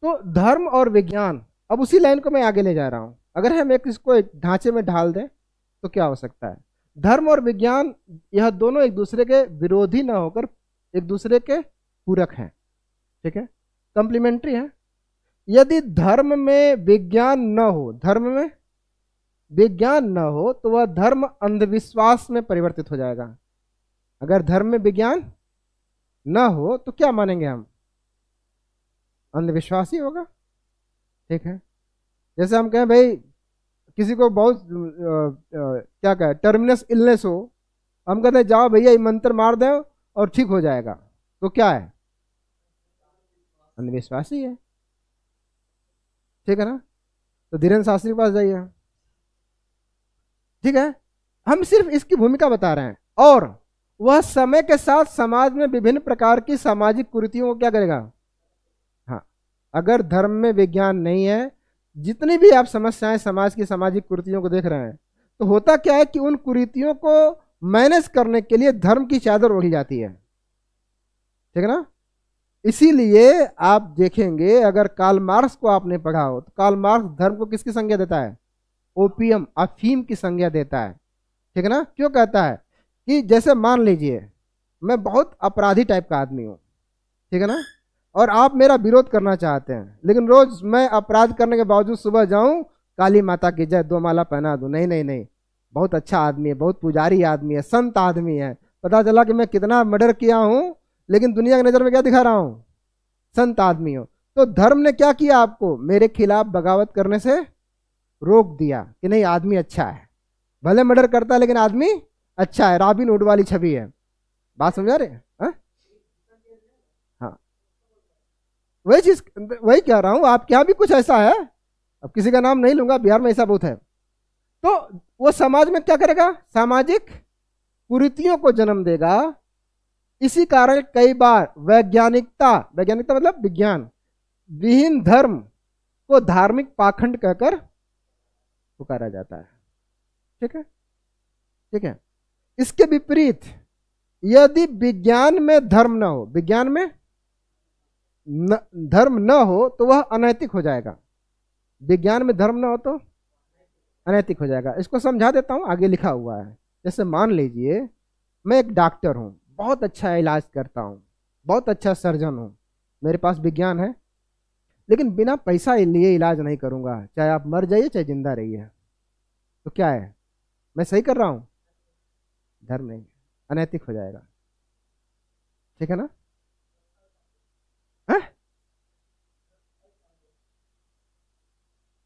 तो धर्म और विज्ञान अब उसी लाइन को मैं आगे ले जा रहा हूँ अगर हम एक इसको एक ढांचे में ढाल दें तो क्या हो सकता है धर्म और विज्ञान यह दोनों एक दूसरे के विरोधी ना होकर एक दूसरे के पूरक हैं ठीक है कंप्लीमेंट्री है यदि धर्म में विज्ञान न हो धर्म में विज्ञान न हो तो वह धर्म अंधविश्वास में परिवर्तित हो जाएगा अगर धर्म में विज्ञान ना हो तो क्या मानेंगे हम अंधविश्वास ही होगा ठीक है जैसे हम कहें भाई किसी को बहुत आ, आ, क्या कहें टर्मिनस इलनेस हो हम कहते हैं जाओ भैया ये मंत्र मार दो और ठीक हो जाएगा तो क्या है अंधविश्वास ही है ठीक है ना तो धीरेन्द्र शास्त्री के पास जाइए ठीक है हम सिर्फ इसकी भूमिका बता रहे हैं और वह समय के साथ समाज में विभिन्न प्रकार की सामाजिक कुरीतियों को क्या करेगा हाँ अगर धर्म में विज्ञान नहीं है जितनी भी आप समस्याएं समाज की सामाजिक कुरीतियों को देख रहे हैं तो होता क्या है कि उन कुरीतियों को मैनेज करने के लिए धर्म की चादर ओढ़ी जाती है ठीक है ना इसीलिए आप देखेंगे अगर काल मार्क्स को आपने पढ़ा हो तो काल मार्क्स धर्म को किसकी संज्ञा देता है ओपीएम अफीम की संज्ञा देता है ठीक है ना क्यों कहता है कि जैसे मान लीजिए मैं बहुत अपराधी टाइप का आदमी हूँ ठीक है ना और आप मेरा विरोध करना चाहते हैं लेकिन रोज मैं अपराध करने के बावजूद सुबह जाऊं काली माता की जय दो माला पहना दूँ नहीं नहीं नहीं बहुत अच्छा आदमी है बहुत पुजारी आदमी है संत आदमी है पता चला कि मैं कितना मर्डर किया हूँ लेकिन दुनिया की नज़र में क्या दिखा रहा हूँ संत आदमी हो तो धर्म ने क्या किया आपको मेरे खिलाफ बगावत करने से रोक दिया कि नहीं आदमी अच्छा है भले मर्डर करता है लेकिन आदमी अच्छा है रॉबिन हुड वाली छवि है बात समझा रहे हैं हाँ, हाँ। वही चीज वही कह रहा हूं आपके क्या भी कुछ ऐसा है अब किसी का नाम नहीं लूंगा बिहार में ऐसा बहुत है तो वो समाज में क्या करेगा सामाजिक कुरीतियों को जन्म देगा इसी कारण कई बार वैज्ञानिकता वैज्ञानिकता मतलब विज्ञान विहीन धर्म को धार्मिक पाखंड कहकर पुकारा जाता है ठीक है ठीक है इसके विपरीत यदि विज्ञान में धर्म न हो विज्ञान में न, धर्म न हो तो वह अनैतिक हो जाएगा विज्ञान में धर्म न हो तो अनैतिक हो जाएगा इसको समझा देता हूँ आगे लिखा हुआ है जैसे मान लीजिए मैं एक डॉक्टर हूँ बहुत अच्छा इलाज करता हूँ बहुत अच्छा सर्जन हूँ मेरे पास विज्ञान है लेकिन बिना पैसा लिए इलाज नहीं करूँगा चाहे आप मर जाइए चाहे ज़िंदा रहिए तो क्या है मैं सही कर रहा हूँ धर्म नहीं है अनैतिक हो जाएगा ठीक है ना है? हाँ?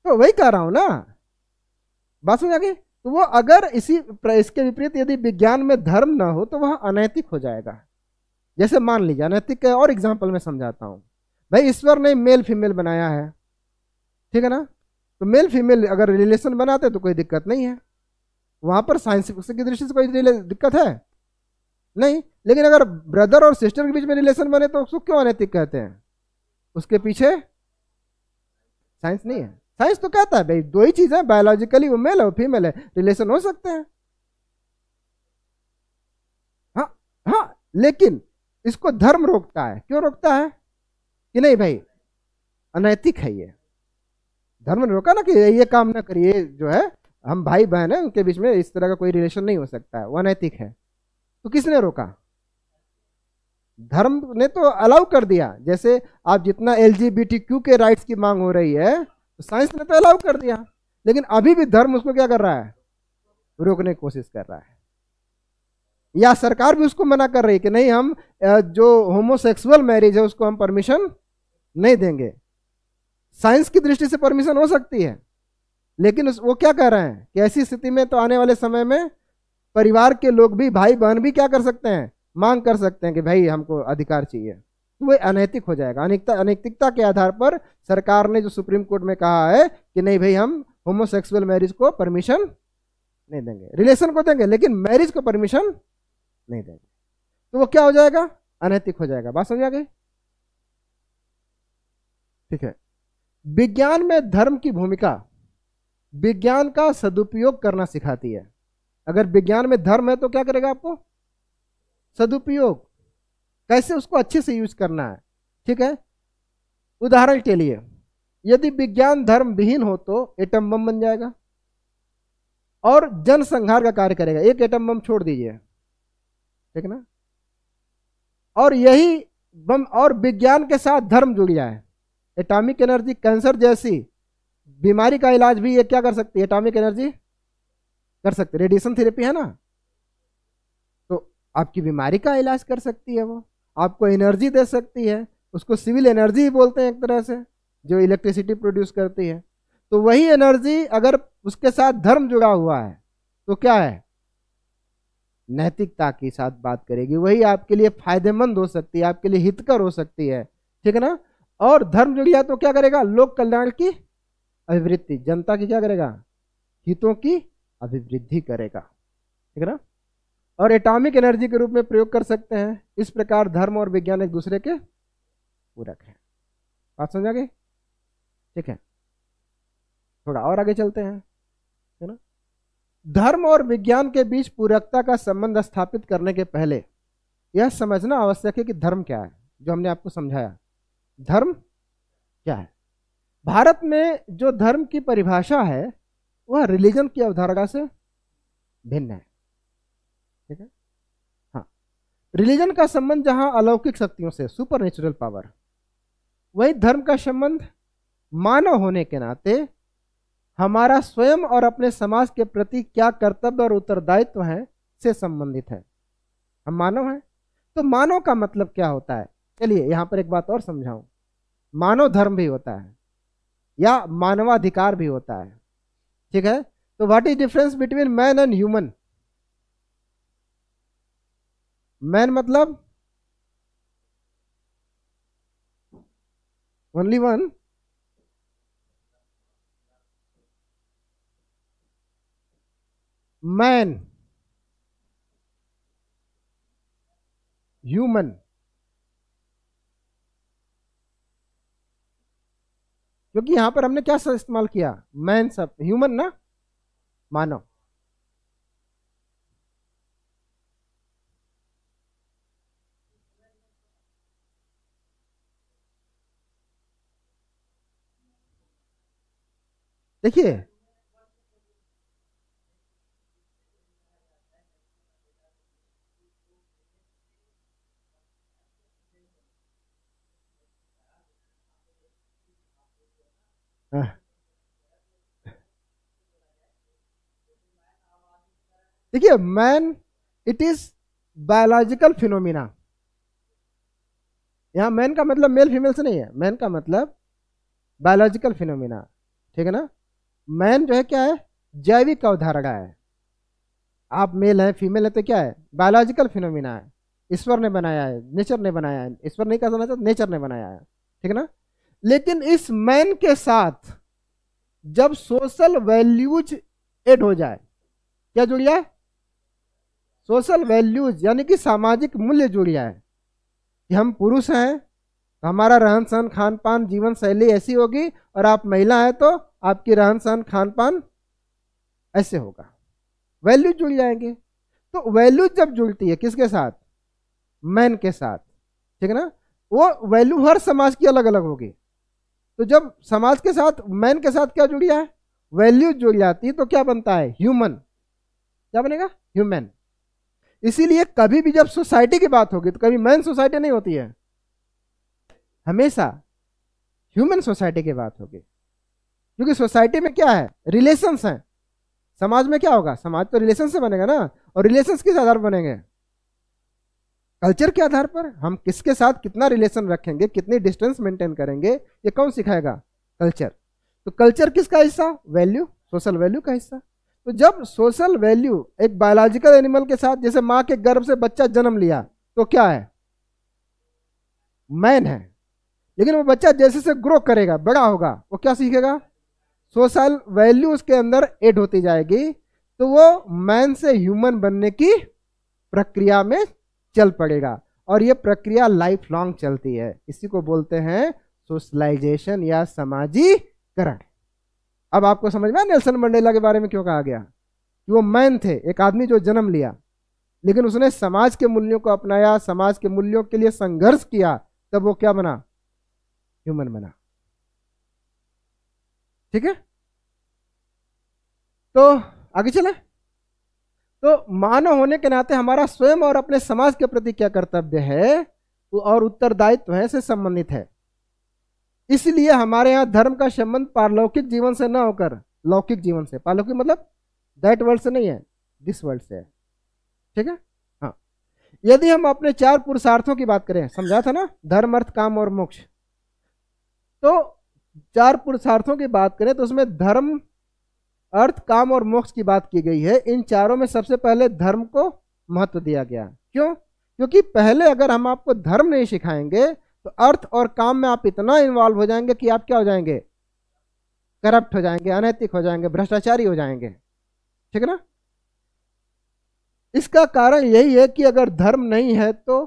तो वही कह रहा हूं ना बात समझ आ तो वो अगर इसी इसके विपरीत यदि विज्ञान में धर्म ना हो तो वह अनैतिक हो जाएगा जैसे मान लीजिए अनैतिक और एग्जाम्पल में समझाता हूँ भाई ईश्वर ने मेल फीमेल बनाया है ठीक है ना तो मेल फीमेल अगर रिलेशन बनाते तो कोई दिक्कत नहीं है वहाँ पर साइंस फिक्शन की दृष्टि से कोई दिक्कत है नहीं लेकिन अगर ब्रदर और सिस्टर के बीच में रिलेशन बने तो उसको क्यों अनैतिक कहते हैं उसके पीछे साइंस नहीं है साइंस तो कहता है भाई दो ही चीज़ है बायोलॉजिकली वो मेल है फीमेल है रिलेशन हो सकते हैं हाँ हाँ लेकिन इसको धर्म रोकता है क्यों रोकता है कि नहीं भाई अनैतिक है ये धर्म ने रोका ना कि ये काम ना करिए जो है हम भाई बहन है उनके बीच में इस तरह का कोई रिलेशन नहीं हो सकता है वो अनैतिक है तो किसने रोका धर्म ने तो अलाउ कर दिया जैसे आप जितना एल के राइट्स की मांग हो रही है तो साइंस ने तो अलाउ कर दिया लेकिन अभी भी धर्म उसको क्या कर रहा है रोकने की कोशिश कर रहा है या सरकार भी उसको मना कर रही है कि नहीं हम जो होमोसेक्सुअल मैरिज है उसको हम परमिशन नहीं देंगे साइंस की दृष्टि से परमिशन हो सकती है लेकिन उस वो क्या कह रहे हैं कि ऐसी स्थिति में तो आने वाले समय में परिवार के लोग भी भाई बहन भी क्या कर सकते हैं मांग कर सकते हैं कि भाई हमको अधिकार चाहिए तो वह अनैतिक हो जाएगा अनैतिकता अनैतिकता के आधार पर सरकार ने जो सुप्रीम कोर्ट में कहा है कि नहीं भाई हम होमोसेक्सुअल मैरिज को परमिशन नहीं देंगे रिलेशन को देंगे लेकिन मैरिज को परमिशन नहीं देंगे तो वो क्या हो जाएगा अनैतिक हो जाएगा बात समझ आ गई ठीक है विज्ञान में धर्म की भूमिका विज्ञान का सदुपयोग करना सिखाती है अगर विज्ञान में धर्म है तो क्या करेगा आपको सदुपयोग कैसे उसको अच्छे से यूज करना है ठीक है उदाहरण के लिए यदि विज्ञान धर्म विहीन हो तो एटम बम बन जाएगा और जनसंहार का कार्य करेगा एक एटम बम छोड़ दीजिए ठीक ना और यही बम और विज्ञान के साथ धर्म जुड़ जाए एटॉमिक एनर्जी कैंसर जैसी बीमारी का इलाज भी ये क्या कर सकती है एटॉमिक एनर्जी कर सकती रेडिएशन थेरेपी है ना तो आपकी बीमारी का इलाज कर सकती है वो आपको एनर्जी दे सकती है उसको सिविल एनर्जी ही बोलते हैं एक तरह से जो इलेक्ट्रिसिटी प्रोड्यूस करती है तो वही एनर्जी अगर उसके साथ धर्म जुड़ा हुआ है तो क्या है नैतिकता के साथ बात करेगी वही आपके लिए फायदेमंद हो सकती है आपके लिए हितकर हो सकती है ठीक है ना और धर्म जुड़िया तो क्या करेगा लोक कल्याण की अभिवृत्ति जनता की क्या करेगा हितों की अभिवृद्धि करेगा ठीक है ना और एटॉमिक एनर्जी के रूप में प्रयोग कर सकते हैं इस प्रकार धर्म और विज्ञान एक दूसरे के पूरक है बात समझा गई ठीक है थोड़ा और आगे चलते हैं है ना धर्म और विज्ञान के बीच पूरकता का संबंध स्थापित करने के पहले यह समझना आवश्यक है कि धर्म क्या है जो हमने आपको समझाया धर्म क्या है भारत में जो धर्म की परिभाषा है वह रिलीजन की अवधारणा से भिन्न है ठीक है हाँ रिलीजन का संबंध जहाँ अलौकिक शक्तियों से सुपर नेचुरल पावर वही धर्म का संबंध मानव होने के नाते हमारा स्वयं और अपने समाज के प्रति क्या कर्तव्य और उत्तरदायित्व है से संबंधित है हम मानव हैं तो मानव का मतलब क्या होता है चलिए यहाँ पर एक बात और समझाऊं मानव धर्म भी होता है या मानवाधिकार भी होता है ठीक है तो what is difference between man and human man मतलब ओनली वन मैन ह्यूमन क्योंकि यहां पर हमने क्या इस्तेमाल किया मैन सब ह्यूमन ना मानव देखिए देखिए man it is biological phenomena यहां मैन का मतलब मेल फीमेल से नहीं है मैन का मतलब बायोलॉजिकल फिनोमिना ठीक है ना मैन जो है क्या है जैविक अवधारणा है आप मेल हैं फीमेल है तो क्या है बायोलॉजिकल फिनोमिना है ईश्वर ने बनाया है नेचर ने बनाया है ईश्वर नहीं कहा जाना चाहता नेचर ने बनाया है ठीक है ना लेकिन इस मैन के साथ जब सोशल वैल्यूज एड हो जाए क्या जुड़ जाए सोशल वैल्यूज यानी कि सामाजिक मूल्य जुड़ जाए कि हम पुरुष हैं तो हमारा रहन सहन खान पान जीवन शैली ऐसी होगी और आप महिला हैं तो आपकी रहन सहन खान पान ऐसे होगा वैल्यू जुड़ जाएंगे तो वैल्यू जब जुड़ती है किसके साथ मैन के साथ ठीक है ना वो वैल्यू हर समाज की अलग अलग होगी तो जब समाज के साथ मैन के साथ क्या जुड़ी है वैल्यू जुड़ जाती है तो क्या बनता है ह्यूमन क्या बनेगा ह्यूमन इसीलिए कभी भी जब सोसाइटी की बात होगी तो कभी मैन सोसाइटी नहीं होती है हमेशा ह्यूमन सोसाइटी की बात होगी क्योंकि सोसाइटी में क्या है रिलेशंस हैं समाज में क्या होगा समाज तो रिलेशन से बनेगा ना और रिलेशंस किस आधार पर बनेंगे कल्चर के आधार पर हम किसके साथ कितना रिलेशन रखेंगे कितनी डिस्टेंस मेंटेन करेंगे ये कौन सिखाएगा कल्चर तो कल्चर किसका हिस्सा वैल्यू सोशल वैल्यू का हिस्सा तो जब सोशल वैल्यू एक बायोलॉजिकल एनिमल के साथ जैसे माँ के गर्भ से बच्चा जन्म लिया तो क्या है मैन है लेकिन वो बच्चा जैसे जैसे ग्रो करेगा बड़ा होगा वो क्या सीखेगा सोशल वैल्यू उसके अंदर एड होती जाएगी तो वो मैन से ह्यूमन बनने की प्रक्रिया में चल पड़ेगा और ये प्रक्रिया लाइफ लॉन्ग चलती है इसी को बोलते हैं सोशलाइजेशन या समाजीकरण अब आपको समझ में नेल्सन मंडेला के बारे में क्यों कहा गया कि वो मैन थे एक आदमी जो जन्म लिया लेकिन उसने समाज के मूल्यों को अपनाया समाज के मूल्यों के लिए संघर्ष किया तब वो क्या बना ह्यूमन बना ठीक है तो आगे चले तो मानव होने के नाते हमारा स्वयं और अपने समाज के प्रति क्या कर्तव्य है और उत्तरदायित्व है से संबंधित है इसलिए हमारे यहाँ धर्म का संबंध पारलौकिक जीवन से न होकर लौकिक जीवन से पारलौकिक मतलब दैट वर्ल्ड से नहीं है दिस वर्ल्ड से है ठीक है हाँ यदि हम अपने चार पुरुषार्थों की बात करें समझा था ना धर्म अर्थ काम और मोक्ष तो चार पुरुषार्थों की बात करें तो उसमें धर्म अर्थ काम और मोक्ष की बात की गई है इन चारों में सबसे पहले धर्म को महत्व दिया गया क्यों क्योंकि पहले अगर हम आपको धर्म नहीं सिखाएंगे तो अर्थ और काम में आप इतना इन्वॉल्व हो जाएंगे कि आप क्या हो जाएंगे करप्ट हो जाएंगे अनैतिक हो जाएंगे भ्रष्टाचारी हो जाएंगे ठीक है ना इसका कारण यही है कि अगर धर्म नहीं है तो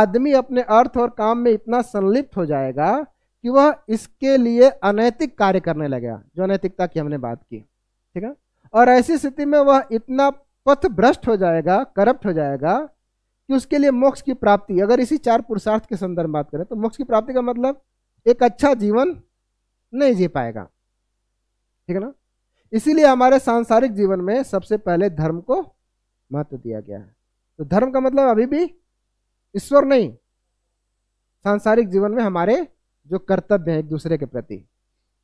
आदमी अपने अर्थ और काम में इतना संलिप्त हो जाएगा कि वह इसके लिए अनैतिक कार्य करने लगेगा जो अनैतिकता की हमने बात की ठीक है और ऐसी स्थिति में वह इतना पथ भ्रष्ट हो जाएगा करप्ट हो जाएगा कि उसके लिए मोक्ष की प्राप्ति अगर इसी चार पुरुषार्थ के संदर्भ बात करें तो मोक्ष की प्राप्ति का मतलब एक अच्छा जीवन नहीं जी पाएगा ठीक है ना इसीलिए हमारे सांसारिक जीवन में सबसे पहले धर्म को महत्व दिया गया है तो धर्म का मतलब अभी भी ईश्वर नहीं सांसारिक जीवन में हमारे जो कर्तव्य हैं एक दूसरे के प्रति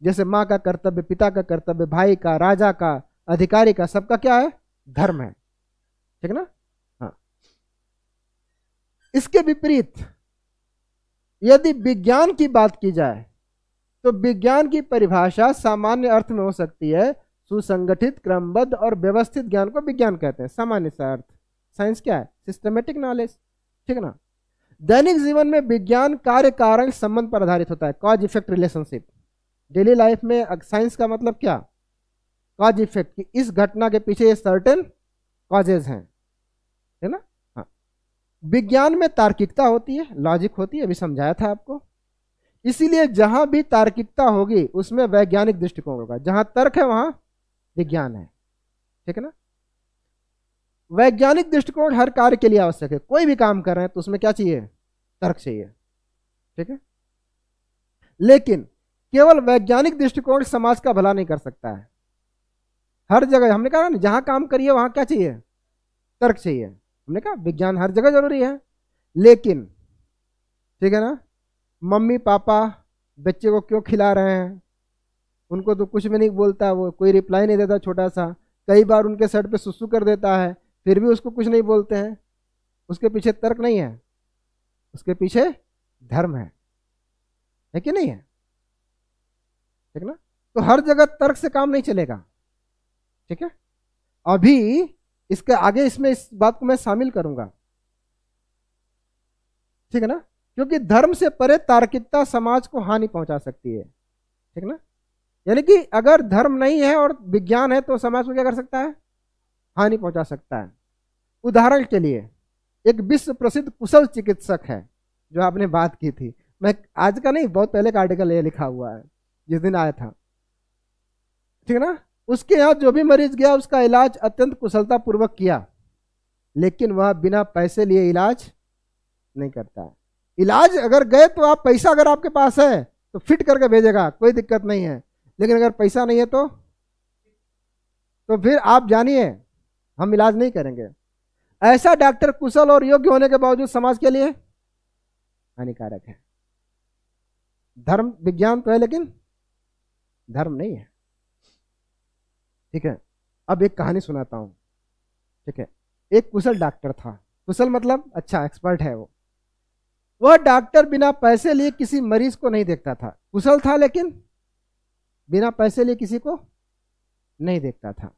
जैसे माँ का कर्तव्य पिता का कर्तव्य भाई का राजा का अधिकारी का सबका क्या है धर्म है ठीक ना हाँ इसके विपरीत यदि विज्ञान की बात की जाए तो विज्ञान की परिभाषा सामान्य अर्थ में हो सकती है सुसंगठित क्रमबद्ध और व्यवस्थित ज्ञान को विज्ञान कहते हैं सामान्य सा अर्थ साइंस क्या है सिस्टमेटिक नॉलेज ठीक ना दैनिक जीवन में विज्ञान कार्य कारण संबंध पर आधारित होता है cause effect relationship daily life में साइंस का मतलब क्या कॉज इफेक्ट कि इस घटना के पीछे सर्टेन कॉजेज हैं है ना हाँ विज्ञान में तार्किकता होती है लॉजिक होती है अभी समझाया था आपको इसीलिए जहाँ भी तार्किकता होगी उसमें वैज्ञानिक दृष्टिकोण होगा जहाँ तर्क है वहाँ विज्ञान है ठीक है ना वैज्ञानिक दृष्टिकोण हर कार्य के लिए आवश्यक है कोई भी काम कर रहे हैं तो उसमें क्या चाहिए तर्क चाहिए ठीक है लेकिन केवल वैज्ञानिक दृष्टिकोण समाज का भला नहीं कर सकता है हर जगह हमने कहा ना जहाँ काम करिए वहाँ क्या चाहिए तर्क चाहिए हमने कहा विज्ञान हर जगह जरूरी है लेकिन ठीक है ना मम्मी पापा बच्चे को क्यों खिला रहे हैं उनको तो कुछ भी नहीं बोलता वो कोई रिप्लाई नहीं देता छोटा सा कई बार उनके सर पे सुसु कर देता है फिर भी उसको कुछ नहीं बोलते हैं उसके पीछे तर्क नहीं है उसके पीछे धर्म है है कि नहीं है ठीक ना तो हर जगह तर्क से काम नहीं चलेगा ठीक है अभी इसके आगे इसमें इस बात को मैं शामिल करूंगा ठीक है ना क्योंकि धर्म से परे तार्किकता समाज को हानि पहुंचा सकती है ठीक ना यानी कि अगर धर्म नहीं है और विज्ञान है तो समाज को क्या कर सकता है हानि पहुंचा सकता है उदाहरण के लिए एक विश्व प्रसिद्ध कुशल चिकित्सक है जो आपने बात की थी मैं आज का नहीं बहुत पहले का आर्टिकल ये लिखा हुआ है जिस दिन आया था ठीक है ना उसके यहाँ जो भी मरीज गया उसका इलाज अत्यंत कुशलता पूर्वक किया लेकिन वह बिना पैसे लिए इलाज नहीं करता इलाज अगर गए तो आप पैसा अगर आपके पास है तो फिट करके भेजेगा कोई दिक्कत नहीं है लेकिन अगर पैसा नहीं है तो तो फिर आप जानिए हम इलाज नहीं करेंगे ऐसा डॉक्टर कुशल और योग्य होने के बावजूद समाज के लिए हानिकारक है धर्म विज्ञान तो है लेकिन धर्म नहीं है ठीक है अब एक कहानी सुनाता हूँ ठीक है एक कुशल डॉक्टर था कुशल मतलब अच्छा एक्सपर्ट है वो वह डॉक्टर बिना पैसे लिए किसी मरीज को नहीं देखता था कुशल था लेकिन बिना पैसे लिए किसी को नहीं देखता था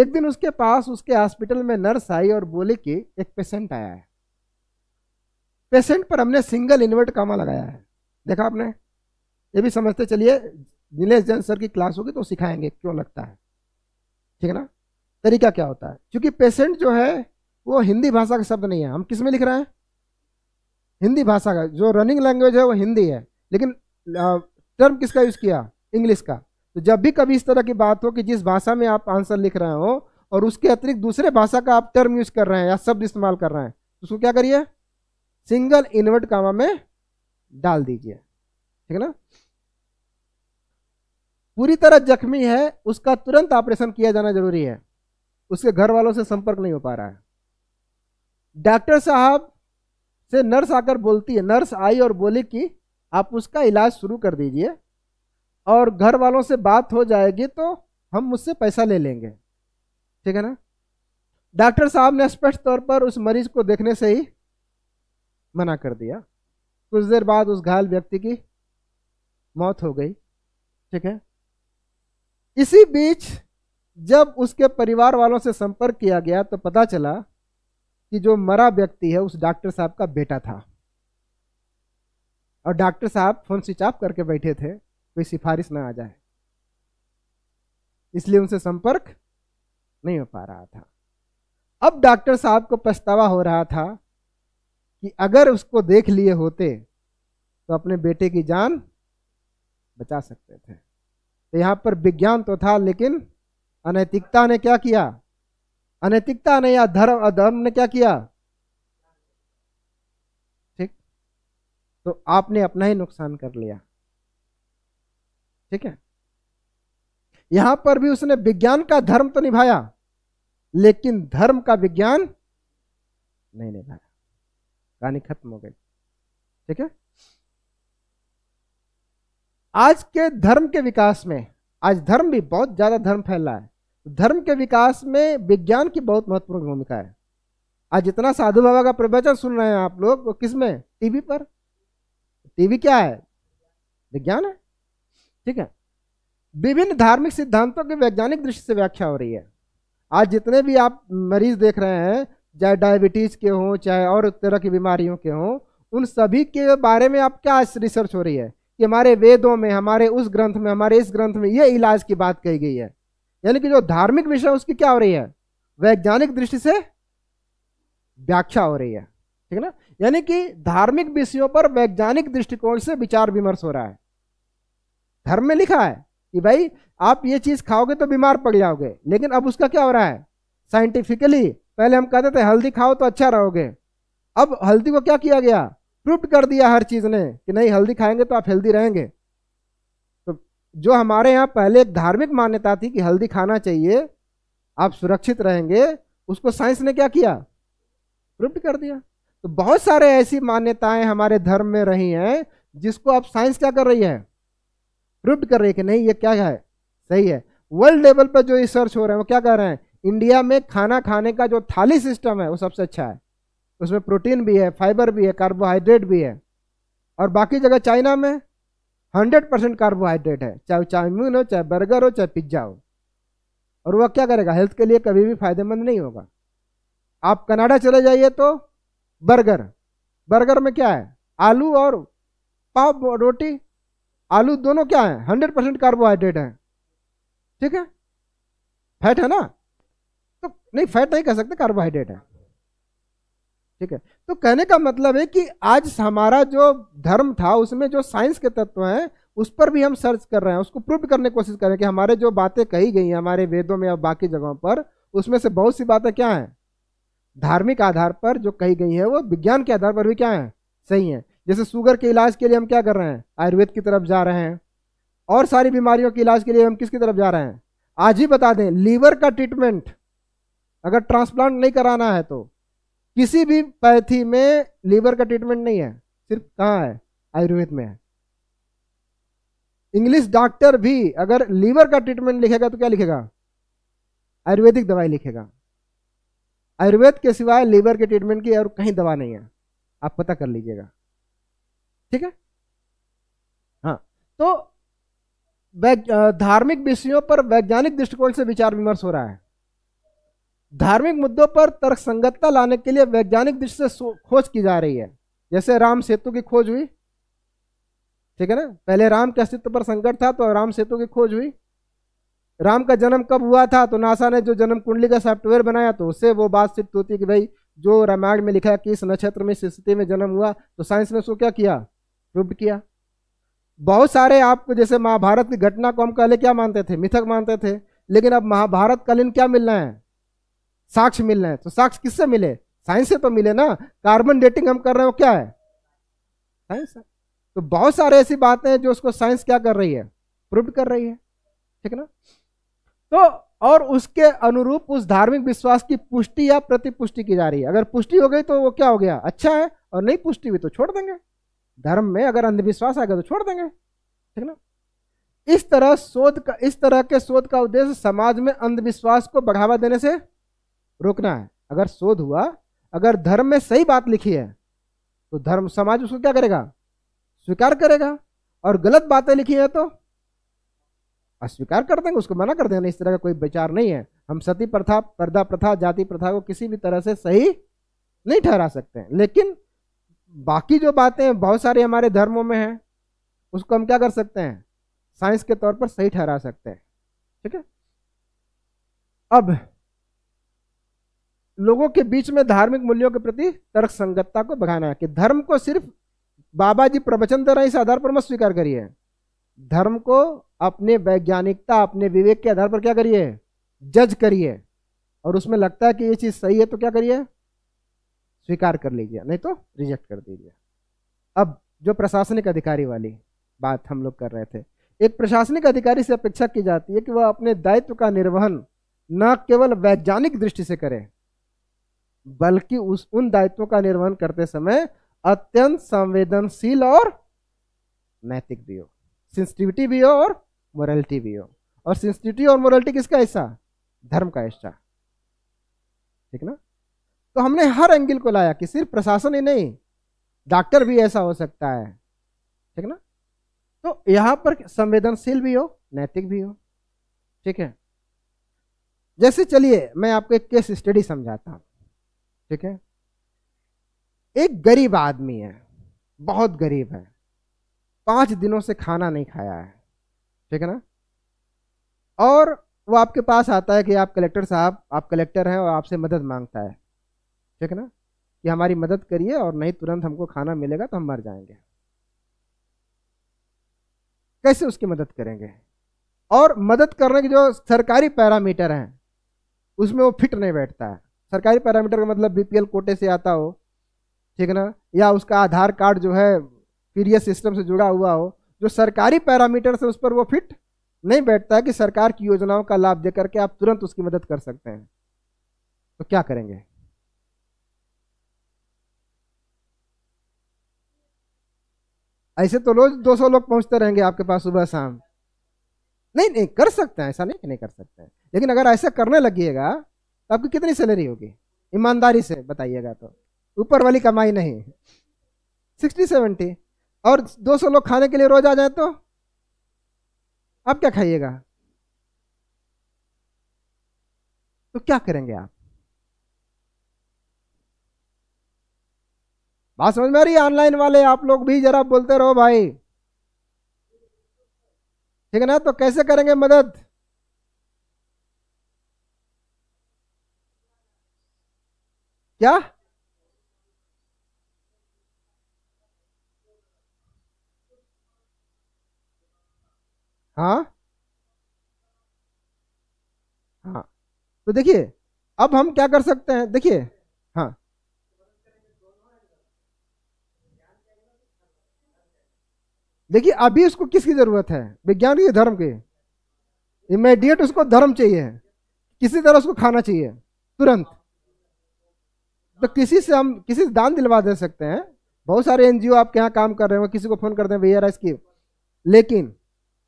एक दिन उसके पास उसके हॉस्पिटल में नर्स आई और बोली कि एक पेशेंट आया है पेशेंट पर हमने सिंगल इन्वर्ट कामा लगाया है देखा आपने ये भी समझते चलिए नीलेश जैन सर की क्लास होगी तो सिखाएंगे क्यों लगता है ठीक है ना तरीका क्या होता है क्योंकि पेशेंट जो है वो हिंदी भाषा का शब्द नहीं है हम किस में लिख रहे हैं हिंदी भाषा का जो रनिंग लैंग्वेज है वो हिंदी है लेकिन टर्म किसका यूज़ किया इंग्लिश का तो जब भी कभी इस तरह की बात हो कि जिस भाषा में आप आंसर लिख रहे हो और उसके अतिरिक्त दूसरे भाषा का आप टर्म यूज़ कर रहे हैं या शब्द इस्तेमाल कर रहे हैं तो उसको क्या करिए सिंगल इन्वर्ट कामा में डाल दीजिए ठीक है ना पूरी तरह जख्मी है उसका तुरंत ऑपरेशन किया जाना जरूरी है उसके घर वालों से संपर्क नहीं हो पा रहा है डॉक्टर साहब से नर्स आकर बोलती है नर्स आई और बोली कि आप उसका इलाज शुरू कर दीजिए और घर वालों से बात हो जाएगी तो हम मुझसे पैसा ले लेंगे ठीक है ना डॉक्टर साहब ने स्पष्ट तौर पर उस मरीज को देखने से ही मना कर दिया कुछ देर बाद उस घायल व्यक्ति की मौत हो गई ठीक है इसी बीच जब उसके परिवार वालों से संपर्क किया गया तो पता चला कि जो मरा व्यक्ति है उस डॉक्टर साहब का बेटा था और डॉक्टर साहब फोन स्विच ऑफ करके बैठे थे कोई सिफारिश ना आ जाए इसलिए उनसे संपर्क नहीं हो पा रहा था अब डॉक्टर साहब को पछतावा हो रहा था कि अगर उसको देख लिए होते तो अपने बेटे की जान बचा सकते थे तो यहाँ पर विज्ञान तो था लेकिन अनैतिकता ने क्या किया अनैतिकता ने या धर्म अधर्म ने क्या किया ठीक तो आपने अपना ही नुकसान कर लिया ठीक है यहां पर भी उसने विज्ञान का धर्म तो निभाया लेकिन धर्म का विज्ञान नहीं निभाया कहानी खत्म हो गई ठीक है आज के धर्म के विकास में आज धर्म भी बहुत ज़्यादा धर्म फैल रहा है धर्म के विकास में विज्ञान की बहुत महत्वपूर्ण भूमिका है आज इतना साधु बाबा का प्रवचन सुन रहे हैं आप लोग वो किस में टीवी पर टीवी क्या है विज्ञान है ठीक है विभिन्न धार्मिक सिद्धांतों की वैज्ञानिक दृष्टि से व्याख्या हो रही है आज जितने भी आप मरीज देख रहे हैं चाहे डायबिटीज के हों चाहे और तरह की बीमारियों के हों उन सभी के बारे में आप क्या रिसर्च हो रही है कि हमारे वेदों में हमारे उस ग्रंथ में हमारे इस ग्रंथ में ये इलाज की बात कही गई है यानी कि जो धार्मिक विषय उसकी क्या हो रही है वैज्ञानिक दृष्टि से व्याख्या हो रही है ठीक है ना यानी कि धार्मिक विषयों पर वैज्ञानिक दृष्टिकोण से विचार विमर्श हो रहा है धर्म में लिखा है कि भाई आप ये चीज खाओगे तो बीमार पड़ जाओगे लेकिन अब उसका क्या हो रहा है साइंटिफिकली पहले हम कहते थे हल्दी खाओ तो अच्छा रहोगे अब हल्दी को क्या किया गया प्रूफ कर दिया हर चीज़ ने कि नहीं हल्दी खाएंगे तो आप हेल्दी रहेंगे तो जो हमारे यहाँ पहले एक धार्मिक मान्यता थी कि हल्दी खाना चाहिए आप सुरक्षित रहेंगे उसको साइंस ने क्या किया प्रूफ कर दिया तो बहुत सारे ऐसी मान्यताएं हमारे धर्म में रही हैं जिसको आप साइंस क्या कर रही है प्रूफ कर रही है कि नहीं ये क्या है सही है वर्ल्ड लेवल पर जो रिसर्च हो रहे हैं वो क्या कह रहे हैं इंडिया में खाना खाने का जो थाली सिस्टम है वो सबसे अच्छा है उसमें प्रोटीन भी है फाइबर भी है कार्बोहाइड्रेट भी है और बाकी जगह चाइना में हंड्रेड परसेंट कार्बोहाइड्रेट है चाहे चाउमीन हो चाहे बर्गर हो चाहे पिज्ज़ा हो और वह क्या करेगा हेल्थ के लिए कभी भी फायदेमंद नहीं होगा आप कनाडा चले जाइए तो बर्गर बर्गर में क्या है आलू और पाव रोटी आलू दोनों क्या है हंड्रेड परसेंट कार्बोहाइड्रेट है ठीक है फैट है ना तो नहीं फैट नहीं कह सकते कार्बोहाइड्रेट है ठीक है तो कहने का मतलब है कि आज हमारा जो धर्म था उसमें जो साइंस के तत्व हैं उस पर भी हम सर्च कर रहे हैं उसको प्रूव करने की कोशिश कर रहे हैं कि हमारे जो बातें कही गई हैं हमारे वेदों में और बाकी जगहों पर उसमें से बहुत सी बातें क्या हैं धार्मिक आधार पर जो कही गई है वो विज्ञान के आधार पर भी क्या है सही है जैसे शुगर के इलाज के लिए हम क्या कर रहे हैं आयुर्वेद की तरफ जा रहे हैं और सारी बीमारियों के इलाज के लिए हम किसकी तरफ जा रहे हैं आज ही बता दें लीवर का ट्रीटमेंट अगर ट्रांसप्लांट नहीं कराना है तो किसी भी पैथी में लीवर का ट्रीटमेंट नहीं है सिर्फ कहाँ है आयुर्वेद में है इंग्लिश डॉक्टर भी अगर लीवर का ट्रीटमेंट लिखेगा तो क्या लिखेगा आयुर्वेदिक दवाई लिखेगा आयुर्वेद के सिवाय लीवर के ट्रीटमेंट की और कहीं दवा नहीं है आप पता कर लीजिएगा ठीक है हाँ तो धार्मिक विषयों पर वैज्ञानिक दृष्टिकोण से विचार विमर्श हो रहा है धार्मिक मुद्दों पर तर्क संगतता लाने के लिए वैज्ञानिक दृष्टि से खोज की जा रही है जैसे राम सेतु की खोज हुई ठीक है ना पहले राम के अस्तित्व पर संकट था तो राम सेतु की खोज हुई राम का जन्म कब हुआ था तो नासा ने जो जन्म कुंडली का सॉफ्टवेयर बनाया तो उससे वो बात सिद्ध होती कि भाई जो रामायण में लिखा कि इस नक्षत्र में इस स्थिति में जन्म हुआ तो साइंस ने उसको क्या किया प्रूव किया बहुत सारे आपको जैसे महाभारत की घटना को हम पहले क्या मानते थे मिथक मानते थे लेकिन अब महाभारत कालीन क्या मिलना है साक्ष मिल रहे हैं तो साक्ष किससे मिले साइंस से तो मिले ना कार्बन डेटिंग हम कर रहे हो क्या है साइंस तो बहुत सारे ऐसी बातें हैं जो उसको साइंस क्या कर रही है प्रूव कर रही है ठीक है ना तो और उसके अनुरूप उस धार्मिक विश्वास की पुष्टि या प्रतिपुष्टि की जा रही है अगर पुष्टि हो गई तो वो क्या हो गया अच्छा है और नहीं पुष्टि हुई तो छोड़ देंगे धर्म में अगर अंधविश्वास आ गया तो छोड़ देंगे ठीक ना इस तरह शोध का इस तरह के शोध का उद्देश्य समाज में अंधविश्वास को बढ़ावा देने से रोकना है अगर शोध हुआ अगर धर्म में सही बात लिखी है तो धर्म समाज उसको क्या करेगा स्वीकार करेगा और गलत बातें लिखी है तो अस्वीकार कर देंगे उसको मना कर देंगे इस तरह का कोई विचार नहीं है हम सती प्रथा पर्दा प्रथा जाति प्रथा को किसी भी तरह से सही नहीं ठहरा सकते हैं लेकिन बाकी जो बातें बहुत सारे हमारे धर्मों में हैं उसको हम क्या कर सकते हैं साइंस के तौर पर सही ठहरा सकते हैं ठीक है अब लोगों के बीच में धार्मिक मूल्यों के प्रति तर्क संगतता को बढ़ाना कि धर्म को सिर्फ बाबा जी प्रवचन दे रहे हैं इस आधार पर मत स्वीकार करिए धर्म को अपने वैज्ञानिकता अपने विवेक के आधार पर क्या करिए जज करिए और उसमें लगता है कि ये चीज़ सही है तो क्या करिए स्वीकार कर लीजिए नहीं तो रिजेक्ट कर दीजिए अब जो प्रशासनिक अधिकारी वाली बात हम लोग कर रहे थे एक प्रशासनिक अधिकारी से अपेक्षा की जाती है कि वह अपने दायित्व का निर्वहन न केवल वैज्ञानिक दृष्टि से करे बल्कि उस उन दायित्वों का निर्वहन करते समय अत्यंत संवेदनशील और नैतिक भी हो सेंसिटिविटी भी हो और मोरलिटी भी हो और सेंसिटिविटी और मोरलिटी किसका हिस्सा धर्म का हिस्सा ठीक ना तो हमने हर एंगल को लाया कि सिर्फ प्रशासन ही नहीं डॉक्टर भी ऐसा हो सकता है ठीक ना तो यहाँ पर संवेदनशील भी हो नैतिक भी हो ठीक है जैसे चलिए मैं आपको एक केस स्टडी समझाता हूँ ठीक है एक गरीब आदमी है बहुत गरीब है पांच दिनों से खाना नहीं खाया है ठीक है ना और वो आपके पास आता है कि आप कलेक्टर साहब आप कलेक्टर हैं और आपसे मदद मांगता है ठीक है ना कि हमारी मदद करिए और नहीं तुरंत हमको खाना मिलेगा तो हम मर जाएंगे कैसे उसकी मदद करेंगे और मदद करने के जो सरकारी पैरामीटर हैं उसमें वो फिट नहीं बैठता है सरकारी पैरामीटर का मतलब बीपीएल कोटे से आता हो ठीक ना या उसका आधार कार्ड जो है पीडीएस सिस्टम से जुड़ा हुआ हो जो सरकारी पैरामीटर से उस पर वो फिट नहीं बैठता है कि सरकार की योजनाओं का लाभ दे करके आप तुरंत उसकी मदद कर सकते हैं तो क्या करेंगे ऐसे तो रोज 200 लोग पहुंचते रहेंगे आपके पास सुबह शाम नहीं नहीं कर सकते हैं ऐसा नहीं कि नहीं कर सकते हैं लेकिन अगर ऐसा करने लगिएगा तो आपकी कितनी सैलरी होगी ईमानदारी से बताइएगा तो ऊपर वाली कमाई नहीं सिक्सटी सेवेंटी और 200 लोग खाने के लिए रोज आ जाए तो आप क्या खाइएगा तो क्या करेंगे आप बात समझ में आ रही है ऑनलाइन वाले आप लोग भी जरा बोलते रहो भाई ठीक है ना तो कैसे करेंगे मदद क्या हाँ हाँ तो देखिए अब हम क्या कर सकते हैं देखिए हाँ देखिए अभी उसको किसकी जरूरत है विज्ञान की धर्म की इमेडिएट उसको धर्म चाहिए किसी तरह उसको खाना चाहिए तुरंत तो किसी से हम किसी से दान दिलवा दे सकते हैं बहुत सारे एनजीओ आपके यहाँ काम कर रहे हो किसी को फ़ोन कर दें भैया राइस की लेकिन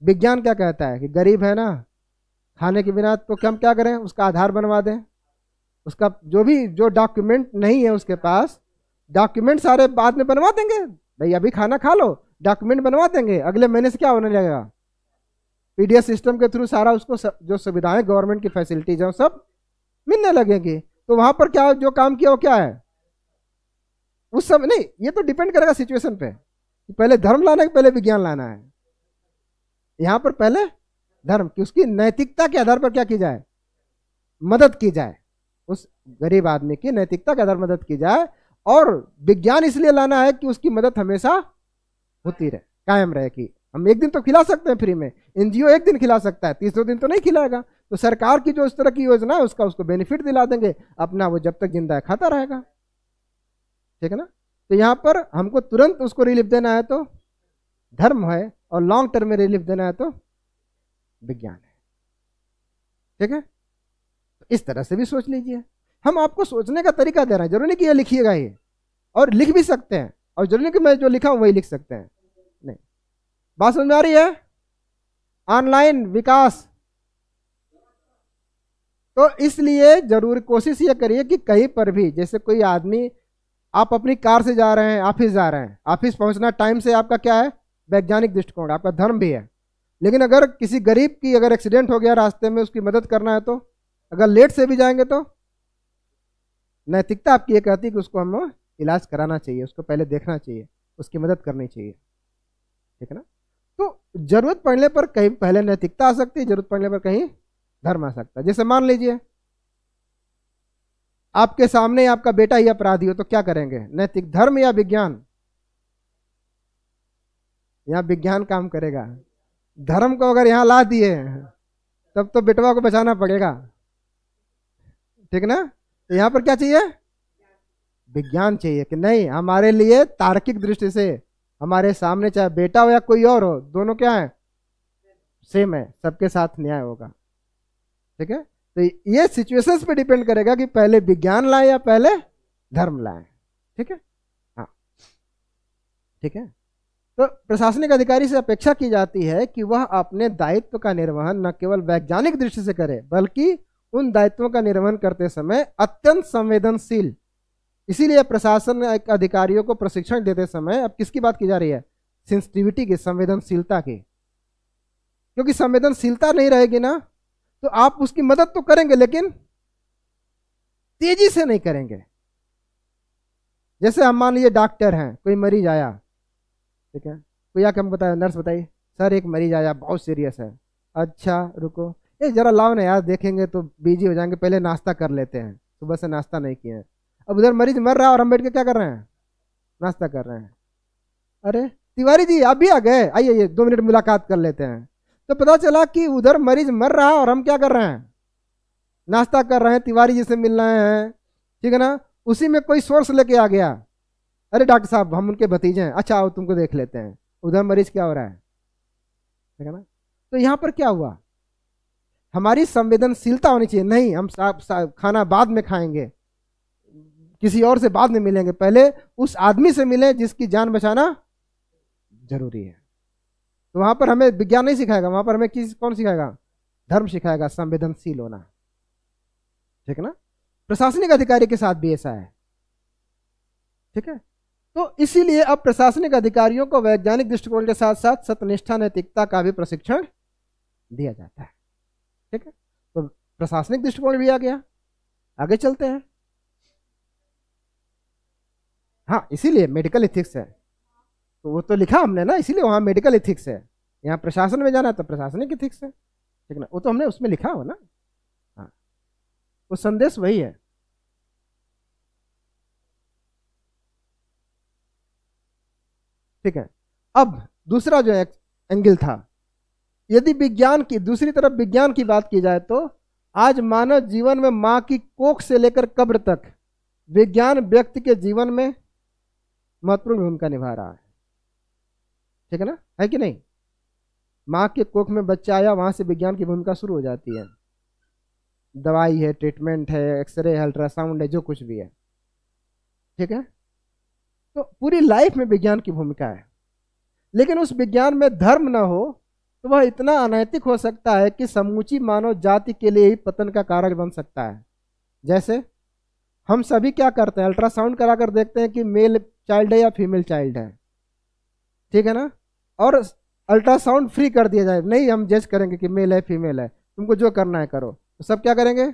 विज्ञान क्या कहता है कि गरीब है ना खाने के बिना तो हम क्या करें उसका आधार बनवा दें उसका जो भी जो डॉक्यूमेंट नहीं है उसके पास डॉक्यूमेंट सारे बाद में बनवा देंगे भाई अभी खाना खा लो डॉक्यूमेंट बनवा देंगे अगले महीने से क्या होने लगेगा पीडीएस सिस्टम के थ्रू सारा उसको स, जो सुविधाएं गवर्नमेंट की फैसिलिटीज हैं सब मिलने लगेंगी तो वहां पर क्या जो काम किया वो क्या है उस समय नहीं ये तो डिपेंड करेगा सिचुएशन पे कि पहले धर्म लाना है पहले विज्ञान लाना है यहां पर पहले धर्म कि उसकी नैतिकता के आधार पर क्या की जाए मदद की जाए उस गरीब आदमी की नैतिकता के आधार मदद की जाए और विज्ञान इसलिए लाना है कि उसकी मदद हमेशा होती रहे कायम रहे कि हम एक दिन तो खिला सकते हैं फ्री में एनजीओ एक दिन खिला सकता है तीसरे दिन तो नहीं खिलाएगा तो सरकार की जो इस तरह की योजना है उसका उसको बेनिफिट दिला देंगे अपना वो जब तक जिंदा है खाता रहेगा ठीक है ना तो यहाँ पर हमको तुरंत उसको रिलीफ देना है तो धर्म है और लॉन्ग टर्म में रिलीफ देना है तो विज्ञान है ठीक है तो इस तरह से भी सोच लीजिए हम आपको सोचने का तरीका दे रहे हैं जरूरी नहीं कि ये लिखिएगा ये और लिख भी सकते हैं और जरूरी नहीं कि मैं जो लिखा हूँ वही लिख सकते हैं नहीं बात समझ में आ रही है ऑनलाइन विकास तो इसलिए जरूर कोशिश ये करिए कि कहीं पर भी जैसे कोई आदमी आप अपनी कार से जा रहे हैं ऑफिस जा रहे हैं ऑफिस पहुंचना टाइम से आपका क्या है वैज्ञानिक दृष्टिकोण आपका धर्म भी है लेकिन अगर किसी गरीब की अगर एक्सीडेंट हो गया रास्ते में उसकी मदद करना है तो अगर लेट से भी जाएंगे तो नैतिकता आपकी ये कहती है कि उसको हम इलाज कराना चाहिए उसको पहले देखना चाहिए उसकी मदद करनी चाहिए ठीक है ना तो जरूरत पड़ने पर कहीं पहले नैतिकता आ सकती है जरूरत पड़ने पर कहीं धर्म आ सकता है जैसे मान लीजिए आपके सामने आपका बेटा ही अपराधी हो तो क्या करेंगे नैतिक धर्म या विज्ञान यहां विज्ञान काम करेगा धर्म को अगर यहां ला दिए तब तो बेटवा को बचाना पड़ेगा ठीक ना तो यहां पर क्या चाहिए विज्ञान चाहिए कि नहीं हमारे लिए तार्किक दृष्टि से हमारे सामने चाहे बेटा हो या कोई और हो दोनों क्या है सेम है सबके साथ न्याय होगा ठीक है तो ये सिचुएशंस पे डिपेंड करेगा कि पहले विज्ञान लाए या पहले धर्म लाए ठीक है हाँ ठीक है तो प्रशासनिक अधिकारी से अपेक्षा की जाती है कि वह अपने दायित्व का निर्वहन न केवल वैज्ञानिक दृष्टि से करे बल्कि उन दायित्वों का निर्वहन करते समय अत्यंत संवेदनशील इसीलिए प्रशासन अधिकारियों को प्रशिक्षण देते समय अब किसकी बात की जा रही है सेंसिटिविटी की संवेदनशीलता की क्योंकि संवेदनशीलता नहीं रहेगी ना तो आप उसकी मदद तो करेंगे लेकिन तेजी से नहीं करेंगे जैसे हम मान लीजिए डॉक्टर हैं कोई मरीज आया ठीक है कोई आके हम बताया नर्स बताइए सर एक मरीज आया बहुत सीरियस है अच्छा रुको ये जरा लाओ ना यार देखेंगे तो बिजी हो जाएंगे पहले नाश्ता कर लेते हैं सुबह से नाश्ता नहीं किए हैं अब उधर मरीज मर रहा है और हम बैठ के क्या कर रहे हैं नाश्ता कर रहे हैं अरे तिवारी जी आप भी आ गए आइए ये दो मिनट मुलाकात कर लेते हैं तो पता चला कि उधर मरीज मर रहा है और हम क्या कर रहे हैं नाश्ता कर रहे हैं तिवारी जी से मिल रहे हैं ठीक है ना उसी में कोई सोर्स लेके आ गया अरे डॉक्टर साहब हम उनके भतीजे हैं अच्छा आओ तुमको देख लेते हैं उधर मरीज क्या हो रहा है ठीक है ना तो यहाँ पर क्या हुआ हमारी संवेदनशीलता होनी चाहिए नहीं हम साफ साफ खाना बाद में खाएंगे किसी और से बाद में मिलेंगे पहले उस आदमी से मिलें जिसकी जान बचाना जरूरी है तो वहां पर हमें विज्ञान नहीं सिखाएगा वहां पर हमें किस कौन सिखाएगा धर्म सिखाएगा संवेदनशील होना ठीक है ना प्रशासनिक अधिकारी के साथ भी ऐसा है ठीक है तो इसीलिए अब प्रशासनिक अधिकारियों को वैज्ञानिक दृष्टिकोण के साथ साथ सत्यनिष्ठा नैतिकता का भी प्रशिक्षण दिया जाता है ठीक है तो प्रशासनिक दृष्टिकोण भी आ गया आगे चलते हैं हाँ इसीलिए मेडिकल इथिक्स है तो वो तो लिखा हमने ना इसीलिए वहाँ मेडिकल इथिक्स है यहाँ प्रशासन में जाना है तो प्रशासनिक इथिक्स है ठीक ना वो तो हमने उसमें लिखा हो ना हाँ वो संदेश वही है ठीक है अब दूसरा जो एंगल था यदि विज्ञान की दूसरी तरफ विज्ञान की बात की जाए तो आज मानव जीवन में माँ की कोख से लेकर कब्र तक विज्ञान व्यक्ति के जीवन में महत्वपूर्ण भूमिका निभा रहा है ठीक है ना है कि नहीं माँ के कोख में बच्चा आया वहाँ से विज्ञान की भूमिका शुरू हो जाती है दवाई है ट्रीटमेंट है एक्सरे है अल्ट्रासाउंड है जो कुछ भी है ठीक है तो पूरी लाइफ में विज्ञान की भूमिका है लेकिन उस विज्ञान में धर्म ना हो तो वह इतना अनैतिक हो सकता है कि समूची मानव जाति के लिए ही पतन का कारक बन सकता है जैसे हम सभी क्या करते हैं अल्ट्रासाउंड कराकर देखते हैं कि मेल चाइल्ड है या फीमेल चाइल्ड है ठीक है ना और अल्ट्रासाउंड फ्री कर दिया जाए नहीं हम जज करेंगे कि मेल है फीमेल है तुमको जो करना है करो तो सब क्या करेंगे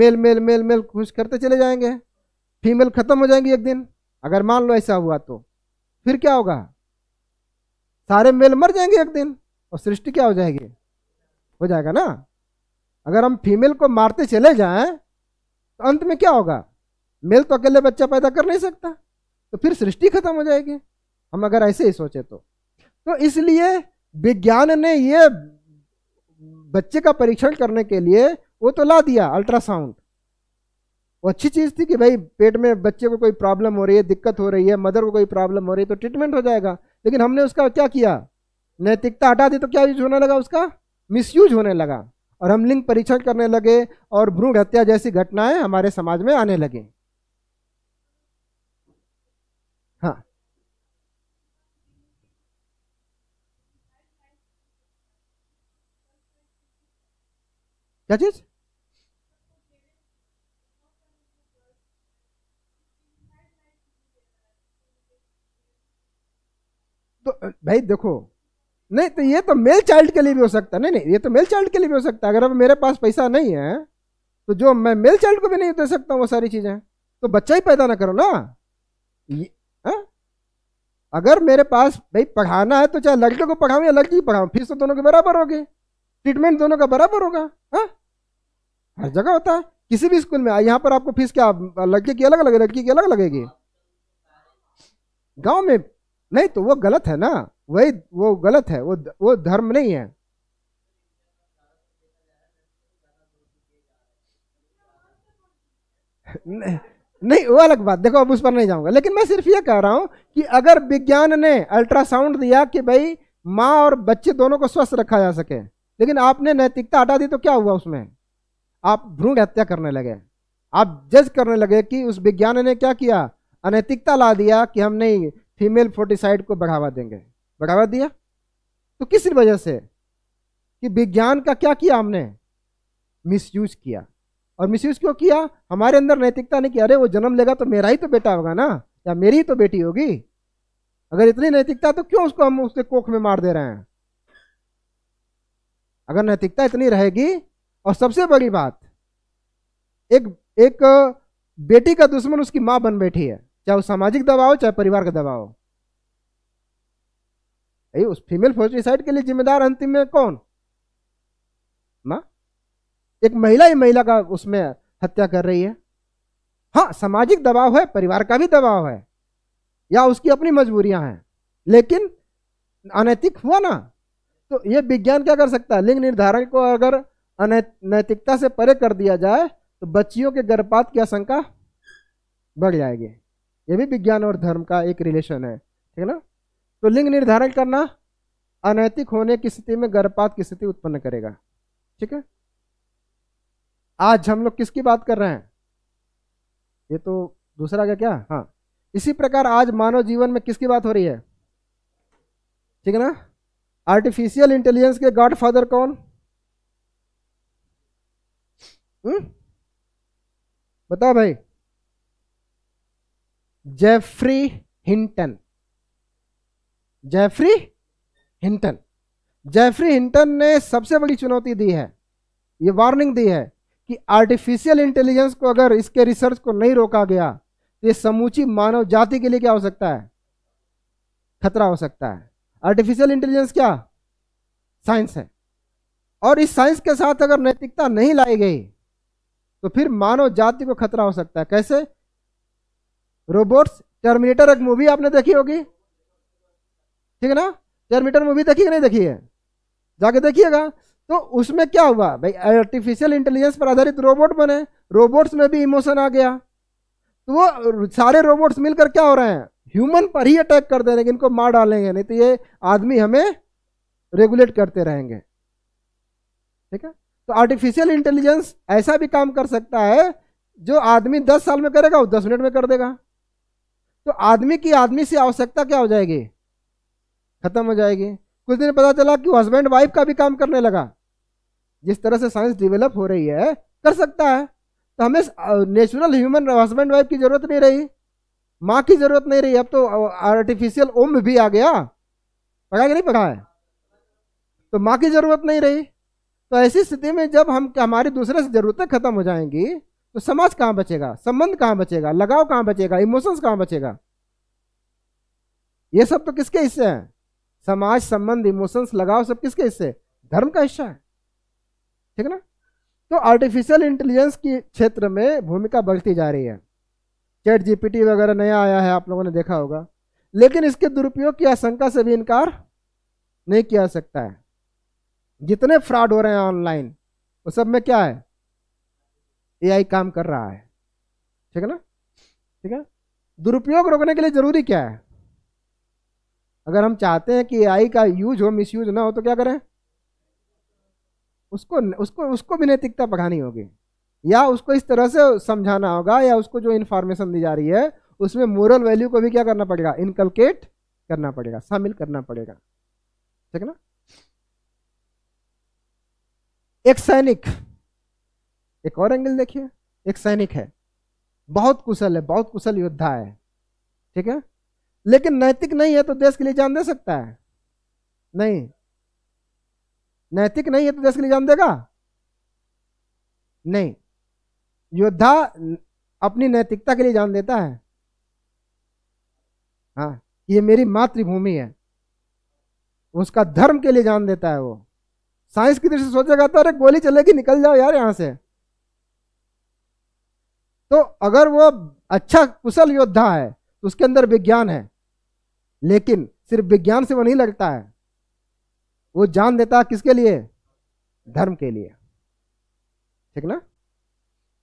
मेल मेल मेल मेल खुश करते चले जाएंगे फीमेल खत्म हो जाएंगी एक दिन अगर मान लो ऐसा हुआ तो फिर क्या होगा सारे मेल मर जाएंगे एक दिन और सृष्टि क्या हो जाएगी हो जाएगा ना अगर हम फीमेल को मारते चले जाएं तो अंत में क्या होगा मेल तो अकेले बच्चा पैदा कर नहीं सकता तो फिर सृष्टि खत्म हो जाएगी हम अगर ऐसे ही सोचे तो तो इसलिए विज्ञान ने ये बच्चे का परीक्षण करने के लिए वो तो ला दिया अल्ट्रासाउंड वो अच्छी चीज़ थी कि भाई पेट में बच्चे को कोई प्रॉब्लम हो रही है दिक्कत हो रही है मदर को कोई प्रॉब्लम हो रही है तो ट्रीटमेंट हो जाएगा लेकिन हमने उसका क्या किया नैतिकता हटा दी तो क्या यूज होने लगा उसका मिसयूज होने लगा और हम लिंग परीक्षण करने लगे और भ्रूण हत्या जैसी घटनाएं हमारे समाज में आने लगें क्या चीज तो भाई देखो नहीं तो ये तो मेल चाइल्ड के लिए भी हो सकता है नहीं नहीं ये तो मेल चाइल्ड के लिए भी हो सकता है अगर अब मेरे पास पैसा नहीं है तो जो मैं मेल चाइल्ड को भी नहीं दे सकता वो सारी चीज़ें तो बच्चा ही पैदा ना करो ना ये हाँ? अगर मेरे पास भाई पढ़ाना है तो चाहे लड़के को पढ़ाऊँ या लड़की पढ़ाऊं फीस तो दोनों के बराबर होगी ट्रीटमेंट दोनों का बराबर होगा हाँ हर जगह होता है किसी भी स्कूल में यहाँ पर आपको फीस क्या लड़के की अलग अलग लड़की की अलग लगेगी गांव में नहीं तो वो गलत है ना वही वो गलत है वो वो धर्म नहीं है नहीं वो अलग बात देखो अब उस पर नहीं जाऊंगा लेकिन मैं सिर्फ ये कह रहा हूं कि अगर विज्ञान ने अल्ट्रासाउंड दिया कि भाई माँ और बच्चे दोनों को स्वस्थ रखा जा सके लेकिन आपने नैतिकता हटा दी तो क्या हुआ उसमें आप भ्रूण हत्या करने लगे आप जज करने लगे कि उस विज्ञान ने क्या किया अनैतिकता ला दिया कि हम नहीं फीमेल फोर्टिसाइड को बढ़ावा देंगे बढ़ावा दिया तो किस वजह से कि विज्ञान का क्या किया हमने मिसयूज किया और मिसयूज क्यों किया हमारे अंदर नैतिकता नहीं कि अरे वो जन्म लेगा तो मेरा ही तो बेटा होगा ना या मेरी ही तो बेटी होगी अगर इतनी नैतिकता तो क्यों उसको हम उसके कोख में मार दे रहे हैं अगर नैतिकता इतनी रहेगी और सबसे बड़ी बात एक एक बेटी का दुश्मन उसकी माँ बन बैठी है चाहे वो सामाजिक दबाव हो चाहे परिवार का दबाव हो उस फीमेल फोर्टिसाइड के लिए जिम्मेदार अंतिम में कौन मा एक महिला ही महिला का उसमें हत्या कर रही है हाँ सामाजिक दबाव है परिवार का भी दबाव है या उसकी अपनी मजबूरियां हैं लेकिन अनैतिक हुआ ना तो ये विज्ञान क्या कर सकता है लिंग निर्धारण को अगर अनैतिकता से परे कर दिया जाए तो बच्चियों के गर्भपात की आशंका बढ़ जाएगी ये भी विज्ञान और धर्म का एक रिलेशन है ठीक है ना तो लिंग निर्धारण करना अनैतिक होने की स्थिति में गर्भपात की स्थिति उत्पन्न करेगा ठीक है आज हम लोग किसकी बात कर रहे हैं ये तो दूसरा का क्या हाँ इसी प्रकार आज मानव जीवन में किसकी बात हो रही है ठीक है ना आर्टिफिशियल इंटेलिजेंस के गॉड फादर कौन हुँ? हम्म? बताओ भाई Geoffrey Hinton Geoffrey Hinton Geoffrey Hinton ने सबसे बड़ी चुनौती दी है ये वार्निंग दी है कि आर्टिफिशियल इंटेलिजेंस को अगर इसके रिसर्च को नहीं रोका गया तो ये समूची मानव जाति के लिए क्या हो सकता है खतरा हो सकता है आर्टिफिशियल इंटेलिजेंस क्या साइंस है और इस साइंस के साथ अगर नैतिकता नहीं लाई गई तो फिर मानव जाति को खतरा हो सकता है कैसे रोबोट्स टर्मिनेटर एक मूवी आपने देखी होगी ठीक है ना टर्मिनेटर मूवी देखी नहीं देखी है जाके देखिएगा तो उसमें क्या हुआ भाई आर्टिफिशियल इंटेलिजेंस पर आधारित रोबोट बने रोबोट्स में भी इमोशन आ गया तो वो सारे रोबोट्स मिलकर क्या हो रहे हैं ह्यूमन पर ही अटैक कर देंगे इनको मार डालेंगे नहीं तो ये आदमी हमें रेगुलेट करते रहेंगे ठीक है तो आर्टिफिशियल इंटेलिजेंस ऐसा भी काम कर सकता है जो आदमी दस साल में करेगा वो दस मिनट में कर देगा तो आदमी की आदमी से आवश्यकता क्या हो जाएगी खत्म हो जाएगी कुछ दिन पता चला कि हस्बैंड वाइफ का भी काम करने लगा जिस तरह से साइंस डेवलप हो रही है कर सकता है तो हमें नेचुरल ह्यूमन हस्बैंड वाइफ की जरूरत नहीं रही माँ की जरूरत नहीं रही अब तो आर्टिफिशियल ओम भी आ गया पका कि नहीं पका है तो माँ की जरूरत नहीं रही तो ऐसी स्थिति में जब हम हमारी दूसरे से जरूरतें खत्म हो जाएंगी तो समाज कहाँ बचेगा संबंध कहाँ बचेगा लगाव कहाँ बचेगा इमोशंस कहाँ बचेगा ये सब तो किसके हिस्से हैं समाज संबंध इमोशंस लगाव सब किसके हिस्से धर्म का हिस्सा है ठीक है ना तो आर्टिफिशियल इंटेलिजेंस की क्षेत्र में भूमिका बढ़ती जा रही है चैट जीपीटी वगैरह नया आया है आप लोगों ने देखा होगा लेकिन इसके दुरुपयोग की आशंका से भी इनकार नहीं किया सकता है जितने फ्रॉड हो रहे हैं ऑनलाइन वो सब में क्या है एआई काम कर रहा है ठीक है ना ठीक है दुरुपयोग रोकने के लिए जरूरी क्या है अगर हम चाहते हैं कि एआई का यूज हो मिसयूज ना हो तो क्या करें उसको उसको उसको भी नैतिकता पढ़ानी होगी या उसको इस तरह से समझाना होगा या उसको जो इन्फॉर्मेशन दी जा रही है उसमें मोरल वैल्यू को भी क्या करना पड़ेगा इनकलकेट करना पड़ेगा शामिल करना पड़ेगा ठीक है ना एक सैनिक एक और एंगल देखिए एक सैनिक है बहुत कुशल है बहुत कुशल योद्धा है ठीक है लेकिन नैतिक नहीं है तो देश के लिए जान दे सकता है नहीं नैतिक नहीं है तो देश के लिए जान देगा नहीं योद्धा अपनी नैतिकता के लिए जान देता है हाँ ये मेरी मातृभूमि है उसका धर्म के लिए जान देता है वो साइंस की दृष्टि सोचेगा तो अरे गोली चलेगी निकल जाओ यार यहां से तो अगर वो अच्छा कुशल योद्धा है तो उसके अंदर विज्ञान है लेकिन सिर्फ विज्ञान से वो नहीं लगता है वो जान देता है किसके लिए धर्म के लिए ठीक ना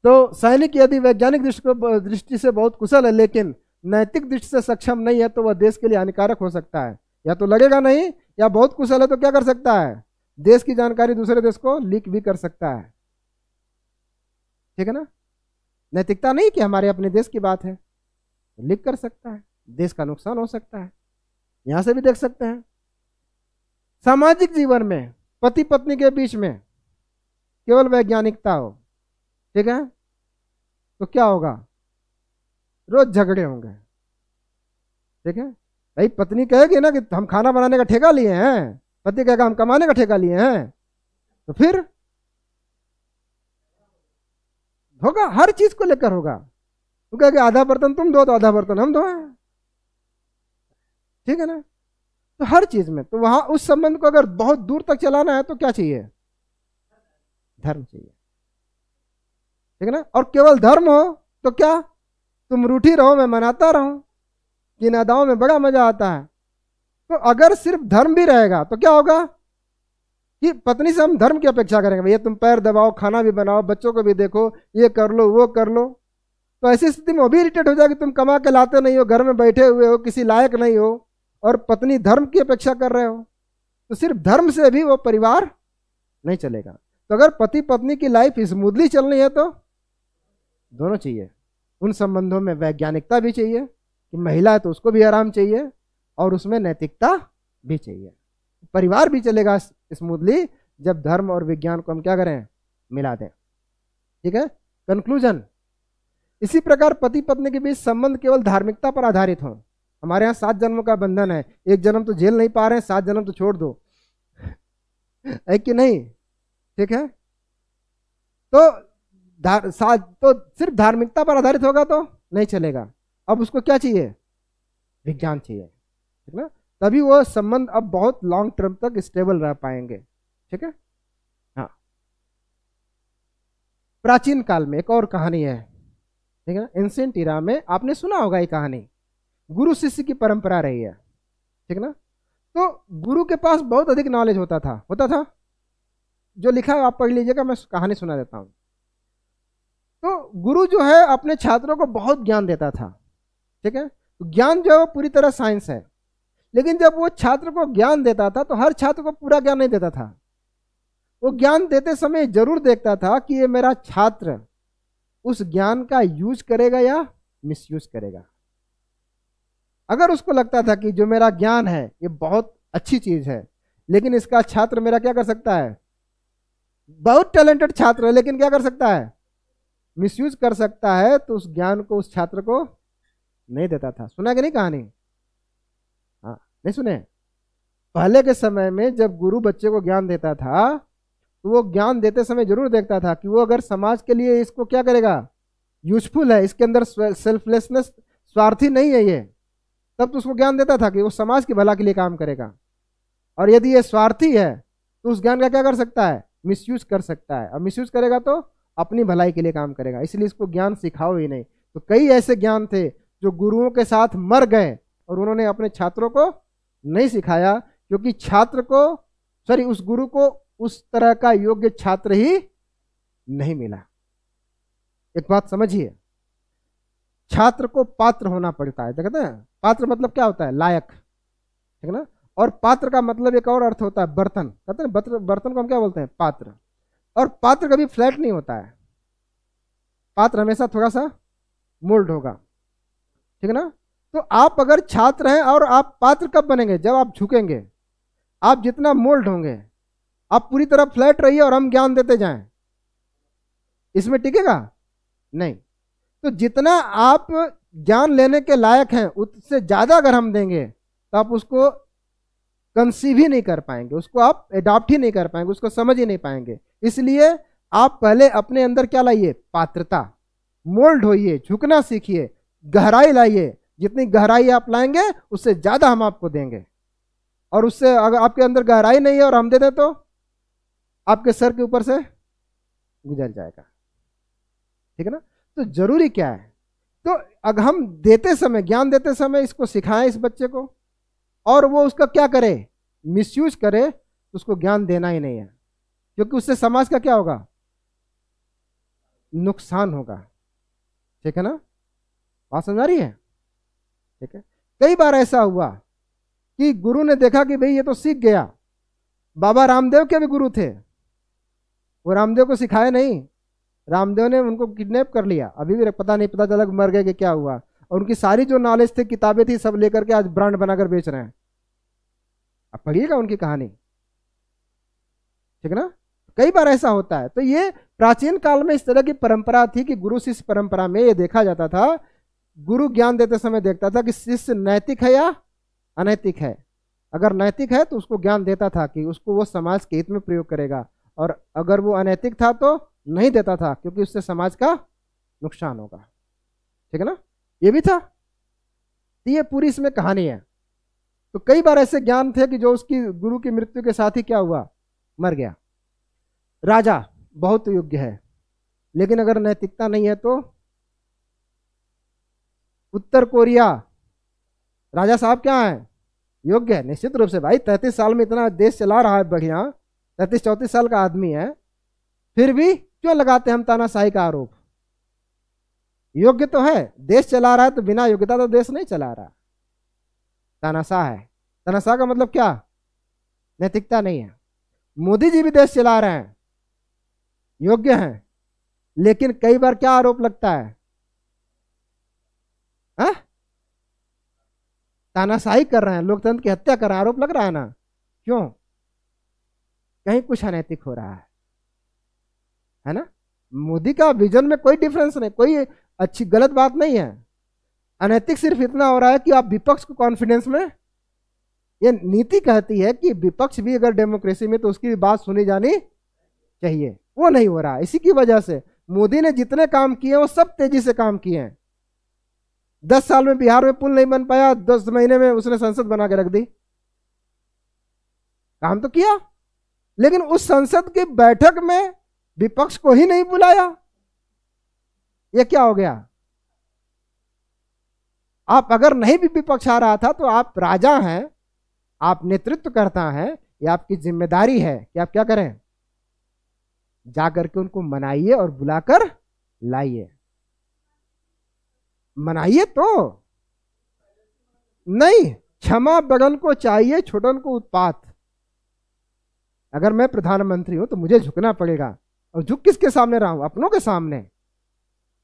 तो सैनिक यदि वैज्ञानिक दृष्टि दृष्टि से बहुत कुशल है लेकिन नैतिक दृष्टि से सक्षम नहीं है तो वह देश के लिए हानिकारक हो सकता है या तो लगेगा नहीं या बहुत कुशल है तो क्या कर सकता है देश की जानकारी दूसरे देश को लीक भी कर सकता है ठीक है ना नैतिकता नहीं कि हमारे अपने देश की बात है लीक कर सकता है देश का नुकसान हो सकता है यहां से भी देख सकते हैं सामाजिक जीवन में पति पत्नी के बीच में केवल वैज्ञानिकता हो ठीक है तो क्या होगा रोज झगड़े होंगे ठीक है भाई पत्नी कहेगी ना कि हम खाना बनाने का ठेका लिए हैं पति कहेगा हम कमाने का ठेका लिए हैं तो फिर होगा हर चीज को लेकर होगा वो कहेगा आधा बर्तन तुम दो तो आधा बर्तन हम दो ठीक है ना तो हर चीज में तो वहां उस संबंध को अगर बहुत दूर तक चलाना है तो क्या चाहिए धर्म चाहिए ठीक है ना और केवल धर्म हो तो क्या तुम रूठी रहो मैं मनाता रहूं कि नादाओं में बड़ा मजा आता है तो अगर सिर्फ धर्म भी रहेगा तो क्या होगा कि पत्नी से हम धर्म की अपेक्षा करेंगे भैया तुम पैर दबाओ खाना भी बनाओ बच्चों को भी देखो ये कर लो वो कर लो तो ऐसी स्थिति में वो भी इरिटेट हो जाएगी तुम कमा के लाते नहीं हो घर में बैठे हुए हो किसी लायक नहीं हो और पत्नी धर्म की अपेक्षा कर रहे हो तो सिर्फ धर्म से भी वो परिवार नहीं चलेगा तो अगर पति पत्नी की लाइफ स्मूथली चलनी है तो दोनों चाहिए उन संबंधों में वैज्ञानिकता भी चाहिए कि महिला है तो उसको भी आराम चाहिए और उसमें नैतिकता भी चाहिए परिवार भी चलेगा स्मूथली जब धर्म और विज्ञान को हम क्या करें मिला दें ठीक है कंक्लूजन इसी प्रकार पति पत्नी के बीच संबंध केवल धार्मिकता पर आधारित हो हमारे यहाँ सात जन्मों का बंधन है एक जन्म तो झेल नहीं पा रहे हैं सात जन्म तो छोड़ दो है कि नहीं ठीक है तो तो सिर्फ धार्मिकता पर आधारित होगा तो नहीं चलेगा अब उसको क्या चाहिए विज्ञान चाहिए ठीक ना तभी वो संबंध अब बहुत लॉन्ग टर्म तक स्टेबल रह पाएंगे ठीक है हाँ प्राचीन काल में एक और कहानी है ठीक है ना एंसेंट इरा में आपने सुना होगा ये कहानी गुरु शिष्य की परंपरा रही है ठीक ना तो गुरु के पास बहुत अधिक नॉलेज होता था होता था जो लिखा है आप पढ़ लीजिएगा मैं कहानी सुना देता हूँ तो गुरु जो है अपने छात्रों को बहुत ज्ञान देता था ठीक है तो ज्ञान जो है वो पूरी तरह साइंस है लेकिन जब वो छात्र को ज्ञान देता था तो हर छात्र को पूरा ज्ञान नहीं देता था वो ज्ञान देते समय जरूर देखता था कि ये मेरा छात्र उस ज्ञान का यूज करेगा या मिसयूज करेगा अगर उसको लगता था कि जो मेरा ज्ञान है ये बहुत अच्छी चीज है लेकिन इसका छात्र मेरा क्या कर सकता है बहुत टैलेंटेड छात्र है लेकिन क्या कर सकता है मिसयूज कर सकता है तो उस ज्ञान को उस छात्र को नहीं देता था सुना कि नहीं कहानी हाँ नहीं सुने पहले के समय में जब गुरु बच्चे को ज्ञान देता था तो वो ज्ञान देते समय जरूर देखता था कि वो अगर समाज के लिए इसको क्या करेगा यूजफुल है इसके अंदर सेल्फलेसनेस स्वार्थी नहीं है ये तब तो उसको ज्ञान देता था कि वो समाज की भला के लिए काम करेगा और यदि ये स्वार्थी है तो उस ज्ञान का क्या कर सकता है मिसयूज कर सकता है और मिसयूज करेगा तो अपनी भलाई के लिए काम करेगा इसलिए इसको ज्ञान सिखाओ ही नहीं तो कई ऐसे ज्ञान थे जो गुरुओं के साथ मर गए और उन्होंने अपने छात्रों को नहीं सिखाया क्योंकि छात्र को सॉरी उस गुरु को उस तरह का योग्य छात्र ही नहीं मिला एक बात समझिए छात्र को पात्र होना पड़ता है देखते हैं पात्र मतलब क्या होता है लायक ठीक है ना और पात्र का मतलब एक और अर्थ होता है बर्तन कहते हैं बर्तन को हम क्या बोलते हैं पात्र और पात्र कभी फ्लैट नहीं होता है पात्र हमेशा थोड़ा सा मोल्ड होगा ठीक है ना तो आप अगर छात्र हैं और आप पात्र कब बनेंगे जब आप झुकेंगे आप जितना मोल्ड होंगे आप पूरी तरह फ्लैट रहिए और हम ज्ञान देते जाएं इसमें टिकेगा नहीं तो जितना आप ज्ञान लेने के लायक हैं उससे ज़्यादा अगर हम देंगे तो आप उसको कंसीव ही नहीं कर पाएंगे उसको आप एडॉप्ट ही नहीं कर पाएंगे उसको समझ ही नहीं पाएंगे इसलिए आप पहले अपने अंदर क्या लाइए पात्रता मोल्ड होइए झुकना सीखिए गहराई लाइए जितनी गहराई आप लाएंगे उससे ज़्यादा हम आपको देंगे और उससे अगर आपके अंदर गहराई नहीं है और हम दे दें तो आपके सर के ऊपर से गुजर जाएगा ठीक है ना तो जरूरी क्या है तो अगर हम देते समय ज्ञान देते समय इसको सिखाएं इस बच्चे को और वो उसका क्या करे मिसयूज करे तो उसको ज्ञान देना ही नहीं है क्योंकि उससे समाज का क्या होगा नुकसान होगा ठीक है ना बात समझ रही है ठीक है कई बार ऐसा हुआ कि गुरु ने देखा कि भाई ये तो सीख गया बाबा रामदेव के भी गुरु थे वो रामदेव को सिखाए नहीं रामदेव ने उनको किडनैप कर लिया अभी भी पता नहीं पता चला मर गए कि क्या हुआ और उनकी सारी जो नॉलेज थी किताबें थी सब लेकर के आज ब्रांड बनाकर बेच रहे हैं अब पढ़िएगा उनकी कहानी ठीक ना कई बार ऐसा होता है तो ये प्राचीन काल में इस तरह की परंपरा थी कि गुरु शिष्य परंपरा में ये देखा जाता था गुरु ज्ञान देते समय देखता था कि शिष्य नैतिक है या अनैतिक है अगर नैतिक है तो उसको ज्ञान देता था कि उसको वो समाज के हित में प्रयोग करेगा और अगर वो अनैतिक था तो नहीं देता था क्योंकि उससे समाज का नुकसान होगा ठीक है ना ये भी था तो ये पूरी इसमें कहानी है तो कई बार ऐसे ज्ञान थे कि जो उसकी गुरु की मृत्यु के साथ ही क्या हुआ मर गया राजा बहुत योग्य है लेकिन अगर नैतिकता नहीं है तो उत्तर कोरिया राजा साहब क्या है योग्य है निश्चित रूप से भाई तैतीस साल में इतना देश चला रहा है बढ़िया तैतीस चौंतीस साल का आदमी है फिर भी क्यों लगाते हम तानाशाही का आरोप योग्य तो है देश चला रहा है तो बिना योग्यता तो देश नहीं चला रहा तानाशाह है तानाशाह का मतलब क्या नैतिकता नहीं है मोदी जी भी देश चला रहे हैं योग्य हैं लेकिन कई बार क्या आरोप लगता है हा? तानाशाही कर रहे हैं लोकतंत्र की हत्या कर रहे हैं आरोप लग रहा है ना क्यों कहीं कुछ अनैतिक हो रहा है है ना मोदी का विजन में कोई डिफरेंस नहीं कोई अच्छी गलत बात नहीं है अनैतिक सिर्फ इतना हो रहा है कि आप विपक्ष को कॉन्फिडेंस में ये नीति कहती है कि विपक्ष भी अगर डेमोक्रेसी में तो उसकी भी बात सुनी जानी चाहिए वो नहीं हो रहा इसी की वजह से मोदी ने जितने काम किए वो सब तेजी से काम किए हैं दस साल में बिहार में पुल नहीं बन पाया दस महीने में उसने संसद बना के रख दी काम तो किया लेकिन उस संसद की बैठक में विपक्ष को ही नहीं बुलाया ये क्या हो गया आप अगर नहीं भी विपक्ष आ रहा था तो आप राजा हैं आप नेतृत्व करता हैं ये आपकी जिम्मेदारी है कि आप क्या करें जा करके उनको मनाइए और बुलाकर लाइए मनाइए तो नहीं क्षमा बगन को चाहिए छोटन को उत्पात अगर मैं प्रधानमंत्री हूं तो मुझे झुकना पड़ेगा और झुक किसके सामने रहा हूं अपनों के सामने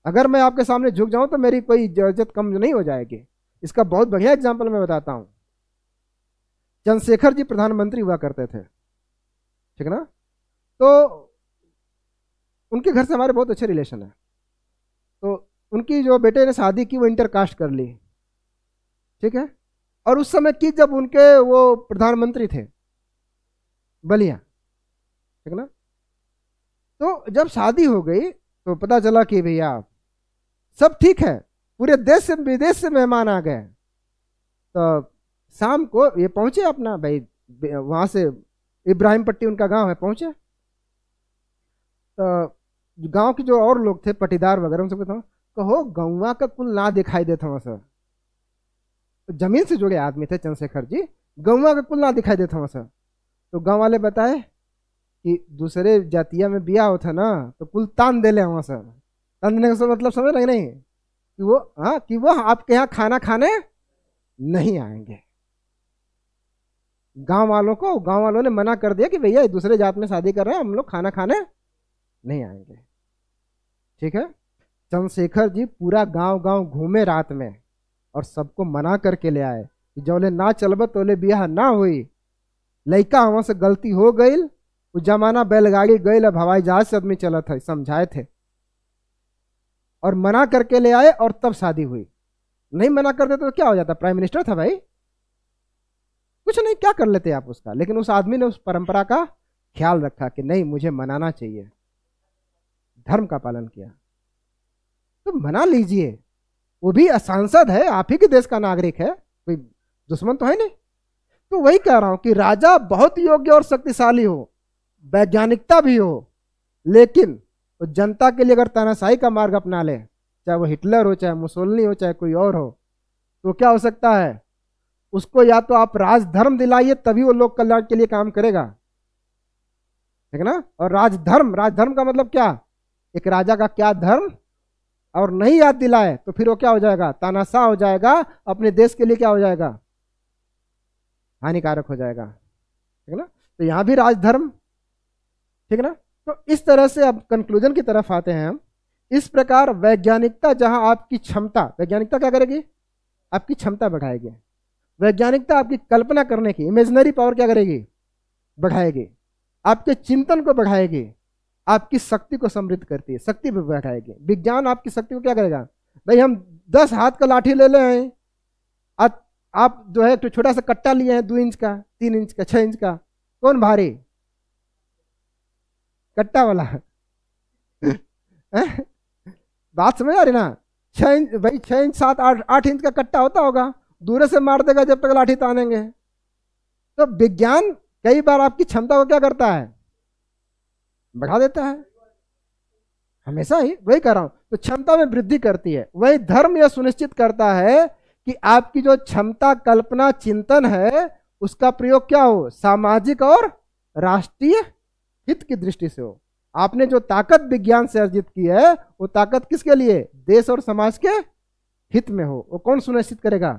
अगर मैं आपके सामने झुक जाऊं तो मेरी कोई इज्जत कम नहीं हो जाएगी इसका बहुत बढ़िया एग्जाम्पल मैं बताता हूं चंद्रशेखर जी प्रधानमंत्री हुआ करते थे ठीक ना तो उनके घर से हमारे बहुत अच्छे रिलेशन है तो उनकी जो बेटे ने शादी की वो इंटरकास्ट कर ली ठीक है और उस समय की जब उनके वो प्रधानमंत्री थे बलिया ठीक ना तो जब शादी हो गई तो पता चला कि भैया सब ठीक है पूरे देश से विदेश से मेहमान आ गए तो शाम को ये पहुंचे अपना भाई वहाँ से इब्राहिम पट्टी उनका गांव है पहुंचे तो गांव के जो और लोग थे पटीदार वगैरह उनसे कहता हूँ कहो गौवा का कुल ना दिखाई देता वहाँ सर जमीन से जुड़े आदमी थे चंद्रशेखर जी गौवा का कुल ना दिखाई देता वहाँ सर तो गाँव वाले बताए कि दूसरे जातिया में बिया होता ना तो कुल तान दे ले वहाँ सर तान देने का मतलब समझ रहे नहीं कि वो हाँ कि वो आपके यहाँ खाना खाने नहीं आएंगे गांव वालों को गांव वालों ने मना कर दिया कि भैया दूसरे जात में शादी कर रहे हैं हम लोग खाना खाने नहीं आएंगे ठीक है चंद्रशेखर जी पूरा गांव गांव घूमे रात में और सबको मना करके ले आए कि जोले ना चलब तोले ब्याह ना हुई लड़का वहाँ से गलती हो गई वो जमाना बैलगाड़ी गई अब हवाई जहाज से आदमी चला था समझाए थे और मना करके ले आए और तब शादी हुई नहीं मना करते तो क्या हो जाता प्राइम मिनिस्टर था भाई कुछ नहीं क्या कर लेते आप उसका लेकिन उस आदमी ने उस परंपरा का ख्याल रखा कि नहीं मुझे मनाना चाहिए धर्म का पालन किया तो मना लीजिए वो भी सांसद है आप ही के देश का नागरिक है कोई दुश्मन तो है नहीं तो वही कह रहा हूं कि राजा बहुत योग्य और शक्तिशाली हो वैज्ञानिकता भी हो लेकिन वो जनता के लिए अगर तानाशाही का मार्ग अपना ले चाहे वो हिटलर हो चाहे मुसोलनी हो चाहे कोई और हो तो क्या हो सकता है उसको या तो आप राजधर्म दिलाइए तभी वो लोक कल्याण के लिए काम करेगा ठीक है ना और राजधर्म राजधर्म का मतलब क्या एक राजा का क्या धर्म और नहीं याद दिलाए तो फिर वो क्या हो जाएगा तानाशाह हो जाएगा अपने देश के लिए क्या हो जाएगा हानिकारक हो जाएगा ठीक है ना तो यहां भी राजधर्म ठीक है ना तो इस तरह से अब कंक्लूजन की तरफ आते हैं हम इस प्रकार वैज्ञानिकता जहां आपकी क्षमता वैज्ञानिकता क्या करेगी आपकी क्षमता बढ़ाएगी वैज्ञानिकता आपकी कल्पना करने की इमेजनरी पावर क्या करेगी बढ़ाएगी आपके चिंतन को बढ़ाएगी आपकी शक्ति को समृद्ध करती है शक्ति पर बैठाएगी विज्ञान आपकी शक्ति को क्या करेगा भाई हम दस हाथ का लाठी ले ले हैं आप जो है तो छोटा सा कट्टा लिए हैं दो इंच का तीन इंच का छः इंच का कौन भारी कट्टा वाला बात समझ आ रही ना छः इंच भाई छः इंच सात आठ आठ इंच का कट्टा होता होगा दूर से मार देगा जब तक लाठी तानेंगे तो विज्ञान कई बार आपकी क्षमता को क्या करता है बढ़ा देता है हमेशा ही वही कह रहा हूं तो क्षमता में वृद्धि करती है वही धर्म यह सुनिश्चित करता है कि आपकी जो क्षमता कल्पना चिंतन है उसका प्रयोग क्या हो सामाजिक और राष्ट्रीय हित की दृष्टि से हो आपने जो ताकत विज्ञान से अर्जित की है वो ताकत किसके लिए देश और समाज के हित में हो वो कौन सुनिश्चित करेगा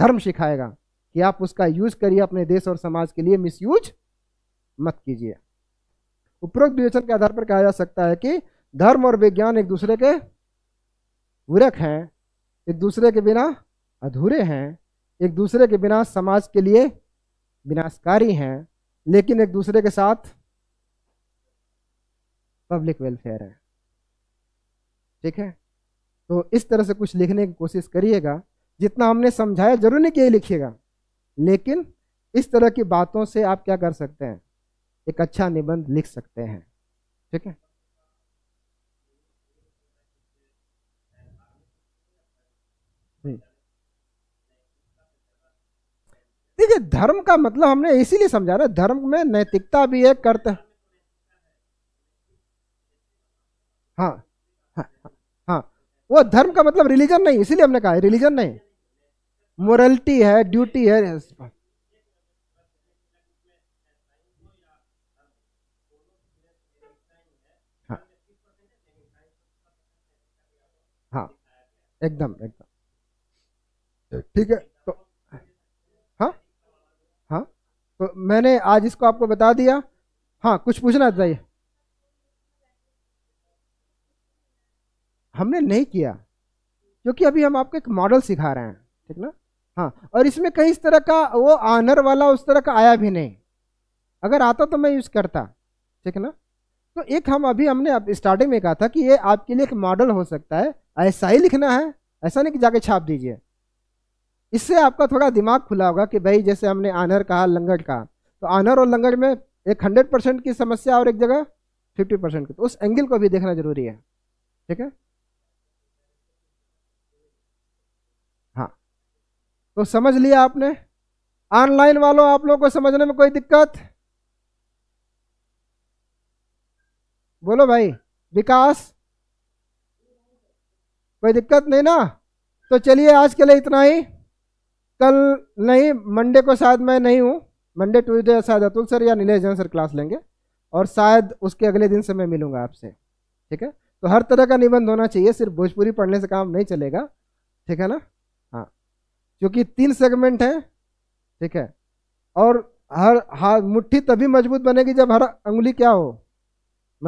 धर्म सिखाएगा कि आप उसका यूज करिए अपने देश और समाज के लिए मिसयूज मत कीजिए उपरोक्त विवेचन के आधार पर कहा जा सकता है कि धर्म और विज्ञान एक दूसरे के पूरक हैं एक दूसरे के बिना अधूरे हैं एक दूसरे के बिना समाज के लिए विनाशकारी हैं लेकिन एक दूसरे के साथ पब्लिक वेलफेयर है ठीक है तो इस तरह से कुछ लिखने की कोशिश करिएगा जितना हमने समझाया जरूरी नहीं कि लिखिएगा लेकिन इस तरह की बातों से आप क्या कर सकते हैं एक अच्छा निबंध लिख सकते हैं ठीक है हम्म। देखिए धर्म का मतलब हमने इसीलिए समझा रहे धर्म में नैतिकता भी है कर्तव्य हाँ हाँ हाँ वो धर्म का मतलब रिलीजन नहीं इसीलिए हमने कहा रिलीजन नहीं मोरलिटी है ड्यूटी है एकदम एकदम ठीक है तो हाँ हाँ तो मैंने आज इसको आपको बता दिया हाँ कुछ पूछना चाहिए हमने नहीं किया क्योंकि अभी हम आपको एक मॉडल सिखा रहे हैं ठीक ना हाँ और इसमें कहीं इस तरह का वो आनर वाला उस तरह का आया भी नहीं अगर आता तो मैं यूज़ करता ठीक है ना तो एक हम अभी हमने स्टार्टिंग में कहा था कि ये आपके लिए एक मॉडल हो सकता है ऐसा ही लिखना है ऐसा नहीं कि जाके छाप दीजिए इससे आपका थोड़ा दिमाग खुला होगा कि भाई जैसे हमने आनर कहा लंगर कहा तो आनर और लंगर में एक हंड्रेड परसेंट की समस्या और एक जगह फिफ्टी परसेंट की तो उस एंगल को भी देखना जरूरी है ठीक है हाँ तो समझ लिया आपने ऑनलाइन वालों आप लोगों को समझने में कोई दिक्कत बोलो भाई विकास कोई दिक्कत नहीं ना तो चलिए आज के लिए इतना ही कल नहीं मंडे को शायद मैं नहीं हूँ मंडे ट्यूजडे शायद अतुल सर या नीलेश जैन सर क्लास लेंगे और शायद उसके अगले दिन से मैं मिलूँगा आपसे ठीक है तो हर तरह का निबंध होना चाहिए सिर्फ भोजपुरी पढ़ने से काम नहीं चलेगा ठीक है ना हाँ क्योंकि तीन सेगमेंट हैं ठीक है और हर हाथ मुट्ठी तभी मजबूत बनेगी जब हर उंगली क्या हो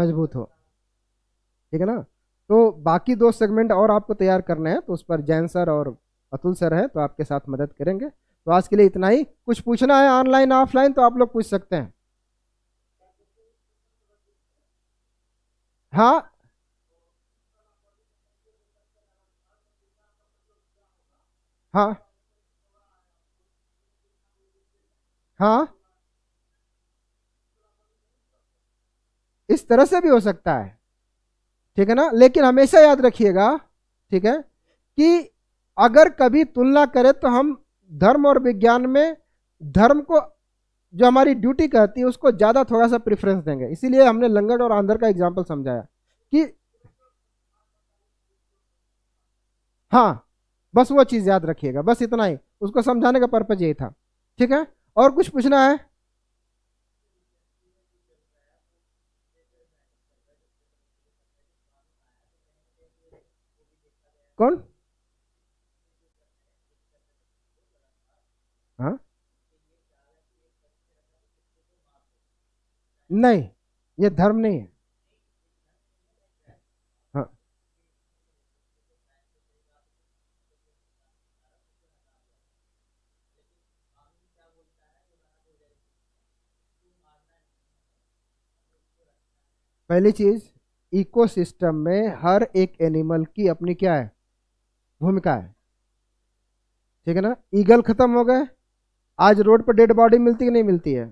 मजबूत हो ठीक है ना तो बाकी दो सेगमेंट और आपको तैयार करने हैं तो उस पर जैन सर और अतुल सर है तो आपके साथ मदद करेंगे तो आज के लिए इतना ही कुछ पूछना है ऑनलाइन ऑफलाइन तो आप लोग पूछ सकते हैं हाँ हाँ हाँ इस तरह से भी हो सकता है ठीक है ना लेकिन हमेशा याद रखिएगा ठीक है कि अगर कभी तुलना करें तो हम धर्म और विज्ञान में धर्म को जो हमारी ड्यूटी कहती है उसको ज़्यादा थोड़ा सा प्रिफरेंस देंगे इसीलिए हमने लंगड़ और आंध्र का एग्जाम्पल समझाया कि हाँ बस वो चीज़ याद रखिएगा बस इतना ही उसको समझाने का पर्पज यही था ठीक है और कुछ पूछना है कौन हा नहीं ये धर्म नहीं है हाँ पहली चीज इकोसिस्टम में हर एक एनिमल की अपनी क्या है भूमिका है ठीक है ना ईगल खत्म हो गए आज रोड पर डेड बॉडी मिलती कि नहीं मिलती है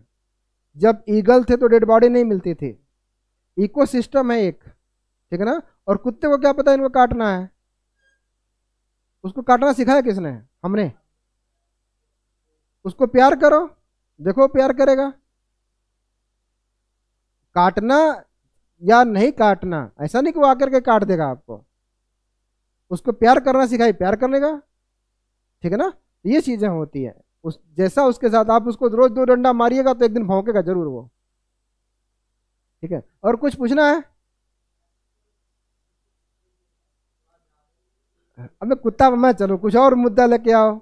जब ईगल थे तो डेड बॉडी नहीं मिलती थी इकोसिस्टम है एक ठीक है ना और कुत्ते को क्या पता इनको काटना है उसको काटना सिखाया किसने हमने उसको प्यार करो देखो प्यार करेगा काटना या नहीं काटना ऐसा नहीं कि वो आकर के काट देगा आपको उसको प्यार करना सिखाई प्यार कर लेगा ठीक है ना ये चीज़ें होती है उस जैसा उसके साथ आप उसको रोज दो डंडा मारिएगा तो एक दिन भौंकेगा जरूर वो ठीक है और कुछ पूछना है अब मैं कुत्ता मैं चलो कुछ और मुद्दा लेके आओ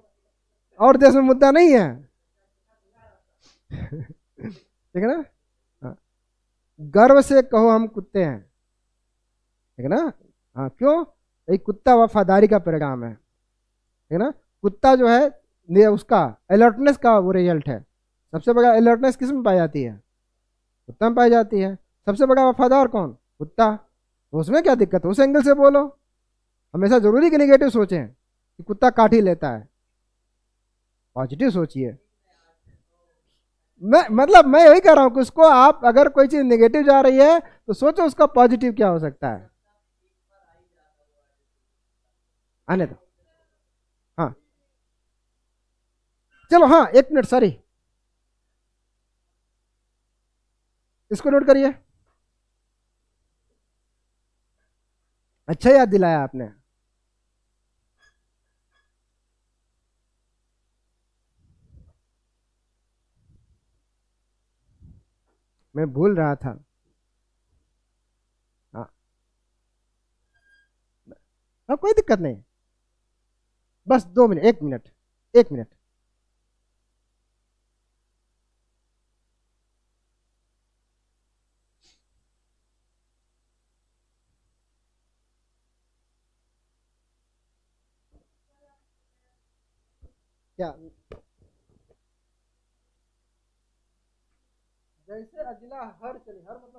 और देश में मुद्दा नहीं है ठीक है ना हाँ। गर्व से कहो हम कुत्ते हैं ठीक है ना हाँ क्यों एक कुत्ता वफादारी का परिणाम है है ना कुत्ता जो है उसका अलर्टनेस का वो रिजल्ट है सबसे बड़ा अलर्टनेस किस में पाई जाती है कुत्ता में पाई जाती है सबसे बड़ा वफादार कौन कुत्ता तो उसमें क्या दिक्कत है उस एंगल से बोलो हमेशा जरूरी कि निगेटिव सोचें कि कुत्ता काट ही लेता है पॉजिटिव सोचिए मैं मतलब मैं यही कह रहा हूँ कि उसको आप अगर कोई चीज़ नेगेटिव जा रही है तो सोचो उसका पॉजिटिव क्या हो सकता है आने दो हाँ चलो हाँ एक मिनट सॉरी इसको नोट करिए अच्छा याद दिलाया आपने मैं भूल रहा था हाँ कोई दिक्कत नहीं बस दो मिनट एक मिनट एक मिनट क्या जैसे अगला हर चले हर मतलब